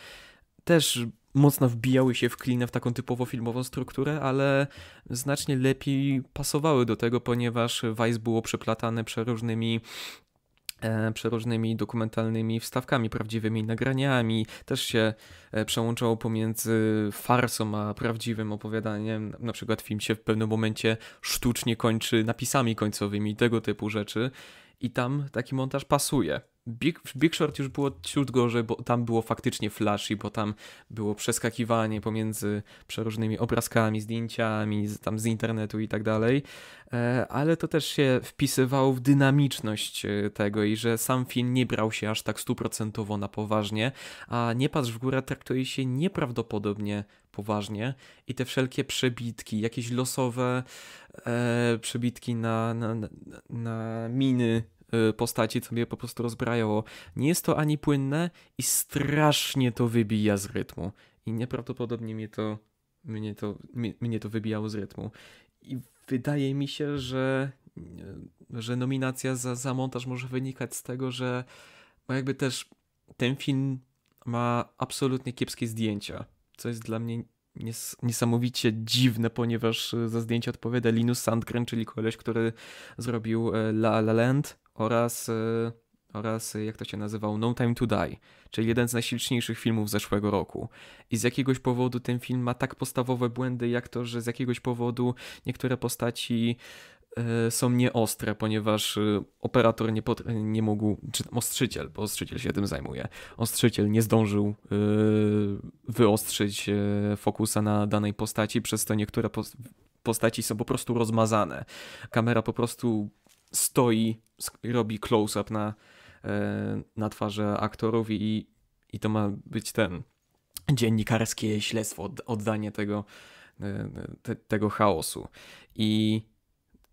też mocno wbijały się w klinę, w taką typowo filmową strukturę, ale znacznie lepiej pasowały do tego, ponieważ Vice było przeplatane przeróżnymi E, przeróżnymi dokumentalnymi wstawkami, prawdziwymi nagraniami. Też się e, przełączało pomiędzy farsą a prawdziwym opowiadaniem. Na przykład film się w pewnym momencie sztucznie kończy napisami końcowymi, tego typu rzeczy. I tam taki montaż pasuje. Big, Big Short już było ciut gorzej, bo tam było faktycznie flashy, bo tam było przeskakiwanie pomiędzy przeróżnymi obrazkami, zdjęciami z, tam z internetu i tak dalej, e, ale to też się wpisywało w dynamiczność e, tego i że sam film nie brał się aż tak stuprocentowo na poważnie, a Nie patrz w górę traktuje się nieprawdopodobnie poważnie i te wszelkie przebitki, jakieś losowe e, przebitki na, na, na, na miny Y, postaci, co mnie po prostu rozbrajało. Nie jest to ani płynne i strasznie to wybija z rytmu. I nieprawdopodobnie mnie to, mnie to, mnie, to wybijało z rytmu. I wydaje mi się, że, y, że nominacja za, za montaż może wynikać z tego, że no jakby też ten film ma absolutnie kiepskie zdjęcia, co jest dla mnie niesamowicie dziwne, ponieważ e, za zdjęcie odpowiada Linus Sandgren, czyli koleś, który zrobił e, La La Land oraz, e, oraz jak to się nazywał, No Time to Die, czyli jeden z najsilniejszych filmów zeszłego roku. I z jakiegoś powodu ten film ma tak podstawowe błędy, jak to, że z jakiegoś powodu niektóre postaci Y, są nieostre, ponieważ y, operator nie, nie mógł, czy tam ostrzyciel, bo ostrzyciel się tym zajmuje, ostrzyciel nie zdążył y, wyostrzyć fokusa na danej postaci, przez to niektóre postaci są po prostu rozmazane. Kamera po prostu stoi, robi close-up na, na twarzy aktorów i, i to ma być ten dziennikarskie śledztwo, oddanie tego, te, tego chaosu. I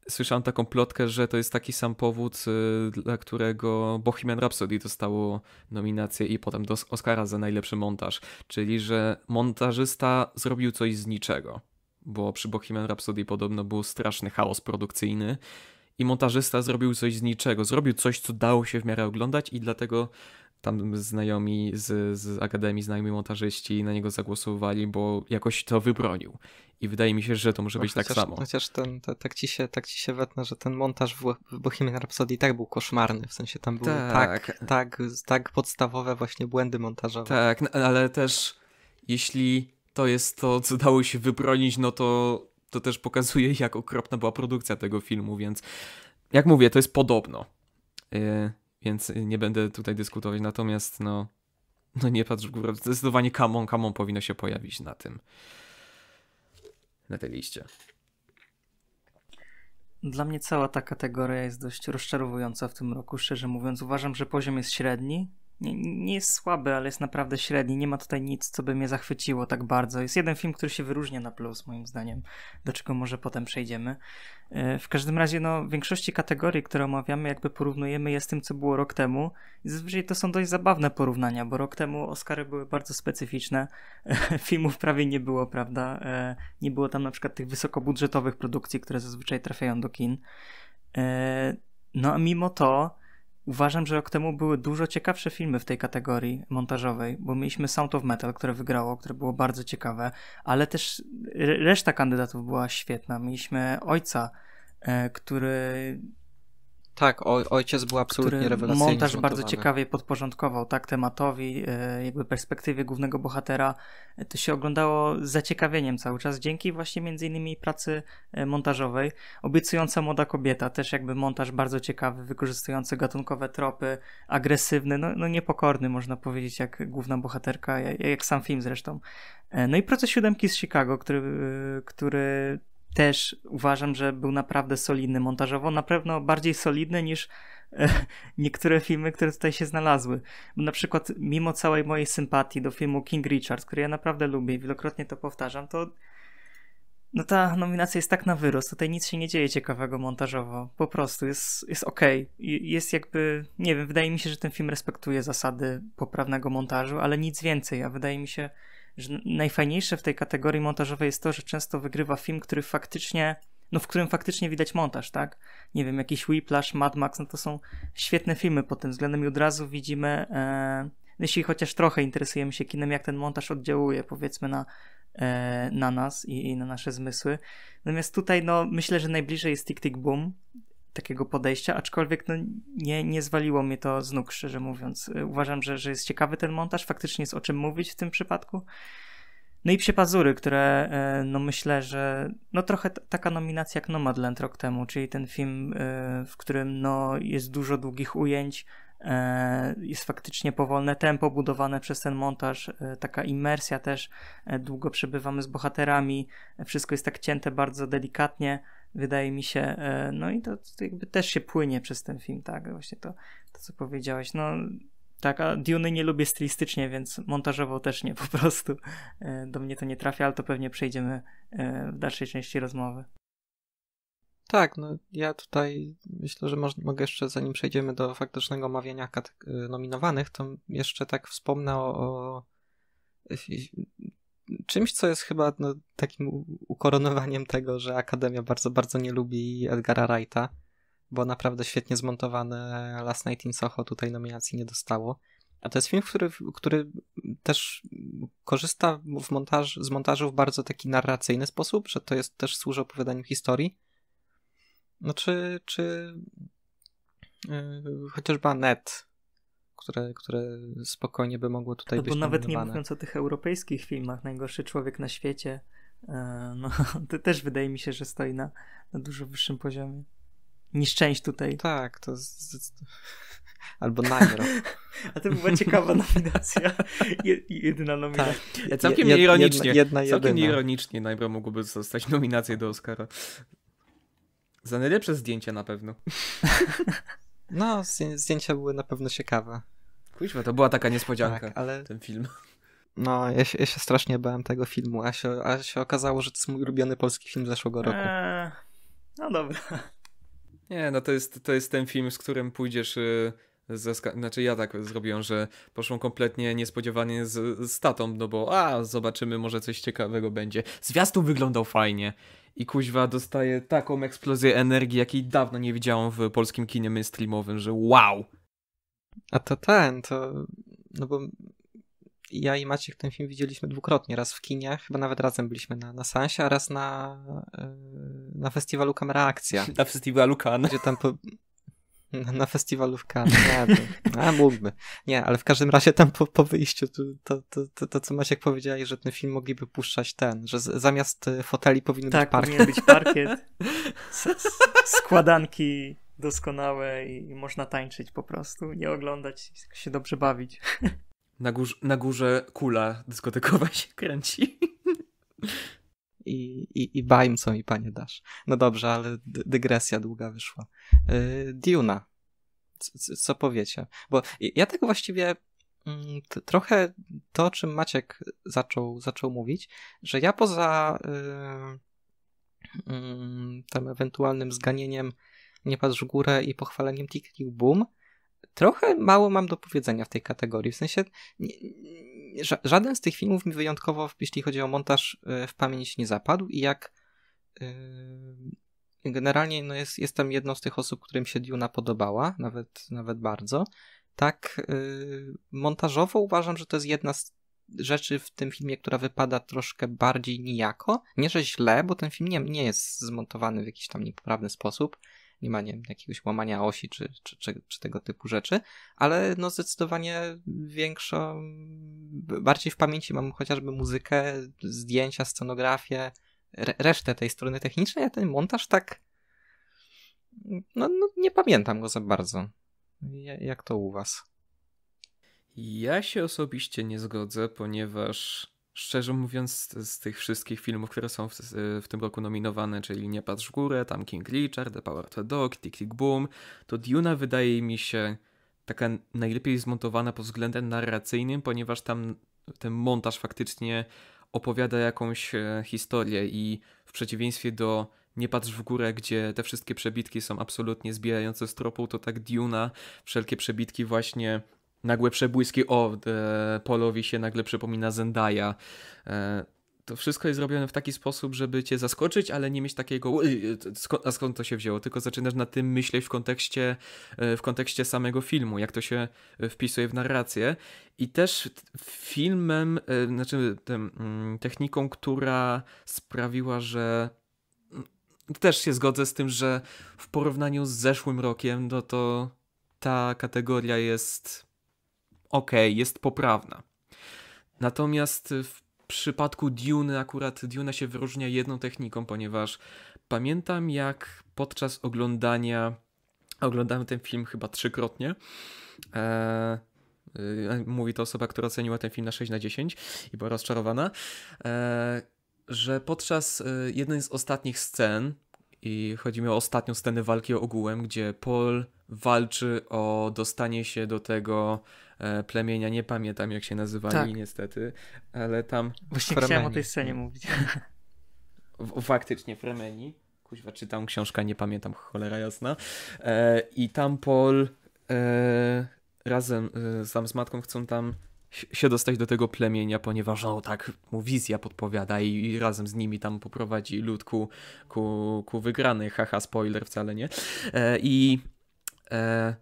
słyszałem taką plotkę, że to jest taki sam powód, y, dla którego Bohemian Rhapsody dostało nominację i potem do Oscara za najlepszy montaż. Czyli, że montażysta zrobił coś z niczego, bo przy Bohemian Rhapsody podobno był straszny chaos produkcyjny i montażysta zrobił coś z niczego. Zrobił coś, co dało się w miarę oglądać i dlatego tam znajomi z, z Akademii, znajomi montażyści na niego zagłosowali, bo jakoś to wybronił. I wydaje mi się, że to może no, być tak chociaż, tak samo. Chociaż ten, to, tak, ci się, tak ci się wetnę, że ten montaż w, w Bohemian Rhapsody tak był koszmarny, w sensie tam były tak. tak, tak, tak podstawowe właśnie błędy montażowe. Tak, no, ale też jeśli to jest to, co dało się wybronić, no to to też pokazuje, jak okropna była produkcja tego filmu, więc jak mówię, to jest podobno. Yy, więc nie będę tutaj dyskutować. Natomiast no, no nie patrz w górę. Zdecydowanie Kamon, Kamon powinno się pojawić na tym, na tej liście. Dla mnie cała ta kategoria jest dość rozczarowująca w tym roku, szczerze mówiąc. Uważam, że poziom jest średni, nie, nie jest słaby, ale jest naprawdę średni. Nie ma tutaj nic, co by mnie zachwyciło tak bardzo. Jest jeden film, który się wyróżnia na plus, moim zdaniem, do czego może potem przejdziemy. E, w każdym razie, no, w większości kategorii, które omawiamy, jakby porównujemy je z tym, co było rok temu. I zazwyczaj to są dość zabawne porównania, bo rok temu Oscary były bardzo specyficzne. Filmów prawie nie było, prawda? E, nie było tam na przykład tych wysokobudżetowych produkcji, które zazwyczaj trafiają do kin. E, no a mimo to Uważam, że rok temu były dużo ciekawsze filmy w tej kategorii montażowej, bo mieliśmy Sound of Metal, które wygrało, które było bardzo ciekawe, ale też reszta kandydatów była świetna. Mieliśmy Ojca, e, który tak, o, ojciec był absolutnie rewelacyjny. Montaż zmontowany. bardzo ciekawie podporządkował tak tematowi, e, jakby perspektywie głównego bohatera. To się oglądało z zaciekawieniem cały czas, dzięki właśnie między innymi pracy e, montażowej. Obiecująca młoda kobieta, też jakby montaż bardzo ciekawy, wykorzystujący gatunkowe tropy, agresywny, no, no niepokorny można powiedzieć, jak główna bohaterka, jak, jak sam film zresztą. E, no i proces siódemki z Chicago, który, który też uważam, że był naprawdę solidny montażowo, na pewno bardziej solidny niż e, niektóre filmy, które tutaj się znalazły. na przykład mimo całej mojej sympatii do filmu King Richard, który ja naprawdę lubię i wielokrotnie to powtarzam, to no ta nominacja jest tak na wyrost, tutaj nic się nie dzieje ciekawego montażowo, po prostu jest, jest okej, okay. jest jakby, nie wiem, wydaje mi się, że ten film respektuje zasady poprawnego montażu, ale nic więcej, a wydaje mi się, że najfajniejsze w tej kategorii montażowej jest to, że często wygrywa film, który faktycznie, no w którym faktycznie widać montaż, tak? Nie wiem, jakiś Whiplash, Mad Max, no to są świetne filmy pod tym względem i od razu widzimy, e, jeśli chociaż trochę interesujemy się kinem, jak ten montaż oddziałuje, powiedzmy, na, e, na nas i, i, na nasze zmysły. Natomiast tutaj, no, myślę, że najbliżej jest Tick Tick Boom, takiego podejścia, aczkolwiek no, nie, nie zwaliło mnie to z nóg, szczerze mówiąc. Y, uważam, że, że jest ciekawy ten montaż, faktycznie jest o czym mówić w tym przypadku. No i Psie Pazury, które e, no myślę, że no trochę taka nominacja jak Nomadland rok temu, czyli ten film, e, w którym no jest dużo długich ujęć, e, jest faktycznie powolne tempo budowane przez ten montaż, taka imersja też, długo przebywamy z bohaterami, wszystko jest tak cięte bardzo delikatnie, wydaje mi się. E, no i to, jakby też się płynie przez ten film, tak, właśnie to, to co powiedziałeś. No tak, a Duny nie lubię stylistycznie, więc montażowo też nie po prostu. E, do mnie to nie trafia, ale to pewnie przejdziemy e, w dalszej części rozmowy. Tak, no ja tutaj myślę, że może, mogę jeszcze, zanim przejdziemy do faktycznego omawiania nominowanych, to jeszcze tak wspomnę o, o czymś, co jest chyba no, takim ukoronowaniem tego, że Akademia bardzo, bardzo nie lubi Edgara Wrighta, bo naprawdę świetnie zmontowane Last Night in Soho tutaj nominacji nie dostało. A to jest film, który, który też korzysta w montaż, z montażu w bardzo taki narracyjny sposób, że to jest też służy opowiadaniu historii. No czy, czy yy, chociażby Annette, które, które spokojnie by mogło tutaj Albo być nawet nie mówiąc o tych europejskich filmach, Najgorszy Człowiek na Świecie, e, no, to też wydaje mi się, że stoi na, na dużo wyższym poziomie. Niż część tutaj. Tak, to Albo Nagra. A to była ciekawa nominacja. Jedyna nominacja. Tak. Ja Całkiem jed, ironicznie. Jedna, jedna całkiem jedyna. ironicznie Najbro mogłoby zostać nominację do Oscara. Za najlepsze zdjęcia na pewno. No, zdjęcia były na pewno ciekawe. Kuźwa, to była taka niespodzianka, tak, ale... ten film. No, ja się, ja się, strasznie bałem tego filmu, a się, a się okazało, że to jest mój ulubiony polski film zeszłego roku. Eee, no dobra. Nie, no to jest, to jest ten film, z którym pójdziesz... Yy... znaczy ja tak zrobiłem, że poszłam kompletnie niespodziewanie z, z tatą, no bo a, zobaczymy, może coś ciekawego będzie. Zwiastun wyglądał fajnie i kuźwa dostaje taką eksplozję energii, jakiej dawno nie widziałam w polskim kinie mainstreamowym, że wow! A to ten, to. No bo ja i Maciek ten film widzieliśmy dwukrotnie. Raz w kinie, chyba nawet razem byliśmy na, na Sansie, a raz na, e, na festiwalu Kamera Akcja. Na festiwalu Cannes. Gdzie tam po, na, festiwalu w Cannes. Nie, no, no, a mógłby. Nie, ale w każdym razie tam po, po wyjściu to, to, to, to, co Maciek powiedziałeś, że ten film mogliby puszczać ten, że z, zamiast e, foteli powinien tak, być parkiet. Tak, powinien być parkiet. składanki doskonałe i, i można tańczyć po prostu, nie oglądać, się dobrze bawić. Na, na górze kula dyskotekowa się kręci. I, i, i bajmco mi panie dasz. No dobrze, ale dygresja długa wyszła. Yy, C co powiecie? Bo ja tak właściwie mm, trochę to, o czym Maciek zaczął, zaczął mówić, że ja poza yy, yy, tym ewentualnym zganieniem nie patrz w górę i pochwaleniem tik Boom, trochę mało mam do powiedzenia w tej kategorii. W sensie nie, żaden z tych filmów mi wyjątkowo, jeśli chodzi o montaż, e, w pamięć nie zapadł i jak yy, generalnie no jest, jestem jedną z tych osób, którym się Duna podobała, nawet, nawet bardzo, tak yy, montażowo uważam, że to jest jedna z rzeczy w tym filmie, która wypada troszkę bardziej nijako. Nie, że źle, bo ten film nie, nie jest zmontowany w jakiś tam niepoprawny sposób, nie ma nie jakiegoś łamania osi czy, czy, czy, czy, tego typu rzeczy, ale no zdecydowanie większą, bardziej w pamięci mam chociażby muzykę, zdjęcia, scenografię, re, resztę tej strony technicznej, a ten montaż tak no, no nie pamiętam go za bardzo. Jak to u was? Ja się osobiście nie zgodzę, ponieważ Szczerze mówiąc, z, tych wszystkich filmów, które są w, w, tym roku nominowane, czyli Nie patrz w górę, tam King Richard, The Power of the Dog, Tick Tick Boom, to Duna wydaje mi się taka najlepiej zmontowana pod względem narracyjnym, ponieważ tam ten montaż faktycznie opowiada jakąś e, historię i w przeciwieństwie do nie patrz w górę, gdzie te wszystkie przebitki są absolutnie zbijające z tropu, to tak Duna, wszelkie przebitki właśnie nagłe przebłyski, o, e, Polowi się nagle przypomina Zendaya. E, to wszystko jest robione w taki sposób, żeby cię zaskoczyć, ale nie mieć takiego, e, a skąd to się wzięło, tylko zaczynasz na tym myśleć w kontekście, e, w kontekście samego filmu, jak to się e, wpisuje w narrację. I też filmem, znaczy tym, mm, techniką, która sprawiła, że mm, też się zgodzę z tym, że w porównaniu z zeszłym rokiem, no to ta kategoria jest ok, jest poprawna. Natomiast w przypadku Dune, akurat Dune się wyróżnia jedną techniką, ponieważ pamiętam jak podczas oglądania, oglądałem ten film chyba trzykrotnie, e, e, mówi to osoba, która oceniła ten film na 6 na 10 i była rozczarowana, e, że podczas jednej z ostatnich scen, i chodzi mi o ostatnią scenę walki o ogółem, gdzie Paul walczy o dostanie się do tego E, plemienia, nie pamiętam jak się nazywali tak. niestety, ale tam... Właśnie Fremeni. chciałem o tej scenie mówić. faktycznie, Fremeni. Kuźwa, czytam książkę, nie pamiętam, cholera jasna. E, I tam Paul e, razem sam z matką chcą tam się dostać do tego plemienia, ponieważ no tak mu wizja podpowiada i, i razem z nimi tam poprowadzi lud ku, ku, ku wygranej. Haha, spoiler, wcale nie. E, I e,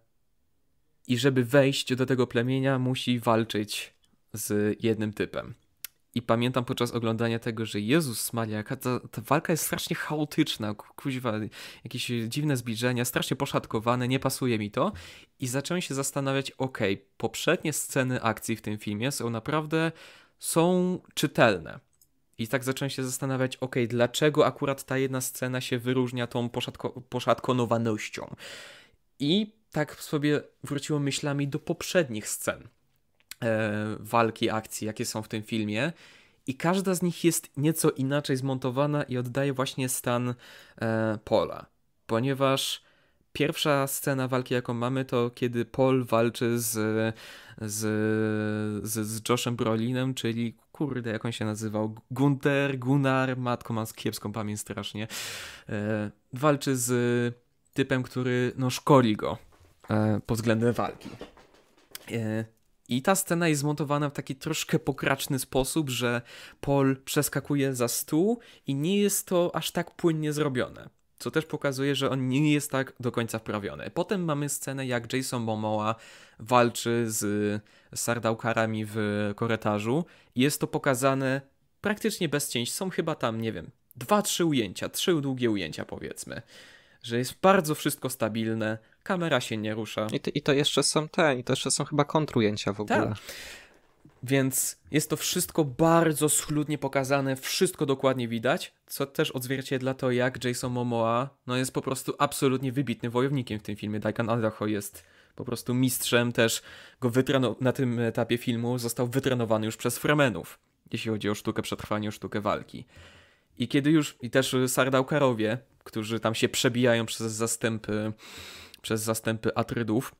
i żeby wejść do tego plemienia, musi walczyć z jednym typem. I pamiętam podczas oglądania tego, że Jezus Maria, jaka ta, ta, walka jest strasznie chaotyczna, kuźwa, jakieś dziwne zbliżenia, strasznie poszatkowane, nie pasuje mi to. I zacząłem się zastanawiać, okej, okay, poprzednie sceny akcji w tym filmie są naprawdę, są czytelne. I tak zacząłem się zastanawiać, okej, okay, dlaczego akurat ta jedna scena się wyróżnia tą poszatko poszatkonowanością. I tak sobie wróciło myślami do poprzednich scen e, walki, akcji, jakie są w tym filmie. I każda z nich jest nieco inaczej zmontowana i oddaje właśnie stan e, Pola. Ponieważ pierwsza scena walki, jaką mamy, to kiedy Paul walczy z, z, z, z Joshem Brolinem, czyli kurde, jak on się nazywał? Gunter, Gunnar, matko, mam kiepską pamięć strasznie. E, walczy z typem, który no, szkoli go E, pod względem walki. E, I ta scena jest zmontowana w taki troszkę pokraczny sposób, że Paul przeskakuje za stół i nie jest to aż tak płynnie zrobione. Co też pokazuje, że on nie jest tak do końca wprawiony. Potem mamy scenę, jak Jason Momoa walczy z sardaukarami w korytarzu. Jest to pokazane praktycznie bez cięć. Są chyba tam, nie wiem, dwa, trzy ujęcia, trzy długie ujęcia powiedzmy. Że jest bardzo wszystko stabilne, kamera się nie rusza. I, to, i to jeszcze są te, i to jeszcze są chyba kontrujęcia w ogóle. Tak. Więc jest to wszystko bardzo schludnie pokazane, wszystko dokładnie widać, co też odzwierciedla to, jak Jason Momoa no jest po prostu absolutnie wybitnym wojownikiem w tym filmie. Daikan Adaho jest po prostu mistrzem, też go wytrenował na tym etapie filmu, został wytrenowany już przez Fremenów, jeśli chodzi o sztukę przetrwania, o sztukę walki. I kiedy już, i też Sardaukarowie, którzy tam się przebijają przez zastępy przez zastępy atrydów.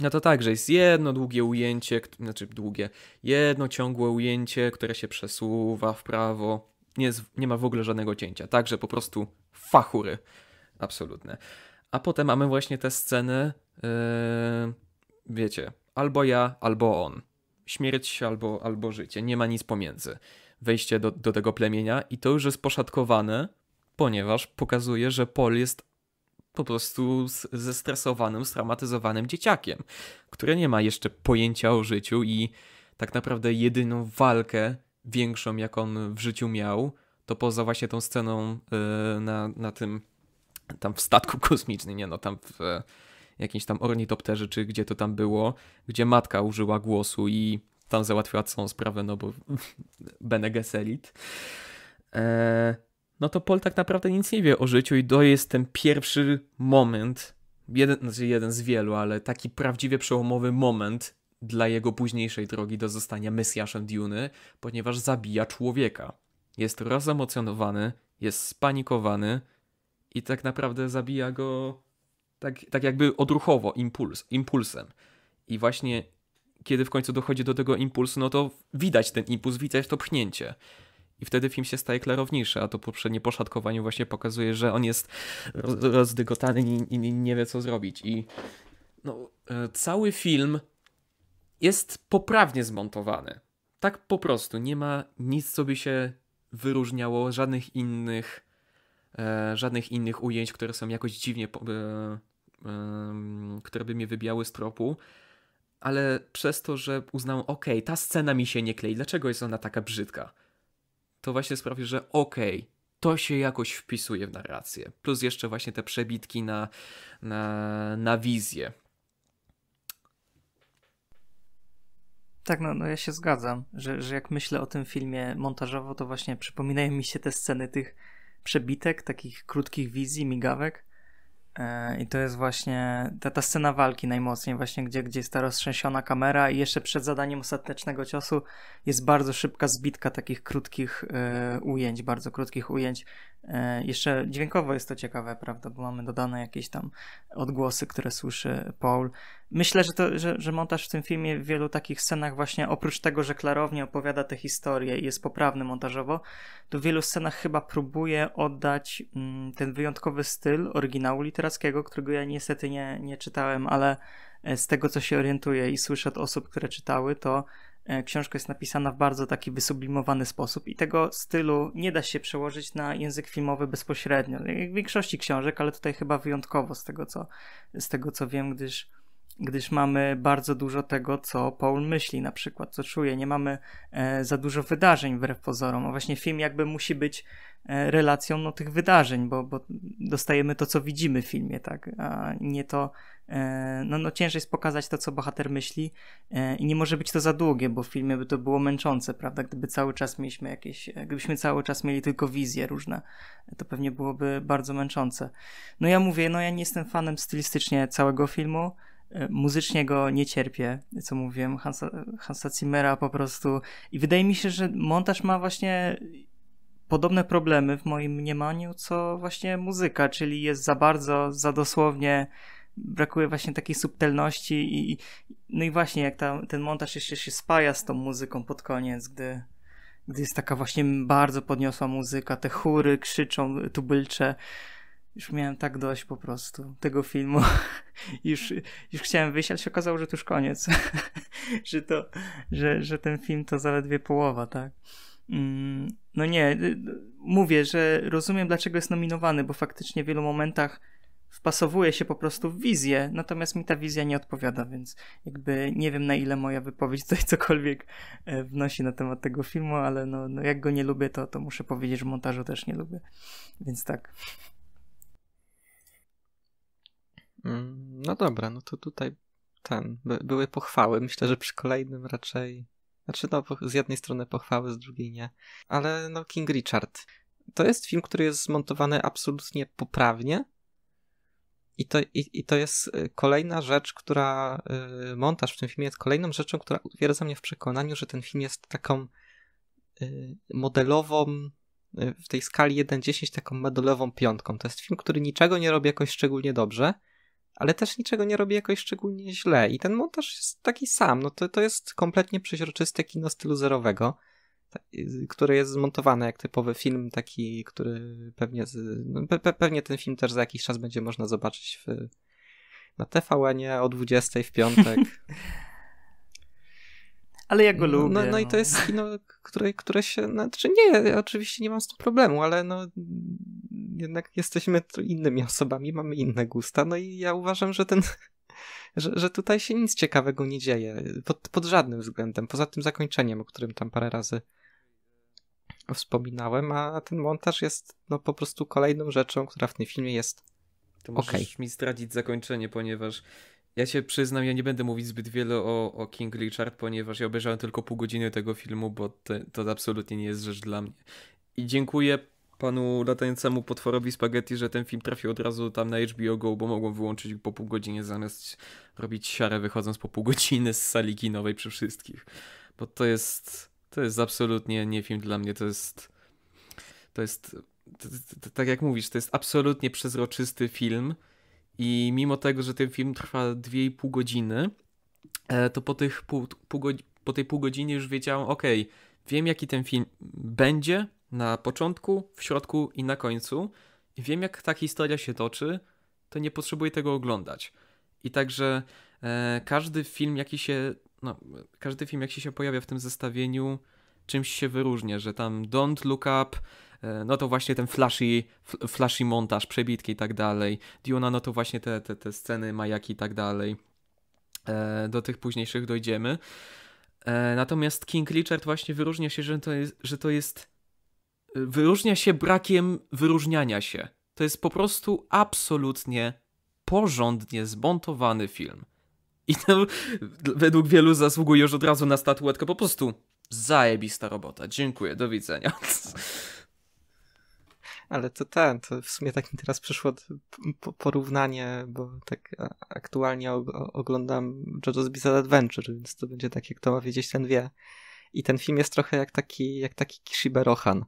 No to także jest jedno długie ujęcie, znaczy długie, jedno ciągłe ujęcie, które się przesuwa w prawo. Nie, jest, nie ma w ogóle żadnego cięcia, także po prostu fachury absolutne. A potem mamy właśnie te sceny, yy, wiecie, albo ja, albo on. Śmierć albo, albo życie, nie ma nic pomiędzy. Wejście do, do tego plemienia i to już jest poszatkowane, ponieważ pokazuje, że Paul jest po prostu zestresowanym, straumatyzowanym dzieciakiem, które nie ma jeszcze pojęcia o życiu i tak naprawdę jedyną walkę większą, jaką w życiu miał, to poza właśnie tą sceną yy, na, na tym tam w statku kosmicznym, nie no, tam w e, jakimś tam ornitopterze, czy gdzie to tam było, gdzie matka użyła głosu i tam załatwiła całą sprawę, no bo Bene Gesserit. E, no to Paul tak naprawdę nic nie wie o życiu i to jest ten pierwszy moment, jeden, znaczy jeden z wielu, ale taki prawdziwie przełomowy moment dla jego późniejszej drogi do zostania Mesjaszem Duny, ponieważ zabija człowieka. Jest rozemocjonowany, jest spanikowany i tak naprawdę zabija go tak, tak jakby odruchowo, impuls, impulsem. I właśnie kiedy w końcu dochodzi do tego impulsu, no to widać ten impuls, widać to pchnięcie. I wtedy film się staje klarowniejszy, a to poprzednie poszatkowanie właśnie pokazuje, że on jest rozdygotany i nie, nie wie co zrobić. I no, e, cały film jest poprawnie zmontowany. Tak po prostu. Nie ma nic, co by się wyróżniało, żadnych innych, e, żadnych innych ujęć, które są jakoś dziwnie, po, e, e, które by mnie wybiały z tropu. Ale przez to, że uznałem, ok, ta scena mi się nie klei, dlaczego jest ona taka brzydka? to właśnie sprawi, że okej, okay, to się jakoś wpisuje w narrację. Plus jeszcze właśnie te przebitki na, na, na wizję. Tak, no, no ja się zgadzam, że, że jak myślę o tym filmie montażowo, to właśnie przypominają mi się te sceny tych przebitek, takich krótkich wizji, migawek. E, I to jest właśnie ta, ta scena walki najmocniej, właśnie gdzie, gdzie jest ta roztrzęsiona kamera i jeszcze przed zadaniem ostatecznego ciosu jest bardzo szybka zbitka takich krótkich y, ujęć, bardzo krótkich ujęć E, jeszcze dźwiękowo jest to ciekawe, prawda, bo mamy dodane jakieś tam odgłosy, które słyszy Paul. Myślę, że, to, że, że montaż w tym filmie w wielu takich scenach właśnie oprócz tego, że klarownie opowiada te historie i jest poprawny montażowo, to w wielu scenach chyba próbuje oddać mm, ten wyjątkowy styl oryginału literackiego, którego ja niestety nie, nie czytałem, ale e, z tego co się orientuję i słyszę od osób, które czytały, to E, książka jest napisana w bardzo taki wysublimowany sposób i tego stylu nie da się przełożyć na język filmowy bezpośrednio. No, jak w większości książek, ale tutaj chyba wyjątkowo z tego co, z tego co wiem, gdyż, gdyż mamy bardzo dużo tego, co Paul myśli na przykład, co czuje. Nie mamy e, za dużo wydarzeń wbrew pozorom, a właśnie film jakby musi być e, relacją no, tych wydarzeń, bo, bo dostajemy to, co widzimy w filmie, tak? a nie to, E, no, no ciężej jest pokazać to, co bohater myśli e, i nie może być to za długie, bo w filmie by to było męczące, prawda? Gdyby cały czas mieliśmy jakieś, e, gdybyśmy cały czas mieli tylko wizje różne, to pewnie byłoby bardzo męczące. No ja mówię, no ja nie jestem fanem stylistycznie całego filmu, muzycznie go nie cierpię, co mówiłem, Hansa, Hansa Zimmera po prostu i wydaje mi się, że montaż ma właśnie podobne problemy w moim mniemaniu, co właśnie muzyka, czyli jest za bardzo, za dosłownie brakuje właśnie takiej subtelności i no i właśnie jak ta, ten montaż jeszcze się spaja z tą muzyką pod koniec, gdy, gdy jest taka właśnie bardzo podniosła muzyka, te chóry krzyczą, tubylcze. Już miałem tak dość po prostu tego filmu. już, już chciałem wyjść, ale się okazało, że to już koniec. że, to, że, że ten film to zaledwie połowa, tak? Mm, no nie, y, y, mówię, że rozumiem dlaczego jest nominowany, bo faktycznie w wielu momentach wpasowuje się po prostu w wizję, natomiast mi ta wizja nie odpowiada, więc jakby nie wiem na ile moja wypowiedź tutaj cokolwiek e, wnosi na temat tego filmu, ale no, no jak go nie lubię, to, to muszę powiedzieć, że montażu też nie lubię, więc tak. Mm, no dobra, no to tutaj ten, by, były pochwały. Myślę, że przy kolejnym raczej, znaczy no, z jednej strony pochwały, z drugiej nie, ale no King Richard. To jest film, który jest zmontowany absolutnie poprawnie, i to, i, I to jest y, kolejna rzecz, która, y, montaż w tym filmie jest kolejną rzeczą, która utwierdza mnie w przekonaniu, że ten film jest taką y, modelową, y, w tej skali 1-10, taką modelową piątką. To jest film, który niczego nie robi jakoś szczególnie dobrze, ale też niczego nie robi jakoś szczególnie źle. I ten montaż jest taki sam. No to, to jest kompletnie przeźroczyste kino stylu zerowego. Y, który jest zmontowany jak typowy film, taki, który pewnie, z, no, pe, pewnie ten film też za jakiś czas będzie można zobaczyć w, na TVN o 20 w piątek. ale ja go lubię. No, no, no, i to no. jest kino, które, które się, no, znaczy nie, oczywiście nie mam z tym problemu, ale no jednak jesteśmy innymi osobami, mamy inne gusta, no i ja uważam, że ten że, że, tutaj się nic ciekawego nie dzieje pod, pod żadnym względem, poza tym zakończeniem, o którym tam parę razy wspominałem, a ten montaż jest no po prostu kolejną rzeczą, która w tym filmie jest to możesz okay. mi zdradzić zakończenie, ponieważ ja się przyznam, ja nie będę mówić zbyt wiele o, o King Richard, ponieważ ja obejrzałem tylko pół godziny tego filmu, bo to, to absolutnie nie jest rzecz dla mnie. I dziękuję panu latającemu potworowi spaghetti, że ten film trafił od razu tam na HBO Go, bo mogłem wyłączyć po pół godziny zamiast robić siarę wychodząc po pół godziny z sali kinowej przy wszystkich. Bo to jest to jest absolutnie nie film dla mnie, to jest. To jest. tak jak mówisz, to jest absolutnie przezroczysty film. I mimo tego, że ten film trwa 2,5 godziny, e, to po, tych pół, pół po tej pół godzinie już wiedziałem, ok, wiem jaki ten film będzie na początku, w środku i na końcu. I wiem jak ta historia się toczy, to nie potrzebuję tego oglądać. I także e, każdy film, jaki się no, każdy film, jak się, pojawia w tym zestawieniu, czymś się wyróżnia, że tam Don't Look Up, e, no to właśnie ten flashy, flashy montaż, przebitki i tak dalej. Duna, no to właśnie te, te, te sceny majaki i tak dalej. E, do tych późniejszych dojdziemy. E, natomiast King Richard właśnie wyróżnia się, że to jest, że to jest wyróżnia się brakiem wyróżniania się. To jest po prostu absolutnie porządnie zmontowany film. I to według wielu zasługuje już od razu na statuetkę. Po prostu zajebista robota. Dziękuję, do widzenia. Ale to ten, to w sumie tak mi teraz przyszło porównanie, bo tak aktualnie oglądam JoJo's Bizarre Adventure, więc to będzie takie, kto ma wiedzieć, ten wie. I ten film jest trochę jak taki, jak taki Kishibe Rohan,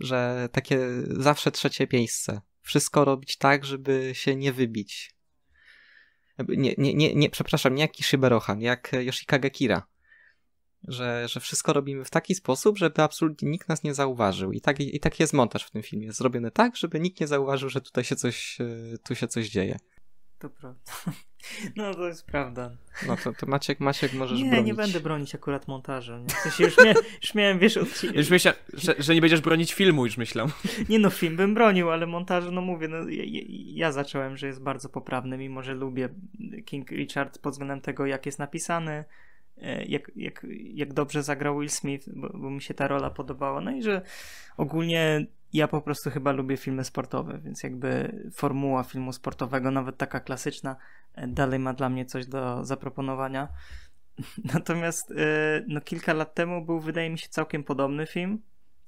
że takie zawsze trzecie miejsce. Wszystko robić tak, żeby się nie wybić nie, nie, nie, nie przepraszam, nie jak Kishiberoha, jak Yoshikage Kira. Że, że wszystko robimy w taki sposób, żeby absolutnie nikt nas nie zauważył. I tak, I tak jest montaż w tym filmie. Zrobiony tak, żeby nikt nie zauważył, że tutaj się coś, e, tu się coś dzieje. To prawda. No to jest prawda. No to, to Maciek, Maciek możesz nie, bronić. Nie, nie będę bronić akurat montażu. Nie? W sensie już, mia, już miałem, wiesz, odcinek. Już myślałem że, że, nie będziesz bronić filmu, już myślę. Nie no, film bym bronił, ale montażu, no mówię, no, ja, ja zacząłem, że jest bardzo poprawny, mimo że lubię King Richard pod względem tego, jak jest napisany, e, jak, jak, jak dobrze zagrał Will Smith, bo, bo mi się ta rola podobała. No i że ogólnie ja po prostu chyba lubię filmy sportowe, więc jakby formuła filmu sportowego, nawet taka klasyczna, dalej ma dla mnie coś do zaproponowania. Natomiast y, no, kilka lat temu był, wydaje mi się, całkiem podobny film,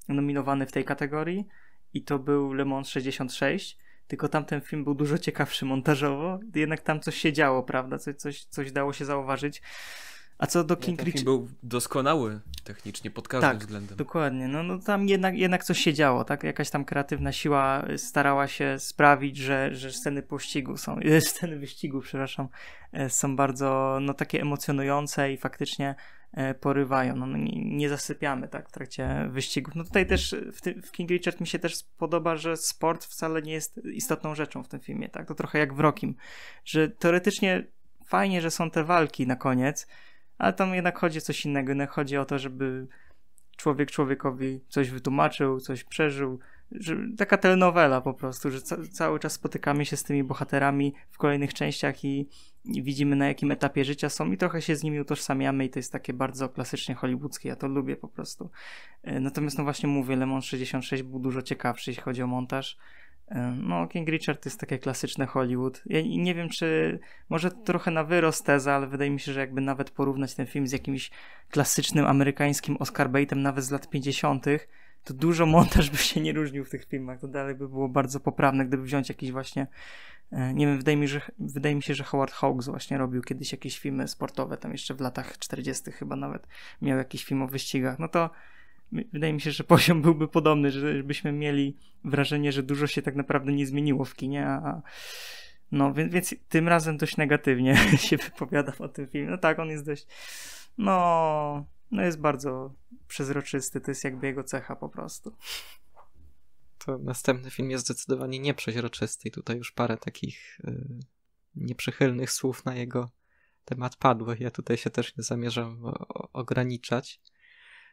nominowany w tej kategorii i to był Le Mans 66, tylko tamten film był dużo ciekawszy montażowo, jednak tam coś się działo, prawda? Coś, coś, coś dało się zauważyć. A co do King Richarda... był doskonały technicznie pod każdym tak, względem. dokładnie. No, no tam jednak, jednak coś się działo, tak? Jakaś tam kreatywna siła starała się sprawić, że, że sceny pościgu są, sceny wyścigu, przepraszam, e, są bardzo no, takie emocjonujące i faktycznie e, porywają. No, no, nie, nie zasypiamy tak w trakcie wyścigów. No tutaj mhm. też w, tym, w King Richard mi się też podoba, że sport wcale nie jest istotną rzeczą w tym filmie, tak? To trochę jak w Rokim, że teoretycznie fajnie, że są te walki na koniec, ale tam jednak chodzi o coś innego, jednak chodzi o to, żeby człowiek człowiekowi coś wytłumaczył, coś przeżył, że taka telenowela po prostu, że ca cały czas spotykamy się z tymi bohaterami w kolejnych częściach i, i, widzimy na jakim etapie życia są i trochę się z nimi utożsamiamy i to jest takie bardzo klasycznie hollywoodzkie, ja to lubię po prostu. E, natomiast no właśnie mówię, Lemon 66 był dużo ciekawszy jeśli chodzi o montaż E, no, King Richard to jest takie klasyczne Hollywood. Ja nie wiem, czy może trochę na wyrost teza, ale wydaje mi się, że jakby nawet porównać ten film z jakimś klasycznym amerykańskim Oscar Baitem, nawet z lat 50., to dużo montaż by się nie różnił w tych filmach. To dalej by było bardzo poprawne, gdyby wziąć jakiś właśnie. E, nie wiem, wydaje mi, że, wydaje mi się, że Howard Hawks właśnie robił kiedyś jakieś filmy sportowe, tam jeszcze w latach 40. chyba nawet miał jakiś film o wyścigach. No to wydaje mi się, że poziom byłby podobny, żebyśmy mieli wrażenie, że dużo się tak naprawdę nie zmieniło w kinie, a no więc, więc tym razem dość negatywnie się wypowiadam o tym filmie. No tak, on jest dość, no, no jest bardzo przezroczysty, to jest jakby jego cecha po prostu. To następny film jest zdecydowanie nieprzeźroczysty i tutaj już parę takich y, nieprzychylnych słów na jego temat padły. Ja tutaj się też nie zamierzam ograniczać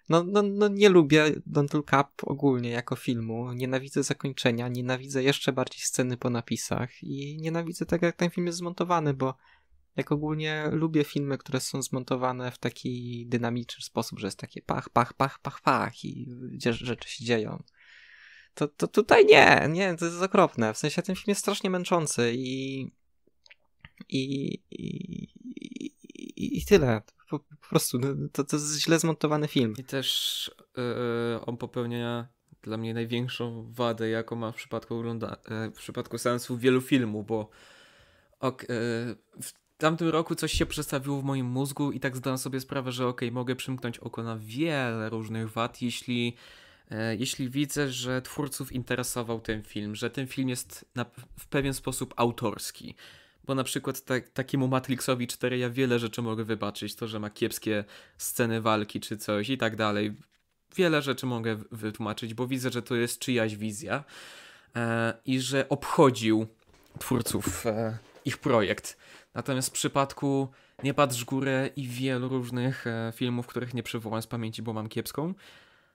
no, no, no nie lubię Don't Look Up ogólnie jako filmu. Nienawidzę zakończenia, nienawidzę jeszcze bardziej sceny po napisach i nienawidzę tego, jak ten film jest zmontowany, bo jak ogólnie lubię filmy, które są zmontowane w taki dynamiczny sposób, że jest takie pach, pach, pach, pach, pach i rzeczy się dzieją. To, to tutaj nie, nie, to jest okropne. W sensie ten film jest strasznie męczący i i, i, i, i tyle po, po prostu no, to, to jest źle zmontowany film. I też yy, on popełnia dla mnie największą wadę, jaką ma w przypadku, ogląda- e, w przypadku seansów wielu filmów, bo ok, w tamtym roku coś się przestawiło w moim mózgu i tak zdałem sobie sprawę, że ok, mogę przymknąć oko na wiele różnych wad, jeśli, jeśli widzę, że twórców interesował ten film, że ten film jest na, w pewien sposób autorski. Bo na przykład tak, takiemu Matrixowi 4 ja wiele rzeczy mogę wybaczyć. To, że ma kiepskie sceny walki czy coś i tak dalej. Wiele rzeczy mogę wytłumaczyć, bo widzę, że to jest czyjaś wizja e, i że obchodził twórców e, ich projekt. Natomiast w przypadku Nie patrz górę i wielu różnych e, filmów, których nie przywołam z pamięci, bo mam kiepską,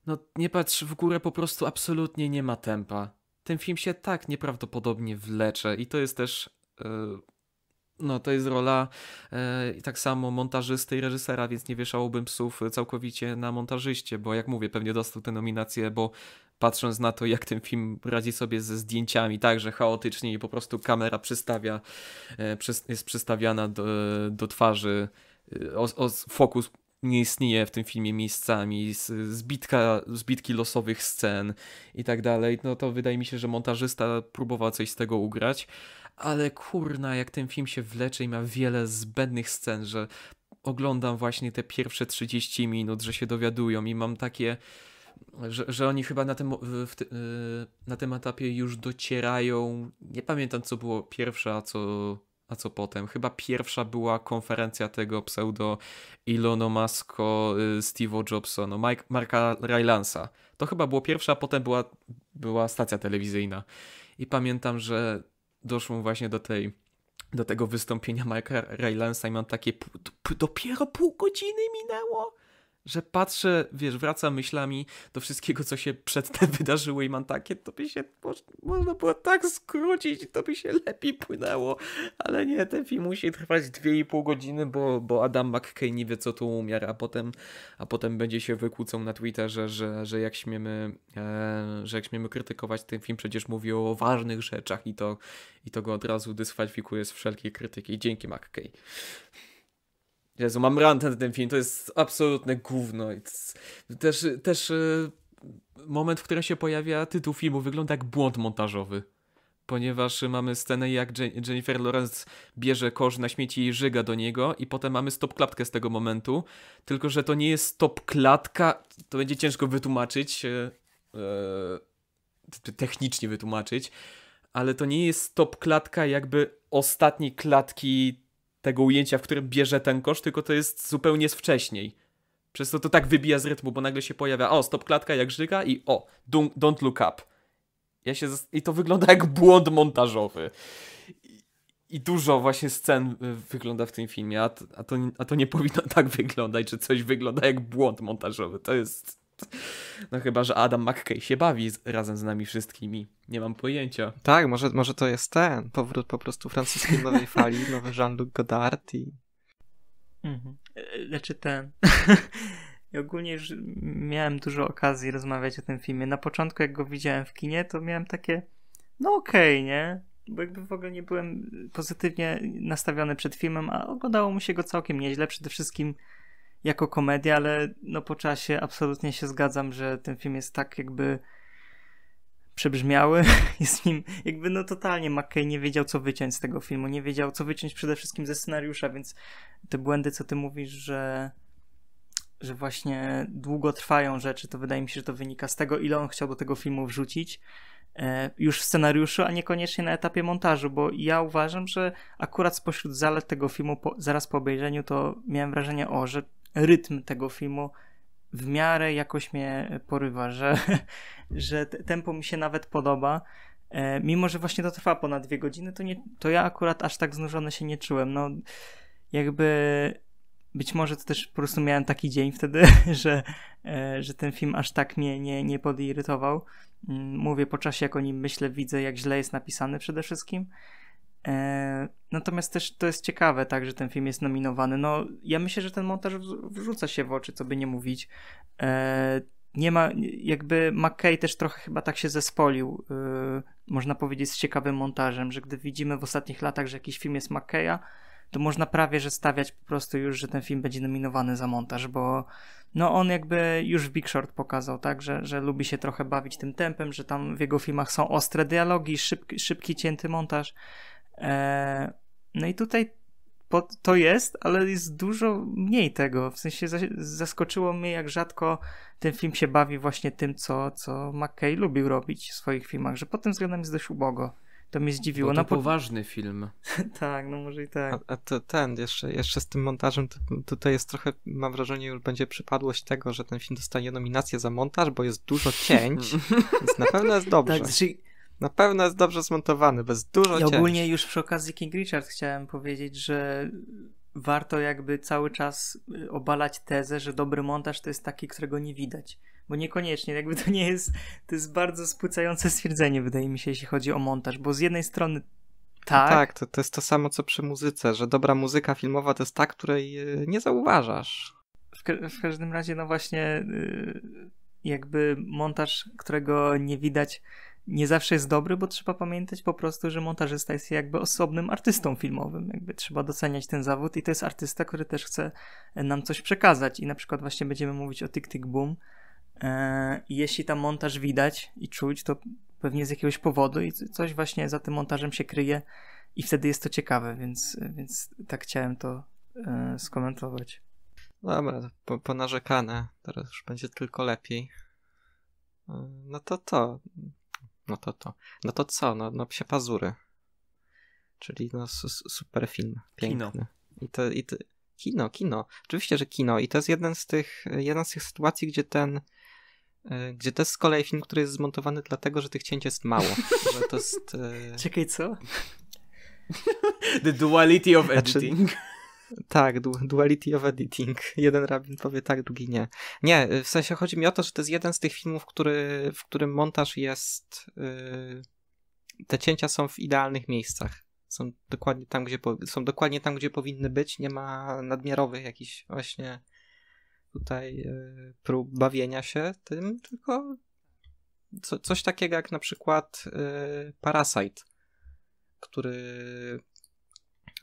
no Nie patrz w górę po prostu absolutnie nie ma tempa. Ten film się tak nieprawdopodobnie wlecze i to jest też e, no to jest rola e, tak samo montażysty i reżysera, więc nie wieszałbym psów całkowicie na montażyście, bo jak mówię, pewnie dostał tę nominację, bo patrząc na to, jak ten film radzi sobie ze zdjęciami, także chaotycznie i po prostu kamera przystawia, e, przy, jest przystawiana do, do twarzy, e, o, o, fokus nie istnieje w tym filmie miejscami, zbitka, zbitki losowych scen i tak dalej, no to wydaje mi się, że montażysta próbował coś z tego ugrać ale kurna, jak ten film się wlecze i ma wiele zbędnych scen, że oglądam właśnie te pierwsze 30 minut, że się dowiadują i mam takie, że, że oni chyba na tym, y, na tym etapie już docierają. Nie pamiętam, co było pierwsze, a co, a co potem. Chyba pierwsza była konferencja tego pseudo Ilono Masko, y, Steve'a Jobsa, no Mike, Marka Rylansa. To chyba było pierwsza, a potem była, była stacja telewizyjna. I pamiętam, że doszło właśnie do tej do tego wystąpienia Mike'a Raylansa i mam takie dopiero pół godziny minęło? że patrzę, wiesz, wracam myślami do wszystkiego, co się przedtem wydarzyło i mam takie, to by się mo można było tak skrócić, to by się lepiej płynęło, ale nie, ten film musi trwać 2,5 godziny, bo, bo Adam McKay nie wie, co tu umiera, a potem, a potem będzie się wykłócą na Twitterze, że, że jak śmiemy e, że jak śmiemy krytykować ten film, przecież mówi o ważnych rzeczach i to, i to go od razu dyskwalifikuje z wszelkiej krytyki. Dzięki McKay. Jezu, mam rant na ten film, to jest absolutne gówno. Też, też e, moment, w którym się pojawia tytuł filmu, wygląda jak błąd montażowy. Ponieważ mamy scenę, jak Jennifer Lawrence bierze kosz na śmieci i żyga do niego, i potem mamy stop klatkę z tego momentu. Tylko, że to nie jest stop klatka, to będzie ciężko wytłumaczyć, e, e, technicznie wytłumaczyć, ale to nie jest stop klatka, jakby ostatniej klatki tego ujęcia, w którym bierze ten kosz, tylko to jest zupełnie z wcześniej. Przez to to tak wybija z rytmu, bo nagle się pojawia o, stop klatka jak żyga i o, don't look up. Ja się I to wygląda jak błąd montażowy. I, dużo właśnie scen y, wygląda w tym filmie, a, a, to, a to nie powinno tak wyglądać, że coś wygląda jak błąd montażowy. To jest no chyba, że Adam McKay się bawi z, razem z nami wszystkimi. Nie mam pojęcia. Tak, może, może to jest ten powrót po prostu francuskiej nowej fali, nowy Jean-Luc Godard i... Mhm. E, e, znaczy ten... I ogólnie już miałem dużo okazji rozmawiać o tym filmie. Na początku, jak go widziałem w kinie, to miałem takie, no okej, okay, nie? Bo jakby w ogóle nie byłem pozytywnie nastawiony przed filmem, a oglądało mu się go całkiem nieźle. Przede wszystkim jako komedia, ale no po czasie absolutnie się zgadzam, że ten film jest tak jakby przebrzmiały. Jest nim jakby no totalnie McKay nie wiedział co wyciąć z tego filmu, nie wiedział co wyciąć przede wszystkim ze scenariusza, więc te błędy co ty mówisz, że że właśnie długo trwają rzeczy, to wydaje mi się, że to wynika z tego ile on chciał do tego filmu wrzucić e, już w scenariuszu, a niekoniecznie na etapie montażu, bo ja uważam, że akurat spośród zalet tego filmu po, zaraz po obejrzeniu to miałem wrażenie, o, że rytm tego filmu w miarę jakoś mnie porywa, że, że tempo mi się nawet podoba. E, mimo, że właśnie to trwa ponad dwie godziny, to, nie, to ja akurat aż tak znużony się nie czułem. No, jakby być może to też po prostu miałem taki dzień wtedy, że, e, że ten film aż tak mnie nie, nie podirytował. Mm, mówię po czasie, jak o nim myślę, widzę, jak źle jest napisany przede wszystkim. E, natomiast też to jest ciekawe, tak, że ten film jest nominowany. No, ja myślę, że ten montaż wrzuca się w oczy, co by nie mówić. E, nie ma, jakby McKay też trochę chyba tak się zespolił, e, można powiedzieć, z ciekawym montażem, że gdy widzimy w ostatnich latach, że jakiś film jest McKaya, to można prawie, że stawiać po prostu już, że ten film będzie nominowany za montaż, bo no on jakby już w Big Short pokazał, tak, że, że lubi się trochę bawić tym tempem, że tam w jego filmach są ostre dialogi, szybki, szybki cięty montaż. E, no i tutaj to jest, ale jest dużo mniej tego. W sensie zaskoczyło mnie, jak rzadko ten film się bawi właśnie tym, co, co McKay lubił robić w swoich filmach, że pod tym względem jest dość ubogo. To mnie zdziwiło. Bo to no, poważny film. tak, no może i tak. A, a to, ten, jeszcze, jeszcze z tym montażem, to, tutaj jest trochę, mam wrażenie, już będzie przypadłość tego, że ten film dostanie nominację za montaż, bo jest dużo cięć, więc na pewno jest dobrze. Tak, czyli znaczy, na pewno jest dobrze zmontowany, bez dużo I ogólnie cięć. już przy okazji King Richard chciałem powiedzieć, że warto jakby cały czas obalać tezę, że dobry montaż to jest taki, którego nie widać. Bo niekoniecznie, jakby to nie jest, to jest bardzo spłycające stwierdzenie, wydaje mi się, jeśli chodzi o montaż, bo z jednej strony tak. No tak, to, to jest to samo co przy muzyce, że dobra muzyka filmowa to jest ta, której y, nie zauważasz. W, w każdym razie, no właśnie, y, jakby montaż, którego nie widać, nie zawsze jest dobry, bo trzeba pamiętać po prostu, że montażysta jest jakby osobnym artystą filmowym. Jakby trzeba doceniać ten zawód i to jest artysta, który też chce e, nam coś przekazać. I na przykład właśnie będziemy mówić o Tik Tik Boom. E, jeśli tam montaż widać i czuć, to pewnie z jakiegoś powodu i coś właśnie za tym montażem się kryje i wtedy jest to ciekawe, więc, więc tak chciałem to e, skomentować. Dobra, po, ponarzekane. Teraz już będzie tylko lepiej. No to to. No to to. No to co? No, no psie pazury. Czyli no super film. Piękny. Kino. I to, i to, kino, kino. Oczywiście, że kino. I to jest jeden z tych, jedna z tych sytuacji, gdzie ten e, gdzie to jest z kolei film, który jest zmontowany dlatego, że tych cięć jest mało. że to jest... E... Czekaj, co? The duality of znaczy, editing. Znaczy... Tak, du duality of editing. Jeden rabin powie tak, drugi nie. Nie, y, w sensie chodzi mi o to, że to jest jeden z tych filmów, który, w którym montaż jest. Yy, te cięcia są w idealnych miejscach. Są dokładnie tam, gdzie, są dokładnie tam, gdzie powinny być. Nie ma nadmiarowych jakichś właśnie tutaj yy, prób bawienia się tym, tylko co, coś takiego jak na przykład yy, Parasite, który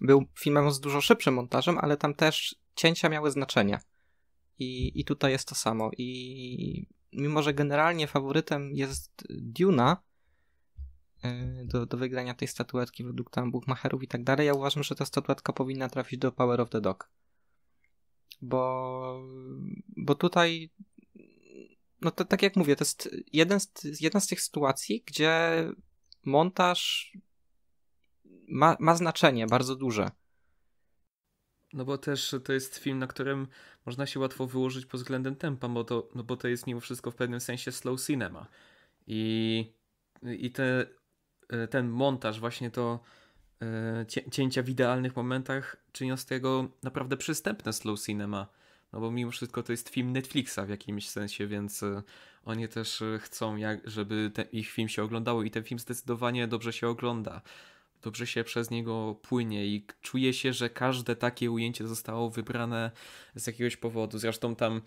był filmem z dużo szybszym montażem, ale tam też cięcia miały znaczenie. I, i tutaj jest to samo. I mimo, że generalnie faworytem jest Duna y, do, do wygrania tej statuetki według tam Buchmacherów i tak dalej, ja uważam, że ta statuetka powinna trafić do Power of the Dog. Bo, bo tutaj no to tak jak mówię, to jest jeden z, jedna z tych sytuacji, gdzie montaż ma, ma znaczenie bardzo duże. No bo też to jest film, na którym można się łatwo wyłożyć pod względem tempa, bo to, no bo to jest mimo wszystko w pewnym sensie slow cinema. I, i te, e, ten montaż, właśnie to e, cięcia w idealnych momentach czynią z tego naprawdę przystępne slow cinema. No bo mimo wszystko to jest film Netflixa w jakimś sensie, więc e, oni też chcą, jak, żeby te, ich film się oglądało i ten film zdecydowanie dobrze się ogląda dobrze się przez niego płynie i czuje się, że każde takie ujęcie zostało wybrane z jakiegoś powodu. Zresztą tam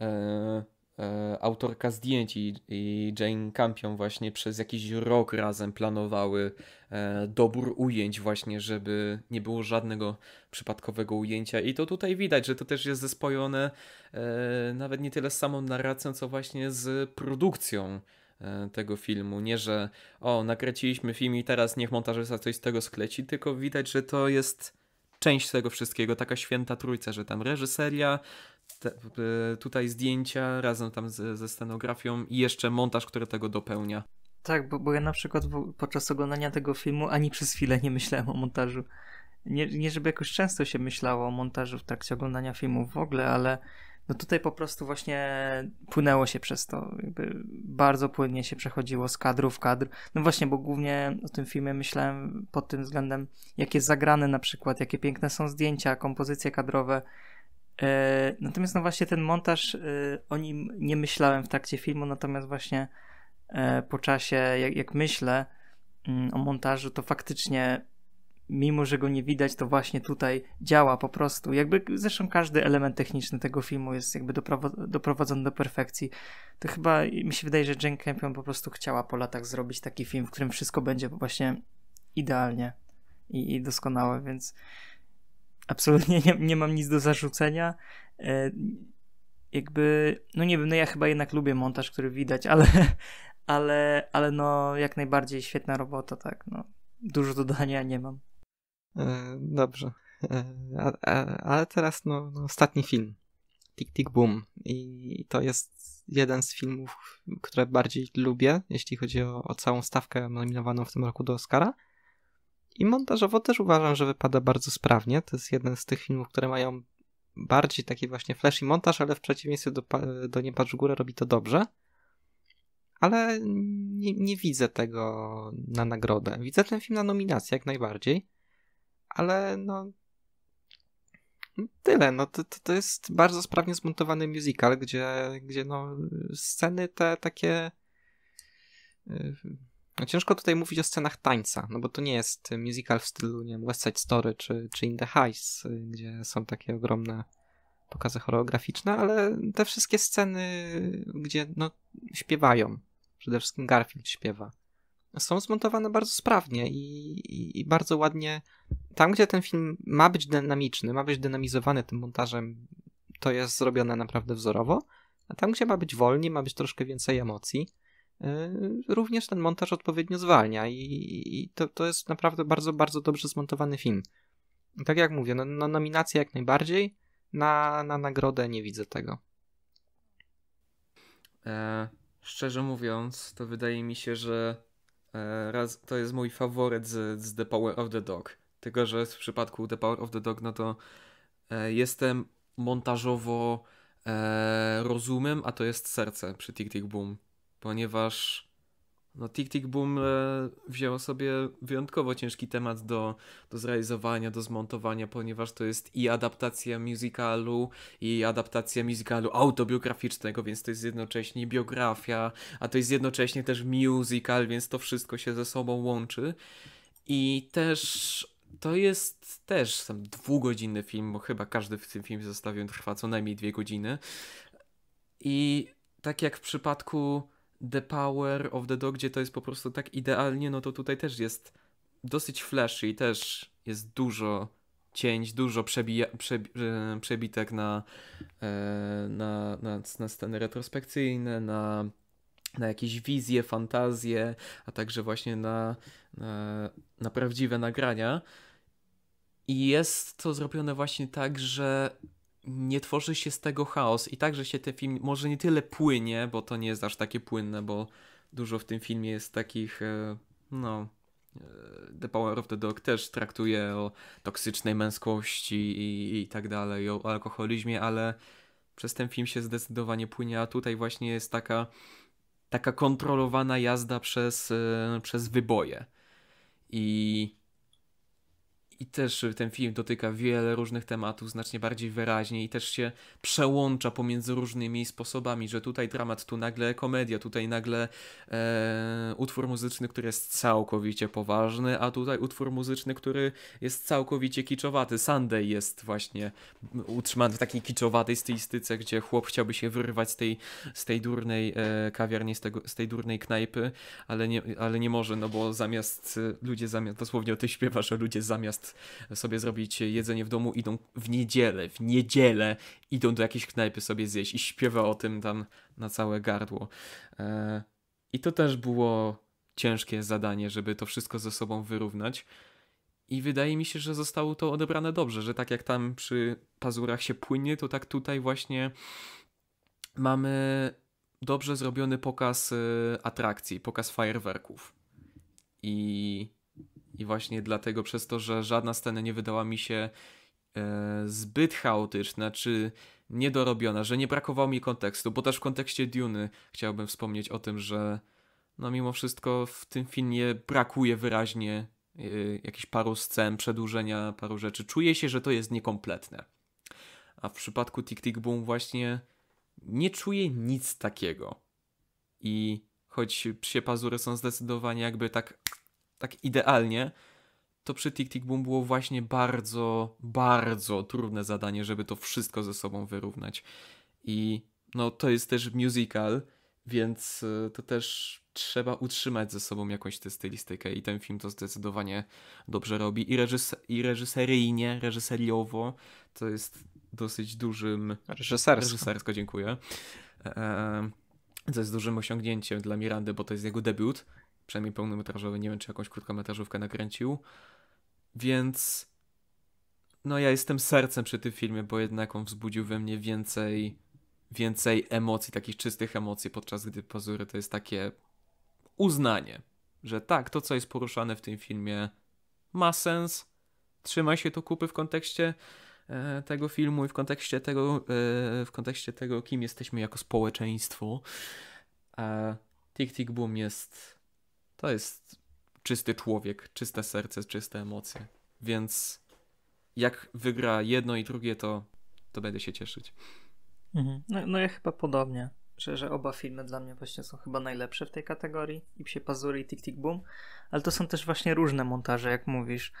e, e, autorka zdjęć i, i, Jane Campion właśnie przez jakiś rok razem planowały e, dobór ujęć właśnie, żeby nie było żadnego przypadkowego ujęcia i to tutaj widać, że to też jest zespojone e, nawet nie tyle z samą narracją, co właśnie z produkcją E, tego filmu. Nie, że o, nakręciliśmy film i teraz niech montażysta coś z tego skleci, tylko widać, że to jest część tego wszystkiego, taka święta trójca, że tam reżyseria, te, e, tutaj zdjęcia razem tam z, ze scenografią i jeszcze montaż, który tego dopełnia. Tak, bo, bo ja na przykład podczas oglądania tego filmu ani przez chwilę nie myślałem o montażu. Nie, nie żeby jakoś często się myślało o montażu w trakcie oglądania filmu w ogóle, ale no tutaj po prostu właśnie płynęło się przez to, jakby bardzo płynnie się przechodziło z kadru w kadr. No właśnie, bo głównie o tym filmie myślałem pod tym względem, jakie zagrane na przykład, jakie piękne są zdjęcia, kompozycje kadrowe. E, natomiast no właśnie ten montaż, e, o nim nie myślałem w trakcie filmu, natomiast właśnie e, po czasie, jak, jak myślę mm, o montażu, to faktycznie mimo że go nie widać, to właśnie tutaj działa po prostu. Jakby zresztą każdy element techniczny tego filmu jest jakby doprowadzony do perfekcji. To chyba mi się wydaje, że Jane Campion po prostu chciała po latach zrobić taki film, w którym wszystko będzie właśnie idealnie i, i doskonałe, więc absolutnie nie, nie, mam nic do zarzucenia. E, jakby, no nie wiem, no ja chyba jednak lubię montaż, który widać, ale, ale, ale no jak najbardziej świetna robota, tak, no. Dużo dodania nie mam. E, dobrze. E, ale teraz no, no, ostatni film. Tik Tik Boom. I to jest jeden z filmów, które bardziej lubię, jeśli chodzi o, o całą stawkę nominowaną w tym roku do Oscara. I montażowo też uważam, że wypada bardzo sprawnie. To jest jeden z tych filmów, które mają bardziej taki właśnie flash i montaż, ale w przeciwieństwie do, do Nie patrz w górę robi to dobrze. Ale nie, nie widzę tego na nagrodę. Widzę ten film na nominację jak najbardziej ale no tyle, no to, to, to jest bardzo sprawnie zmontowany musical, gdzie, gdzie no sceny te takie y, no ciężko tutaj mówić o scenach tańca, no bo to nie jest musical w stylu, nie wiem, West Side Story czy, czy In The Heights, gdzie są takie ogromne pokazy choreograficzne, ale te wszystkie sceny, gdzie no śpiewają, przede wszystkim Garfield śpiewa, są zmontowane bardzo sprawnie i, i, i, bardzo ładnie. Tam, gdzie ten film ma być dynamiczny, ma być dynamizowany tym montażem, to jest zrobione naprawdę wzorowo. A tam, gdzie ma być wolniej, ma być troszkę więcej emocji, yy, również ten montaż odpowiednio zwalnia i, i to, to jest naprawdę bardzo, bardzo dobrze zmontowany film. Tak jak mówię, na no, no jak najbardziej, na, na nagrodę nie widzę tego. E, szczerze mówiąc, to wydaje mi się, że E, raz, to jest mój faworyt z, z The Power of the Dog. Tylko, że w przypadku The Power of the Dog, no to e, jestem montażowo e, rozumem, a to jest serce przy Tick Tick Boom, ponieważ no, Tick Tick Boom e, wzięło sobie wyjątkowo ciężki temat do, do zrealizowania, do zmontowania, ponieważ to jest i adaptacja musicalu, i adaptacja musicalu autobiograficznego, więc to jest jednocześnie biografia, a to jest jednocześnie też musical, więc to wszystko się ze sobą łączy. I też to jest też tam dwugodzinny film, bo chyba każdy w tym filmie zostawił trwa co najmniej dwie godziny. I tak jak w przypadku The Power of the Dog, gdzie to jest po prostu tak idealnie, no to tutaj też jest dosyć flashy i też jest dużo cięć, dużo przebija, przebi e, przebitek na, e, na, na, na sceny retrospekcyjne, na, na jakieś wizje, fantazje, a także właśnie na, na, na prawdziwe nagrania. I jest to zrobione właśnie tak, że nie tworzy się z tego chaos i także się ten film może nie tyle płynie, bo to nie jest aż takie płynne, bo dużo w tym filmie jest takich, e, no, e, The Power of the Dog też traktuje o toksycznej męskości i, i tak dalej, o alkoholizmie, ale przez ten film się zdecydowanie płynie, a tutaj właśnie jest taka, taka kontrolowana jazda przez, e, przez wyboje. I i też y, ten film dotyka wiele różnych tematów znacznie bardziej wyraźnie i też się przełącza pomiędzy różnymi sposobami, że tutaj dramat, tu nagle komedia, tutaj nagle e, utwór muzyczny, który jest całkowicie poważny, a tutaj utwór muzyczny, który jest całkowicie kiczowaty. Sunday jest właśnie utrzymany w takiej kiczowatej stylistyce, gdzie chłop chciałby się wyrwać z tej, z tej durnej e, kawiarni, z, tego, z tej durnej knajpy, ale nie, ale nie może, no bo zamiast y, ludzie zamiast, dosłownie o śpiewa, że ludzie zamiast jest sobie zrobić jedzenie w domu, idą w niedzielę, w niedzielę idą do jakiejś knajpy sobie zjeść i śpiewa o tym tam na całe gardło. E, I to też było ciężkie zadanie, żeby to wszystko ze sobą wyrównać. I wydaje mi się, że zostało to odebrane dobrze, że tak jak tam przy pazurach się płynie, to tak tutaj właśnie mamy dobrze zrobiony pokaz e, atrakcji, pokaz fajerwerków. I i właśnie dlatego, przez to, że żadna scena nie wydała mi się e, zbyt chaotyczna, czy niedorobiona, że nie brakowało mi kontekstu, bo też w kontekście Duny chciałbym wspomnieć o tym, że no mimo wszystko w tym filmie brakuje wyraźnie yy, jakichś paru scen, przedłużenia paru rzeczy. Czuję się, że to jest niekompletne. A w przypadku Tick Tick Boom właśnie nie czuję nic takiego. I choć psie pazury są zdecydowanie jakby tak tak idealnie, to przy Tik Tik Boom było właśnie bardzo, bardzo trudne zadanie, żeby to wszystko ze sobą wyrównać. I no to jest też musical, więc y, to też trzeba utrzymać ze sobą jakąś tę stylistykę i ten film to zdecydowanie dobrze robi i, reżyser i reżyseryjnie, reżyseriowo to jest dosyć dużym... Reżysersko. Reżysersko, dziękuję. E, e, to jest dużym osiągnięciem dla Mirandy, bo to jest jego debiut przynajmniej pełnometrażowy, nie wiem czy jakąś krótkometrażówkę nakręcił, więc no ja jestem sercem przy tym filmie, bo jednak on wzbudził we mnie więcej, więcej emocji, takich czystych emocji, podczas gdy pozory to jest takie uznanie, że tak, to co jest poruszane w tym filmie ma sens, trzyma się to kupy w kontekście e, tego filmu i w kontekście tego, e, w kontekście tego, kim jesteśmy jako społeczeństwo. E, Tik Tick Tick Boom jest to jest czysty człowiek, czyste serce, czyste emocje. Więc jak wygra jedno i drugie, to, to będę się cieszyć. Mhm. No, no ja chyba podobnie, że, że oba filmy dla mnie właśnie są chyba najlepsze w tej kategorii, i Psie Pazury i Tik Tik Boom, ale to są też właśnie różne montaże, jak mówisz.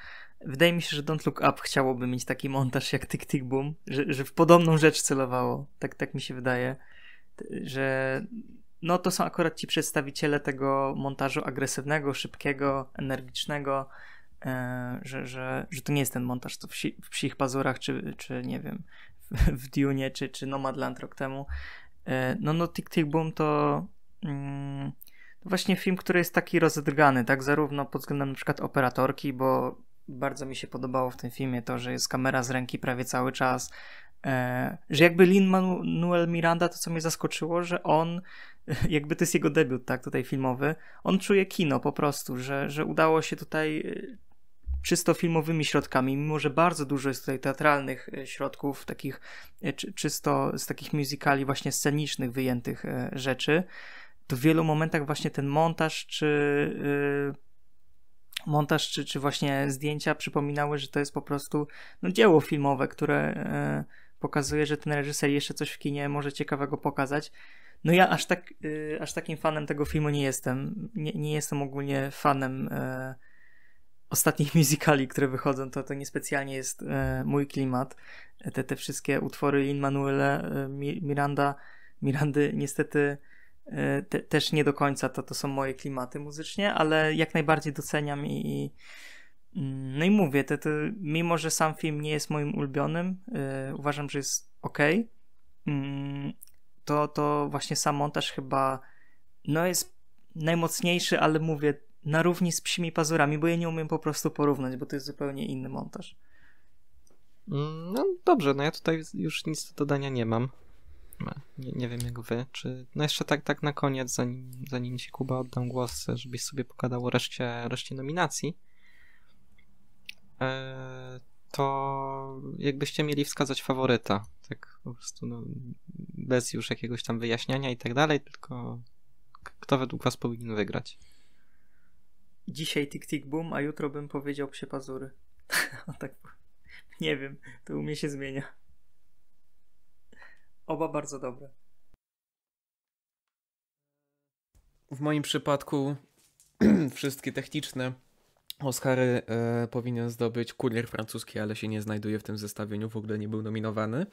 Wydaje mi się, że Don't Look Up chciałoby mieć taki montaż jak Tik Tik Boom, że, że w podobną rzecz celowało, tak, tak mi się wydaje, że no to są akurat ci przedstawiciele tego montażu agresywnego, szybkiego, energicznego, e, że, że, że to nie jest ten montaż to w, si, w psich pazurach, czy, czy nie wiem, w, w Dune, czy, czy Nomadland rok temu. E, no, no Tick Tick Boom to mm, właśnie film, który jest taki rozdrgany, tak, zarówno pod względem na przykład operatorki, bo bardzo mi się podobało w tym filmie to, że jest kamera z ręki prawie cały czas, e, że jakby Lin-Manuel Miranda, to co mnie zaskoczyło, że on jakby to jest jego debiut, tak, tutaj filmowy. On czuje kino po prostu, że, że udało się tutaj y, czysto filmowymi środkami, mimo że bardzo dużo jest tutaj teatralnych y, środków, takich y, czysto z takich muzykali właśnie scenicznych wyjętych rzeczy, to w wielu momentach właśnie ten montaż czy montaż czy, czy właśnie zdjęcia przypominały, że to jest po prostu no, dzieło filmowe, które pokazuje, że ten reżyser jeszcze coś w kinie może ciekawego pokazać. No ja aż, tak, y, aż takim fanem tego filmu nie jestem. Nie, nie jestem ogólnie fanem e, ostatnich musicali, które wychodzą. To, to niespecjalnie jest e, mój klimat. Te, te wszystkie utwory Lin-Manuela e, Miranda, Mirandy niestety te, też nie do końca to, to są moje klimaty muzycznie, ale jak najbardziej doceniam i, i mm, no i mówię, to, to, mimo że sam film nie jest moim ulubionym, uważam, że jest ok to, to właśnie sam montaż chyba no jest najmocniejszy, ale mówię na równi z psimi pazurami, bo ja nie umiem po prostu porównać, bo to jest zupełnie inny montaż. Mm, no dobrze, no ja tutaj już nic do dodania nie mam. Nie, nie, wiem jak wy, czy... No jeszcze tak, tak na koniec, zanim, zanim ci Kuba oddam głos, żebyś sobie pokazał o reszcie, reszcie nominacji. Eee, to jakbyście mieli wskazać faworyta, tak po prostu no, bez już jakiegoś tam wyjaśniania i tak dalej, tylko kto według was powinien wygrać? Dzisiaj tik tik boom, a jutro bym powiedział psie pazury. tak, nie wiem, to u mnie się zmienia. Oba bardzo dobre. W moim przypadku wszystkie techniczne Oscary e, powinien zdobyć kurier francuski, ale się nie znajduje w tym zestawieniu, w ogóle nie był nominowany.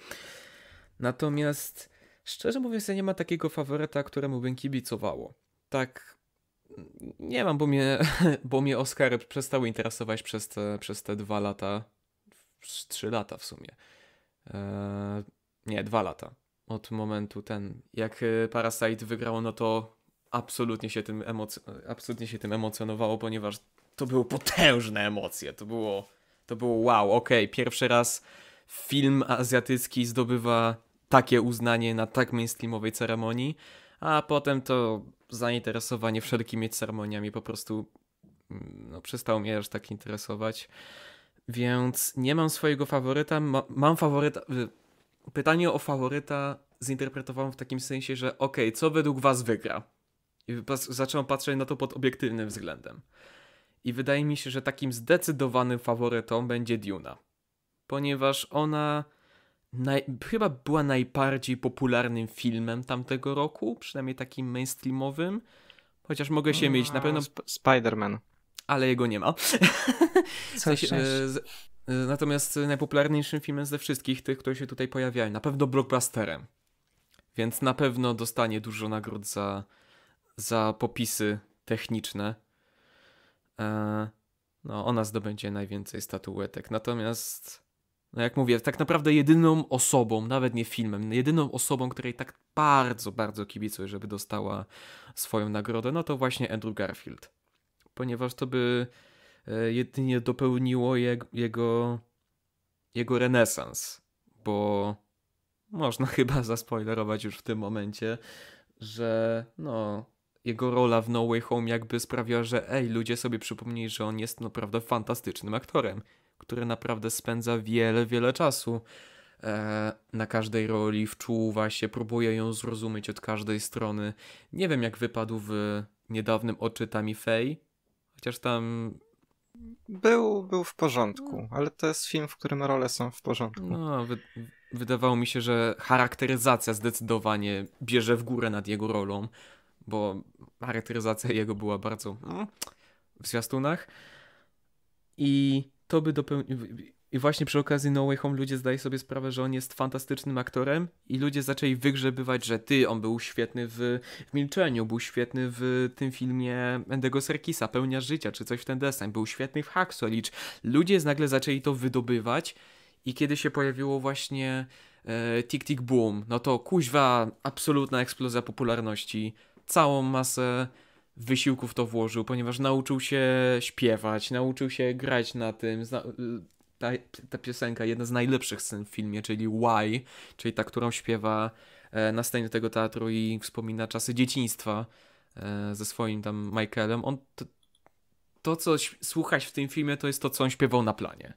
Natomiast szczerze mówiąc, ja nie ma takiego faworyta, któremu bym kibicowało. Tak nie mam, bo mnie, bo mnie Oscary przestały interesować przez te, przez te dwa lata, trzy lata w sumie. E, nie, dwa lata. Od momentu ten, jak e, Parasite wygrało, no to absolutnie się tym, emoc, absolutnie się tym emocjonowało, ponieważ to były potężne emocje. To było, to było wow, okej, okay, pierwszy raz film azjatycki zdobywa takie uznanie na tak mainstreamowej ceremonii, a potem to zainteresowanie wszelkimi ceremoniami po prostu mm, no, przestało mnie aż tak interesować. Więc nie mam swojego faworyta. Ma, mam faworyta. Y, pytanie o faworyta zinterpretowałem w takim sensie, że okej, okay, co według was wygra? I zacząłem patrzeć na to pod obiektywnym względem i wydaje mi się, że takim zdecydowanym faworytą będzie Duna, ponieważ ona naj, chyba była najbardziej popularnym filmem tamtego roku, przynajmniej takim mainstreamowym, chociaż mogę się no, mylić, na pewno... Sp Spider-Man. Ale jego nie ma. Coś, e, e, Natomiast najpopularniejszym filmem ze wszystkich tych, które się tutaj pojawiają, na pewno blockbusterem. Więc na pewno dostanie dużo nagród za, za popisy techniczne E, no, ona zdobędzie najwięcej statuetek. Natomiast, no jak mówię, tak naprawdę jedyną osobą, nawet nie filmem, jedyną osobą, której tak bardzo, bardzo kibicuję, żeby dostała swoją nagrodę, no to właśnie Andrew Garfield. Ponieważ to by e, jedynie dopełniło jego, jego, jego renesans, bo można chyba zaspoilerować już w tym momencie, że no, jego rola w No Way Home jakby sprawiła, że ej, ludzie sobie przypomnieli, że on jest naprawdę fantastycznym aktorem, który naprawdę spędza wiele, wiele czasu e, na każdej roli, wczuwa się, próbuje ją zrozumieć od każdej strony. Nie wiem, jak wypadł w niedawnym Oczytami Fej, chociaż tam... Był, był w porządku, no. ale to jest film, w którym role są w porządku. No, wy wydawało mi się, że charakteryzacja zdecydowanie bierze w górę nad jego rolą bo charakteryzacja jego była bardzo no, w zwiastunach. I to by dopełnił. I właśnie przy okazji No Way Home ludzie zdali sobie sprawę, że on jest fantastycznym aktorem i ludzie zaczęli wygrzebywać, że ty, on był świetny w, w Milczeniu, był świetny w tym filmie Endego Serkisa, Pełnia Życia, czy coś w ten design, był świetny w Hacksaw Ludzie nagle zaczęli to wydobywać i kiedy się pojawiło właśnie e, Tick Tick Boom, no to kuźwa, absolutna eksplozja popularności całą masę wysiłków to włożył, ponieważ nauczył się śpiewać, nauczył się grać na tym. Y, ta, ta piosenka, jedna z najlepszych scen w filmie, czyli Why, czyli ta, którą śpiewa e, na scenie tego teatru i wspomina czasy dzieciństwa e, ze swoim tam Michaelem. On to, to co słuchać w tym filmie, to jest to, co on śpiewał na planie.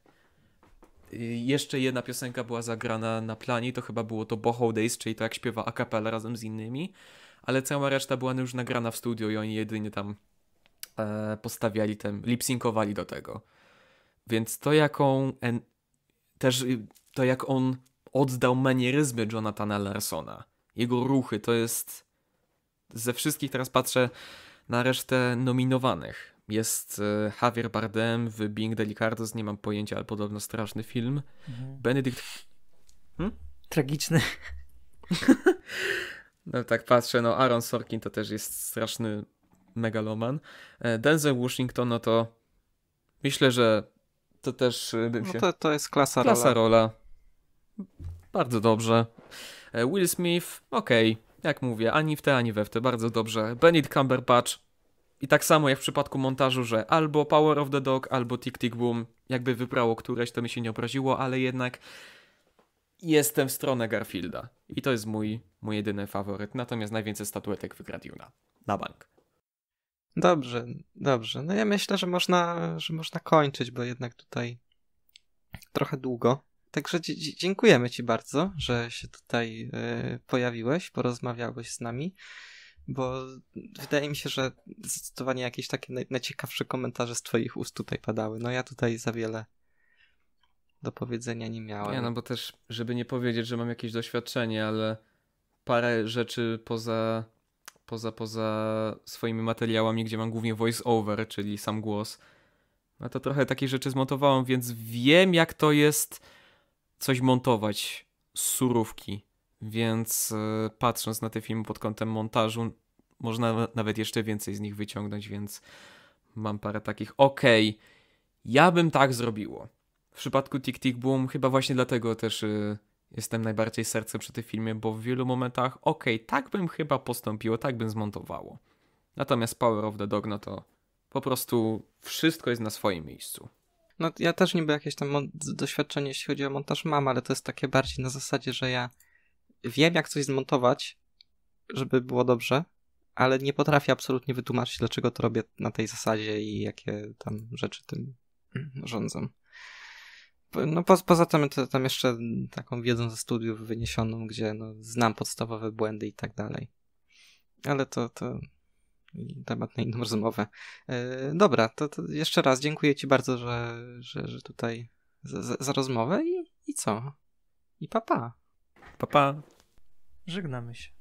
I jeszcze jedna piosenka była zagrana na planie, to chyba było to Boho Days, czyli to jak śpiewa a cappella razem z innymi ale cała reszta była już nagrana w studio i oni jedynie tam e, postawiali ten, lipsinkowali do tego. Więc to jaką, en, też y, to jak on oddał manieryzmy Jonathana Larsona, jego ruchy, to jest ze wszystkich teraz patrzę na resztę nominowanych. Jest e, Javier Bardem w Being Delicardos, nie mam pojęcia, ale podobno straszny film. Mhm. Benedict... Hmm? Tragiczny. No, tak patrzę, no Aaron Sorkin to też jest straszny megaloman. E, Denzel Washington, no to myślę, że to też e, bym no się... No to, to jest klasa, klasa rola. rola. Bardzo dobrze. E, Will Smith, okej, okay. jak mówię, ani w te, ani we w te, bardzo dobrze. Benedict Cumberbatch, i tak samo jak w przypadku montażu, że albo Power of the Dog, albo Tick Tick Boom, jakby wybrało któreś, to mi się nie obraziło, ale jednak jestem w stronę Garfielda. I to jest mój, mój jedyny faworyt. Natomiast najwięcej statuetek wygra Duna. Na bank. Dobrze, dobrze. No ja myślę, że można, że można kończyć, bo jednak tutaj trochę długo. Także dziękujemy Ci bardzo, że się tutaj y, pojawiłeś, porozmawiałeś z nami, bo wydaje mi się, że zdecydowanie jakieś takie naj, najciekawsze komentarze z Twoich ust tutaj padały. No ja tutaj za wiele do powiedzenia nie miałem. Ja, no bo też, żeby nie powiedzieć, że mam jakieś doświadczenie, ale parę rzeczy poza, poza, poza swoimi materiałami, gdzie mam głównie voice over, czyli sam głos, no to trochę takich rzeczy zmontowałem, więc wiem, jak to jest coś montować z surówki. Więc e, patrząc na te filmy pod kątem montażu, można nawet jeszcze więcej z nich wyciągnąć, więc mam parę takich. Okej, okay, ja bym tak zrobiło. W przypadku Tick Tick Boom chyba właśnie dlatego też y, jestem najbardziej serce przy tym filmie, bo w wielu momentach okej, okay, tak bym chyba postąpiło, tak bym zmontowało. Natomiast Power of the Dog no to po prostu wszystko jest na swoim miejscu. No ja też niby jakieś tam doświadczenie jeśli chodzi o montaż mam, ale to jest takie bardziej na zasadzie, że ja wiem jak coś zmontować, żeby było dobrze, ale nie potrafię absolutnie wytłumaczyć, dlaczego to robię na tej zasadzie i jakie tam rzeczy tym mm, rządzam no po, poza tym to, tam jeszcze taką wiedzą ze studiów wyniesioną, gdzie no, znam podstawowe błędy i tak dalej. Ale to, to temat na inną rozmowę. E, dobra, to, to, jeszcze raz dziękuję Ci bardzo, że, że, że tutaj za, za rozmowę i, i co? I papa. Papa. Żegnamy się.